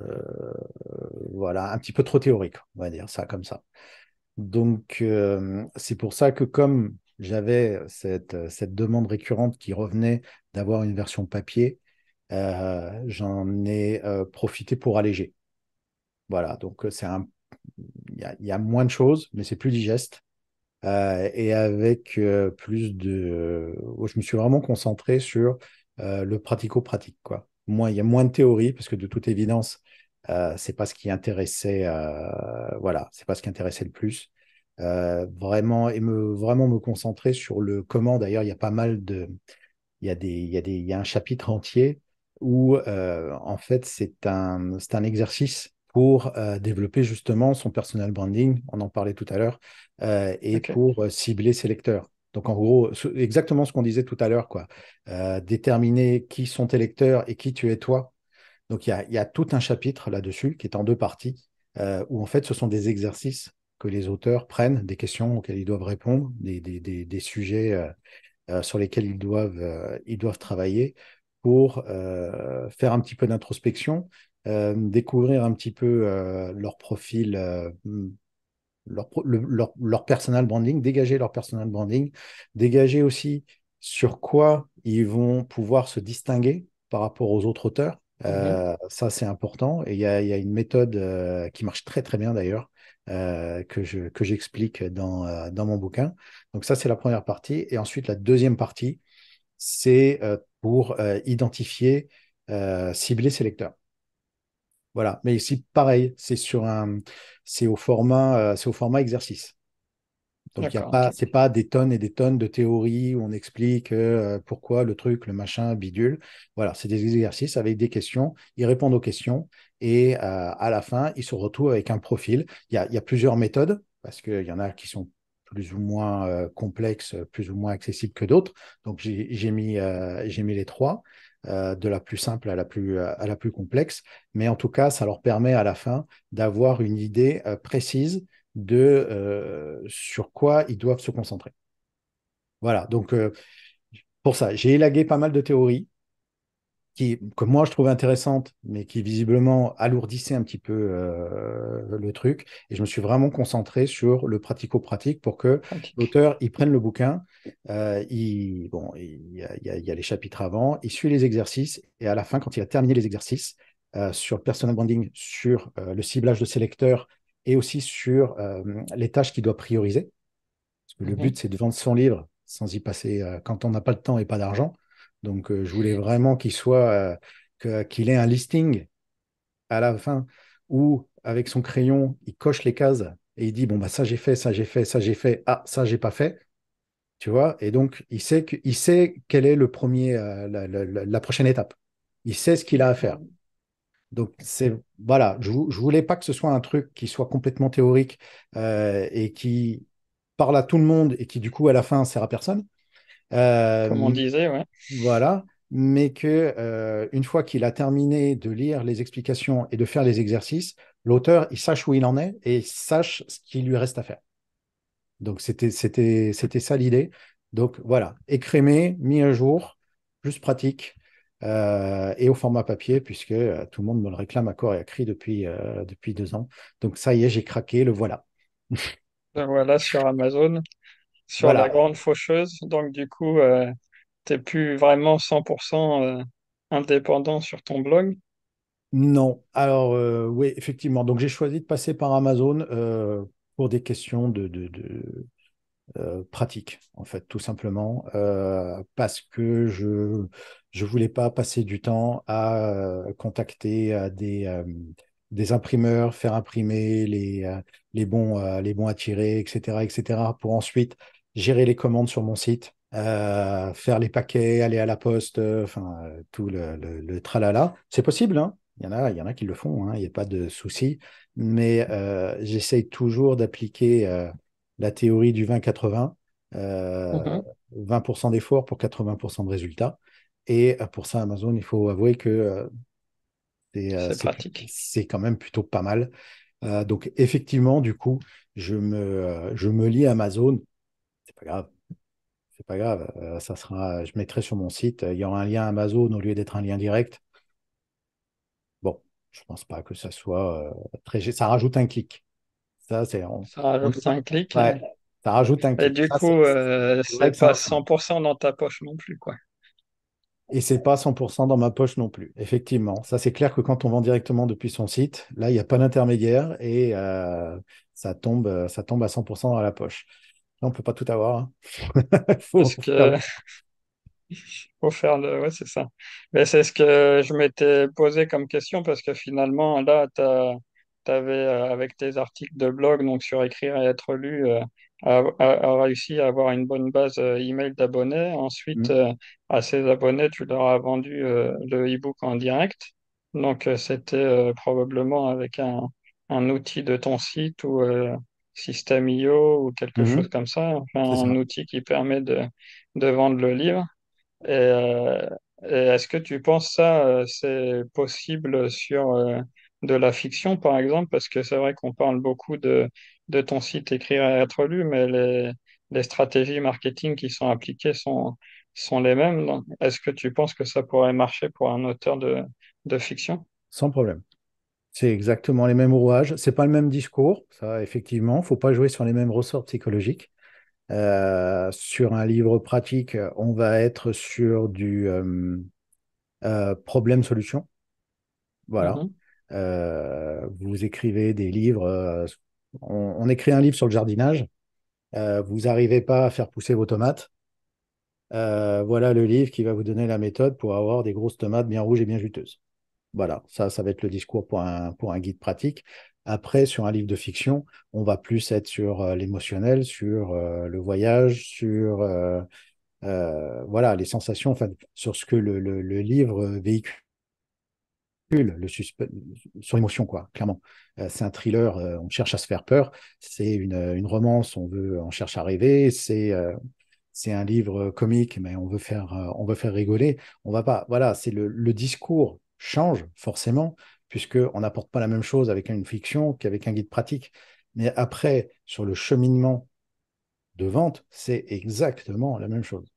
voilà, un petit peu trop théorique, on va dire ça comme ça. Donc, c'est pour ça que comme j'avais cette, cette, demande récurrente qui revenait d'avoir une version papier, j'en ai profité pour alléger. Voilà, donc c'est un, il y a, moins de choses, mais c'est plus digeste. et avec plus de, je me suis vraiment concentré sur euh, le pratico-pratique. Quoi. Moins, il y a moins de théorie, parce que de toute évidence, euh, c'est pas ce qui intéressait, euh, voilà, c'est pas ce qui intéressait le plus. vraiment, et me, vraiment me concentrer sur le comment. D'ailleurs, il y a pas mal de. Il y, a des, il, y a il y a un chapitre entier où, en fait, c'est un, c'est un exercice pour développer justement son personal branding, on en parlait tout à l'heure, et pour cibler ses lecteurs. Donc en gros, exactement ce qu'on disait tout à l'heure, quoi. Euh, déterminer qui sont tes lecteurs et qui tu es toi. Donc il y a, tout un chapitre là-dessus qui est en deux parties, euh, où en fait ce sont des exercices que les auteurs prennent, des questions auxquelles ils doivent répondre, des, des, sujets euh, sur lesquels ils doivent, ils doivent travailler pour faire un petit peu d'introspection, découvrir un petit peu leur profil leur, leur, personal branding, dégager leur personal branding, dégager aussi sur quoi ils vont pouvoir se distinguer par rapport aux autres auteurs. Euh, ça, c'est important. Et il y, a, une méthode euh, qui marche très, très bien d'ailleurs, euh, que j'explique dans, dans mon bouquin. Donc, ça, c'est la première partie. Et ensuite, la deuxième partie, c'est pour identifier, cibler ses lecteurs. Voilà. Mais ici, pareil, c'est sur un, c'est au format, euh, c'est au format exercice. Donc, ce a pas, c'est pas des tonnes et des tonnes de théories où on explique euh, pourquoi le truc, le machin, bidule. Voilà, c'est des exercices avec des questions. Ils répondent aux questions et euh, à la fin, ils se retrouvent avec un profil. Il y a, plusieurs méthodes parce qu'il y en a qui sont plus ou moins complexes, plus ou moins accessibles que d'autres. Donc, j'ai mis, j'ai mis les trois. Euh, de la plus simple à la plus, à la plus complexe. Mais en tout cas, ça leur permet à la fin d'avoir une idée euh, précise de euh, sur quoi ils doivent se concentrer. Voilà, donc pour ça, j'ai élagué pas mal de théories que moi je trouvais intéressante, mais qui visiblement alourdissait un petit peu euh, le truc. Et je me suis vraiment concentré sur le pratico-pratique pour que l'auteur il prenne le bouquin, euh, il, bon, il y, a, les chapitres avant, il suit les exercices, et à la fin, quand il a terminé les exercices euh, sur le personal branding, sur le ciblage de ses lecteurs et aussi sur les tâches qu'il doit prioriser. Parce que le but, c'est de vendre son livre sans y passer quand on n'a pas le temps et pas d'argent. Donc, euh, je voulais vraiment qu'il soit, euh, qu'il ait un listing à la fin où, avec son crayon, il coche les cases et il dit Bon, bah, ça j'ai fait, ça j'ai fait, ça j'ai fait, ah, ça j'ai pas fait. Tu vois Et donc, il sait, quelle sait quel est le premier, euh, la, prochaine étape. Il sait ce qu'il a à faire. Donc, c'est voilà, je, je voulais pas que ce soit un truc qui soit complètement théorique et qui parle à tout le monde et qui, du coup, à la fin, sert à personne. Comme on euh, disait, Voilà. Mais que euh, une fois qu'il a terminé de lire les explications et de faire les exercices, l'auteur il sache où il en est et sache ce qu'il lui reste à faire. Donc c'était c'était c'était ça l'idée. Donc voilà, écrémé, mis à jour, juste pratique euh, et au format papier puisque tout le monde me le réclame à corps et à cri depuis depuis deux ans. Donc ça y est, j'ai craqué, le voilà. *laughs* voilà sur Amazon sur la grande faucheuse. Donc, du coup, euh, tu n'es plus vraiment 100% euh, indépendant sur ton blog. Non. Alors, euh, oui, effectivement. Donc, j'ai choisi de passer par Amazon euh, pour des questions de, pratique, en fait, tout simplement, parce que je ne voulais pas passer du temps à contacter des des imprimeurs, faire imprimer les, les, bons, les bons à tirer, etc., etc., pour ensuite gérer les commandes sur mon site, euh, faire les paquets, aller à la poste, euh, enfin euh, tout le, tralala. C'est possible, hein il y, en a, il y en a qui le font, hein, il n'y a pas de souci, mais j'essaye toujours d'appliquer la théorie du 20-80, 20% mm-hmm. d'efforts pour 80% de résultats. Et pour ça, Amazon, il faut avouer que c'est quand même plutôt pas mal. Euh, donc effectivement, du coup, je me, je me lis Amazon grave. C'est pas grave. Euh, ça sera, je mettrai sur mon site, euh, il y aura un lien Amazon au lieu d'être un lien direct. Bon, je pense pas que ça soit euh, très. Ça rajoute un clic. Ça, c'est. rajoute un clic. Ça rajoute un clic. Et du coup, c'est pas 100% dans ta poche non plus, quoi. Et c'est pas 100% dans ma poche non plus. Effectivement, ça c'est clair que quand on vend directement depuis son site, là il n'y a pas d'intermédiaire et ça tombe, ça tombe à 100% dans la poche. On on peut pas tout avoir. Il hein. *laughs* euh, *laughs* faut, faire... le. Oui, c'est ça. Mais c'est ce que je m'étais posé comme question parce que finalement, là, tu avais, euh, avec tes articles de blog, donc sur écrire et être lu, euh, a, réussi à avoir une bonne base email d'abonnés. Ensuite, mmh. à ces abonnés, tu leur as vendu le e-book en direct. Donc, c'était probablement avec un, un outil de ton site ou système I.O. ou quelque mhm. chose comme ça, un outil qui permet de, de vendre le livre. Et, euh, est-ce que tu penses ça, euh, c'est possible sur euh, de la fiction, par exemple Parce que c'est vrai qu'on parle beaucoup de, de ton site écrire et être lu, mais les, les stratégies marketing qui sont appliquées sont, sont les mêmes. Est-ce que tu penses que ça pourrait marcher pour un auteur de, de fiction Sans problème. C'est exactement les mêmes rouages, c'est pas le même discours, ça effectivement, faut pas jouer sur les mêmes ressorts psychologiques. Euh, sur un livre pratique, on va être sur du euh, euh, problème-solution. Voilà. Mm-hmm. vous écrivez des livres. On, on, écrit un livre sur le jardinage. vous n'arrivez pas à faire pousser vos tomates. voilà le livre qui va vous donner la méthode pour avoir des grosses tomates bien rouges et bien juteuses. Voilà, ça, ça va être le discours pour un, pour un guide pratique. Après, sur un livre de fiction, on va plus être sur euh, l'émotionnel, sur euh, le voyage, sur euh, voilà les sensations, enfin, sur ce que le, livre véhicule, le sur l'émotion, quoi, clairement. c'est un thriller, on cherche à se faire peur. C'est une, romance, on veut, on cherche à rêver. C'est c'est un livre comique, mais on veut faire, on veut faire rigoler. On va pas, voilà, c'est le, le discours change forcément, puisqu'on n'apporte pas la même chose avec une fiction qu'avec un guide pratique. Mais après, sur le cheminement de vente, c'est exactement la même chose.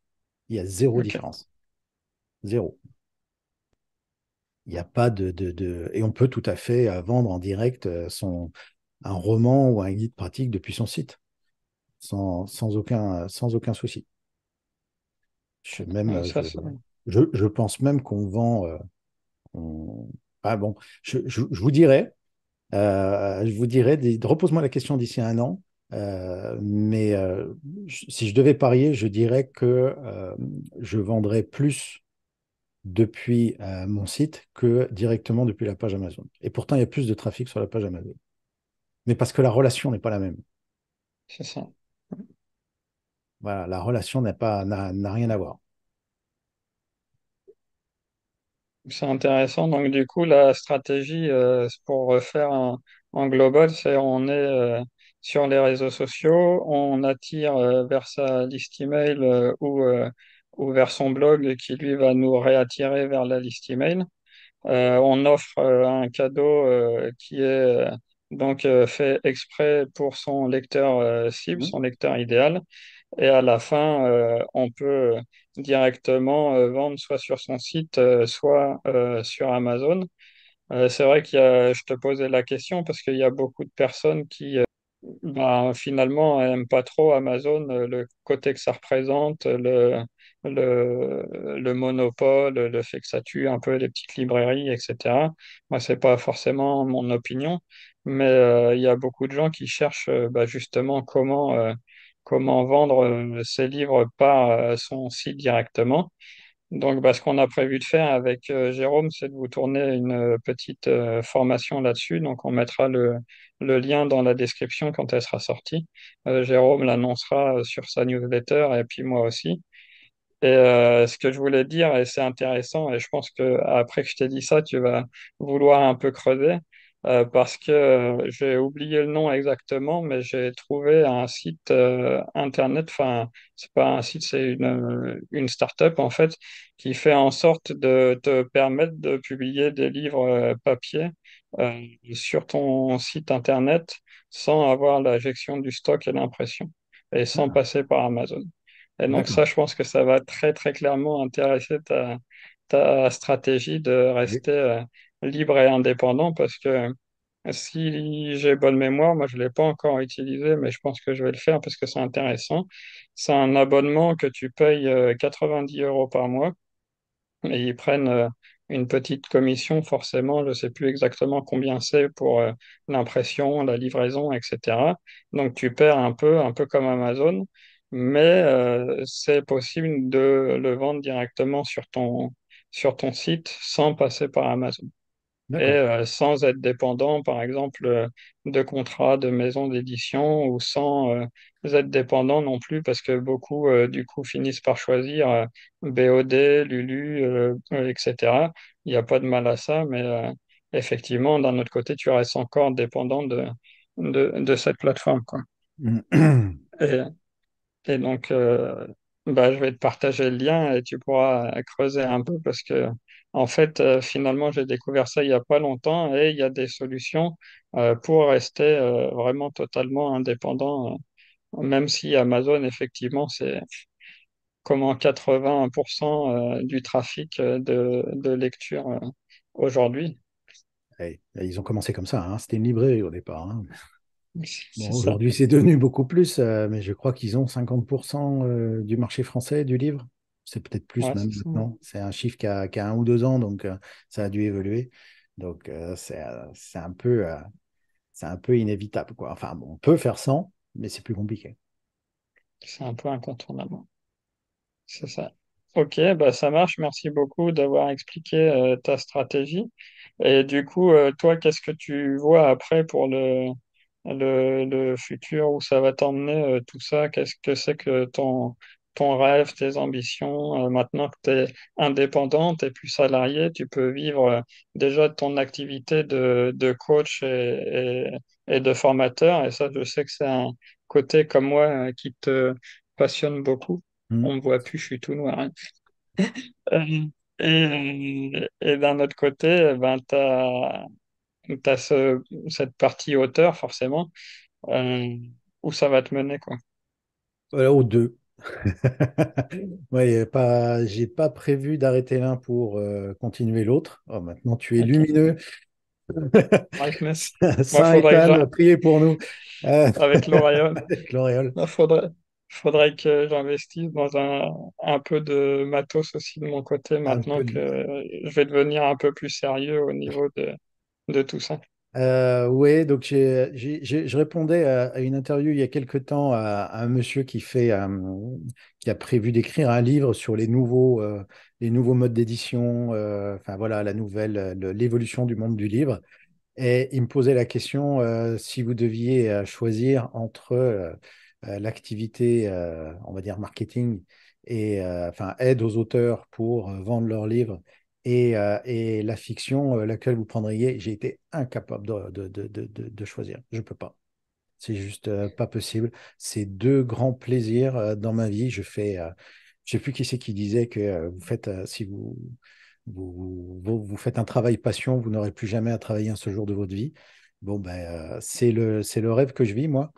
Il y a zéro différence. Zéro. Il n'y a pas de, de, Et on peut tout à fait euh, vendre en direct euh, son, un roman ou un guide pratique depuis son site, sans, aucun, sans aucun souci. même, euh, je, pense même qu'on vend ah bon, je, vous dirais, je vous dirais, euh, repose-moi la question d'ici un an. Euh, mais euh, si je devais parier, je dirais que je vendrais plus depuis mon site que directement depuis la page Amazon. Et pourtant, il y a plus de trafic sur la page Amazon. Mais parce que la relation n'est pas la même. C'est ça. Voilà, la relation n'a rien à voir. C'est intéressant. Donc, du coup, la stratégie euh, pour refaire un, global, c'est on est euh, sur les réseaux sociaux, on attire euh, vers sa liste email ou, ou vers son blog qui lui va nous réattirer vers la liste email. on offre un cadeau qui est donc fait exprès pour son lecteur cible, mmh. son lecteur idéal. Et à la fin, on peut directement euh, vendre soit sur son site, euh, soit euh, sur Amazon. c'est vrai que je te posais la question parce qu'il y a beaucoup de personnes qui bah, finalement n'aiment pas trop Amazon, le côté que ça représente, le, le, le, monopole, le fait que ça tue un peu les petites librairies, etc. Moi, n'est pas forcément mon opinion, mais il y a beaucoup de gens qui cherchent bah, justement comment comment vendre euh, ses livres par son site directement. Donc, bah, ce qu'on a prévu de faire avec euh, Jérôme, c'est de vous tourner une euh, petite formation là-dessus. Donc, on mettra le, lien dans la description quand elle sera sortie. Jérôme l'annoncera sur sa newsletter et puis moi aussi. Et ce que je voulais dire, et c'est intéressant, et je pense que après que je t'ai dit ça, tu vas vouloir un peu creuser, euh, parce que euh, j'ai oublié le nom exactement, mais j'ai trouvé un site euh, internet, enfin, c'est pas un site, c'est une, une start-up en fait, qui fait en sorte de te permettre de publier des livres papier sur ton site internet sans avoir la gestion du stock et l'impression et sans ah. passer par Amazon. Et donc, ça, je pense que ça va très, très clairement intéresser ta, ta stratégie de rester libre et indépendant parce que si j'ai bonne mémoire, moi je ne l'ai pas encore utilisé, mais je pense que je vais le faire parce que c'est intéressant. C'est un abonnement que tu payes 90 euh, euros par mois et ils prennent euh, une petite commission, forcément, je ne sais plus exactement combien c'est pour euh, l'impression, la livraison, etc. Donc tu perds un peu, un peu comme Amazon, mais c'est possible de le vendre directement sur ton, sur ton site sans passer par Amazon et euh, sans être dépendant, par exemple, euh, de contrats de maisons d'édition ou sans euh, être dépendant non plus, parce que beaucoup, du coup, finissent par choisir BOD, Lulu, etc. Il n'y a pas de mal à ça, mais effectivement, d'un autre côté, tu restes encore dépendant de, de, cette plateforme. Quoi. *clears throat* et, et, donc, bah, je vais te partager le lien et tu pourras creuser un peu parce que en fait, euh, finalement, j'ai découvert ça il n'y a pas longtemps et il y a des solutions euh, pour rester euh, vraiment totalement indépendant, même si Amazon, effectivement, c'est comment 80% du trafic de, lecture aujourd'hui. ils ont commencé comme ça, hein. c'était une librairie au départ. Hein. aujourd'hui, c'est devenu beaucoup plus, mais je crois qu'ils ont 50% du marché français du livre c'est peut-être plus même maintenant. C'est un chiffre qui a, un ou deux ans, donc euh, ça a dû évoluer. Donc euh, euh, c'est un peu un peu inévitable quoi. Enfin on peut faire sans, mais c'est plus compliqué. C'est un peu incontournable. C'est ça. Ok, bah ça marche. Merci beaucoup d'avoir expliqué ta stratégie. Et du coup, toi, qu'est-ce que tu vois après pour le, le, le futur, où ça va t'emmener, tout ça Qu'est-ce que c'est que ton, ton rêve, tes ambitions. Euh, maintenant que tu es indépendant, tu plus salarié, tu peux vivre euh, déjà ton activité de, coach et, de formateur. Et ça, je sais que c'est un côté comme moi euh, qui te passionne beaucoup. Mmh. On ne me voit plus, je suis tout noir. Hein. et, d'un autre côté, ben, tu as, cette partie auteur, forcément, où ça va te mener. Quoi. Voilà, aux deux. *laughs* ouais, pas, j'ai pas prévu d'arrêter l'un pour euh, continuer l'autre. Oh, maintenant, tu es lumineux. pour nous. Euh, avec l'auréole. *laughs* Il faudrait, que j'investisse dans un, peu de matos aussi de mon côté maintenant que je vais devenir un peu plus sérieux au niveau de, de tout ça. Euh, oui, donc je répondais à, une interview il y a quelque temps à, un monsieur qui fait, qui a prévu d'écrire un livre sur les nouveaux, euh, les nouveaux modes d'édition, euh, enfin voilà, la nouvelle, l'évolution du monde du livre. Et il me posait la question si vous deviez choisir entre l'activité, on va dire marketing et enfin aide aux auteurs pour vendre leurs livres euh, et, la fiction euh, laquelle vous prendriez, j'ai été incapable de, de, de, de choisir. Je ne peux pas. C'est juste euh, pas possible. C'est deux grands plaisirs dans ma vie. Je fais. je ne sais plus qui c'est qui disait que vous faites, si vous vous, vous, faites un travail passion, vous n'aurez plus jamais à travailler un seul jour de votre vie. Bon, ben, c'est le, le rêve que je vis, moi.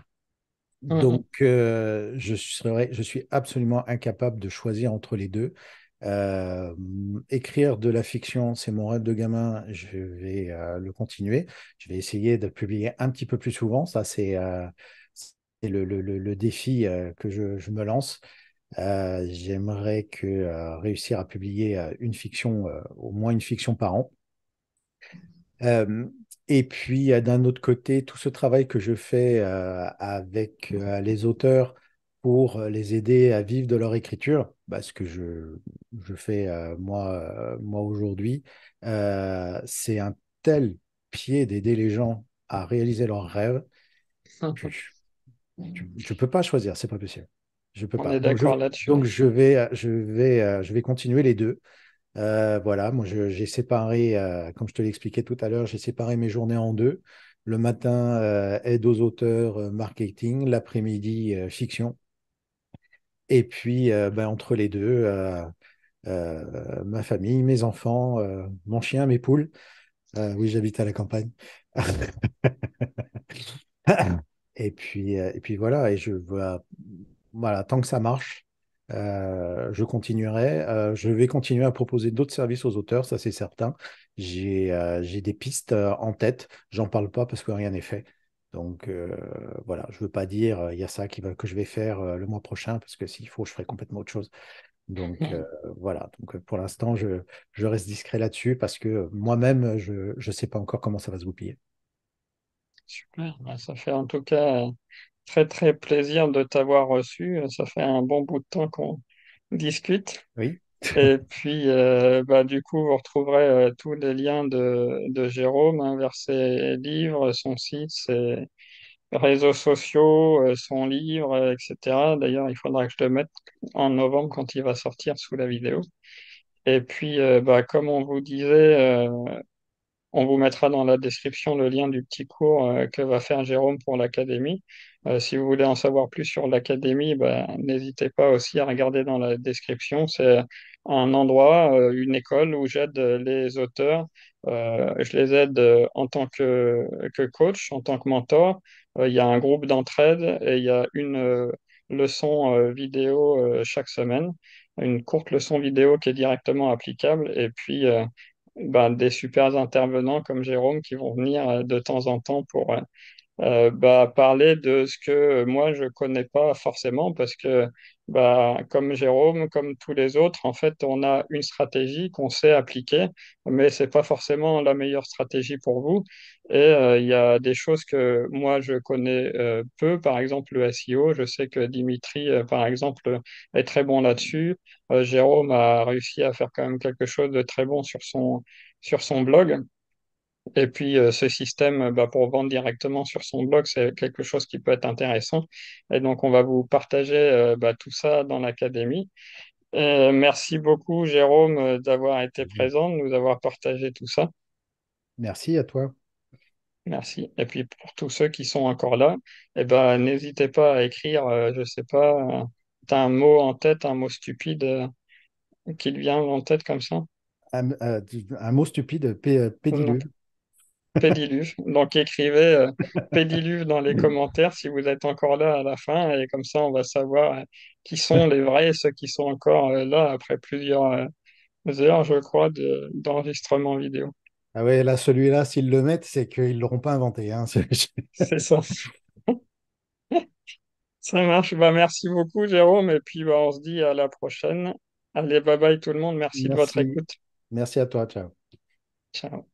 Mmh Donc, je, serais, je suis absolument incapable de choisir entre les deux écrire de la fiction, c'est mon rêve de gamin, je vais le continuer. Je vais essayer de publier un petit peu plus souvent, ça c'est le, défi que je, je, me lance. J'aimerais que réussir à publier une fiction, au moins une fiction par an. et puis d'un autre côté, tout ce travail que je fais avec les auteurs pour les aider à vivre de leur écriture, parce bah, que je, je fais euh, moi, euh, moi aujourd'hui, euh, c'est un tel pied d'aider les gens à réaliser leurs rêves. Je ne peux pas choisir, c'est pas possible. Je peux On pas. Est donc, je, donc hein. je vais, je vais, je vais continuer les deux. voilà, moi j'ai séparé, comme je te l'expliquais tout à l'heure, j'ai séparé mes journées en deux. Le matin, aide aux auteurs, marketing. L'après-midi, fiction. Et puis, ben, entre les deux, euh, ma famille, mes enfants, euh, mon chien, mes poules. Euh, oui, j'habite à la campagne. *laughs* et puis, et puis voilà. Et je voilà, tant que ça marche, je continuerai. je vais continuer à proposer d'autres services aux auteurs, ça c'est certain. J'ai j'ai des pistes en tête. J'en parle pas parce que rien n'est fait. Donc voilà, je ne veux pas dire il y a ça que je vais faire le mois prochain parce que s'il faut, je ferai complètement autre chose. Donc euh, voilà, donc euh, pour l'instant, je, je, reste discret là-dessus parce que euh, moi-même, je ne sais pas encore comment ça va se goupiller. Super, bah, ça fait en tout cas très très plaisir de t'avoir reçu. Ça fait un bon bout de temps qu'on discute. Oui. Et *laughs* puis, bah, du coup, vous retrouverez tous les liens de, de Jérôme hein, vers ses livres, son site, ses, réseaux sociaux, euh, son livre, euh, etc. D'ailleurs, il faudra que je le mette en novembre quand il va sortir sous la vidéo. Et puis, euh, bah, comme on vous disait, on vous mettra dans la description le lien du petit cours que va faire Jérôme pour l'académie. Euh, si vous voulez en savoir plus sur l'académie, ben n'hésitez pas aussi à regarder dans la description. C'est un endroit, euh, une école où j'aide euh, les auteurs. je les aide en tant que, que, coach, en tant que mentor. Il y a un groupe d'entraide et il y a une leçon vidéo chaque semaine, une courte leçon vidéo qui est directement applicable. Et puis, ben des super intervenants comme Jérôme qui vont venir de temps en temps pour euh, bah, parler de ce que moi je connais pas forcément parce que bah, comme Jérôme, comme tous les autres, en fait, on a une stratégie qu'on sait appliquer, mais c'est pas forcément la meilleure stratégie pour vous. Et euh, il y a des choses que moi je connais euh, peu, par exemple le SEO. Je sais que Dimitri, par exemple, est très bon là-dessus. Jérôme a réussi à faire quand même quelque chose de très bon sur son sur son blog. Et puis, euh, ce système, euh, bah, pour vendre directement sur son blog, c'est quelque chose qui peut être intéressant. Et donc, on va vous partager euh, bah, tout ça dans l'académie. merci beaucoup, Jérôme, d'avoir été présent, de nous avoir partagé tout ça. Merci à toi. Merci. Et puis, pour tous ceux qui sont encore là, eh ben, n'hésitez pas à écrire, je ne sais pas, tu as un mot en tête, un mot stupide qui te vient en tête comme ça un, mot stupide, pédileux. Pédiluve. Donc écrivez euh, Pédiluve dans les commentaires si vous êtes encore là à la fin, et comme ça on va savoir euh, qui sont les vrais, et ceux qui sont encore euh, là après plusieurs heures, je crois, d'enregistrement vidéo. Ah ouais, là celui-là, s'ils le mettent, c'est qu'ils ne l'auront pas inventé. Hein. *laughs* c'est ça. *laughs* ça marche. Bah, merci beaucoup, Jérôme. Et puis, bah, on se dit à la prochaine. Allez, bye bye tout le monde. merci. de votre écoute. Merci à toi. Ciao. Ciao.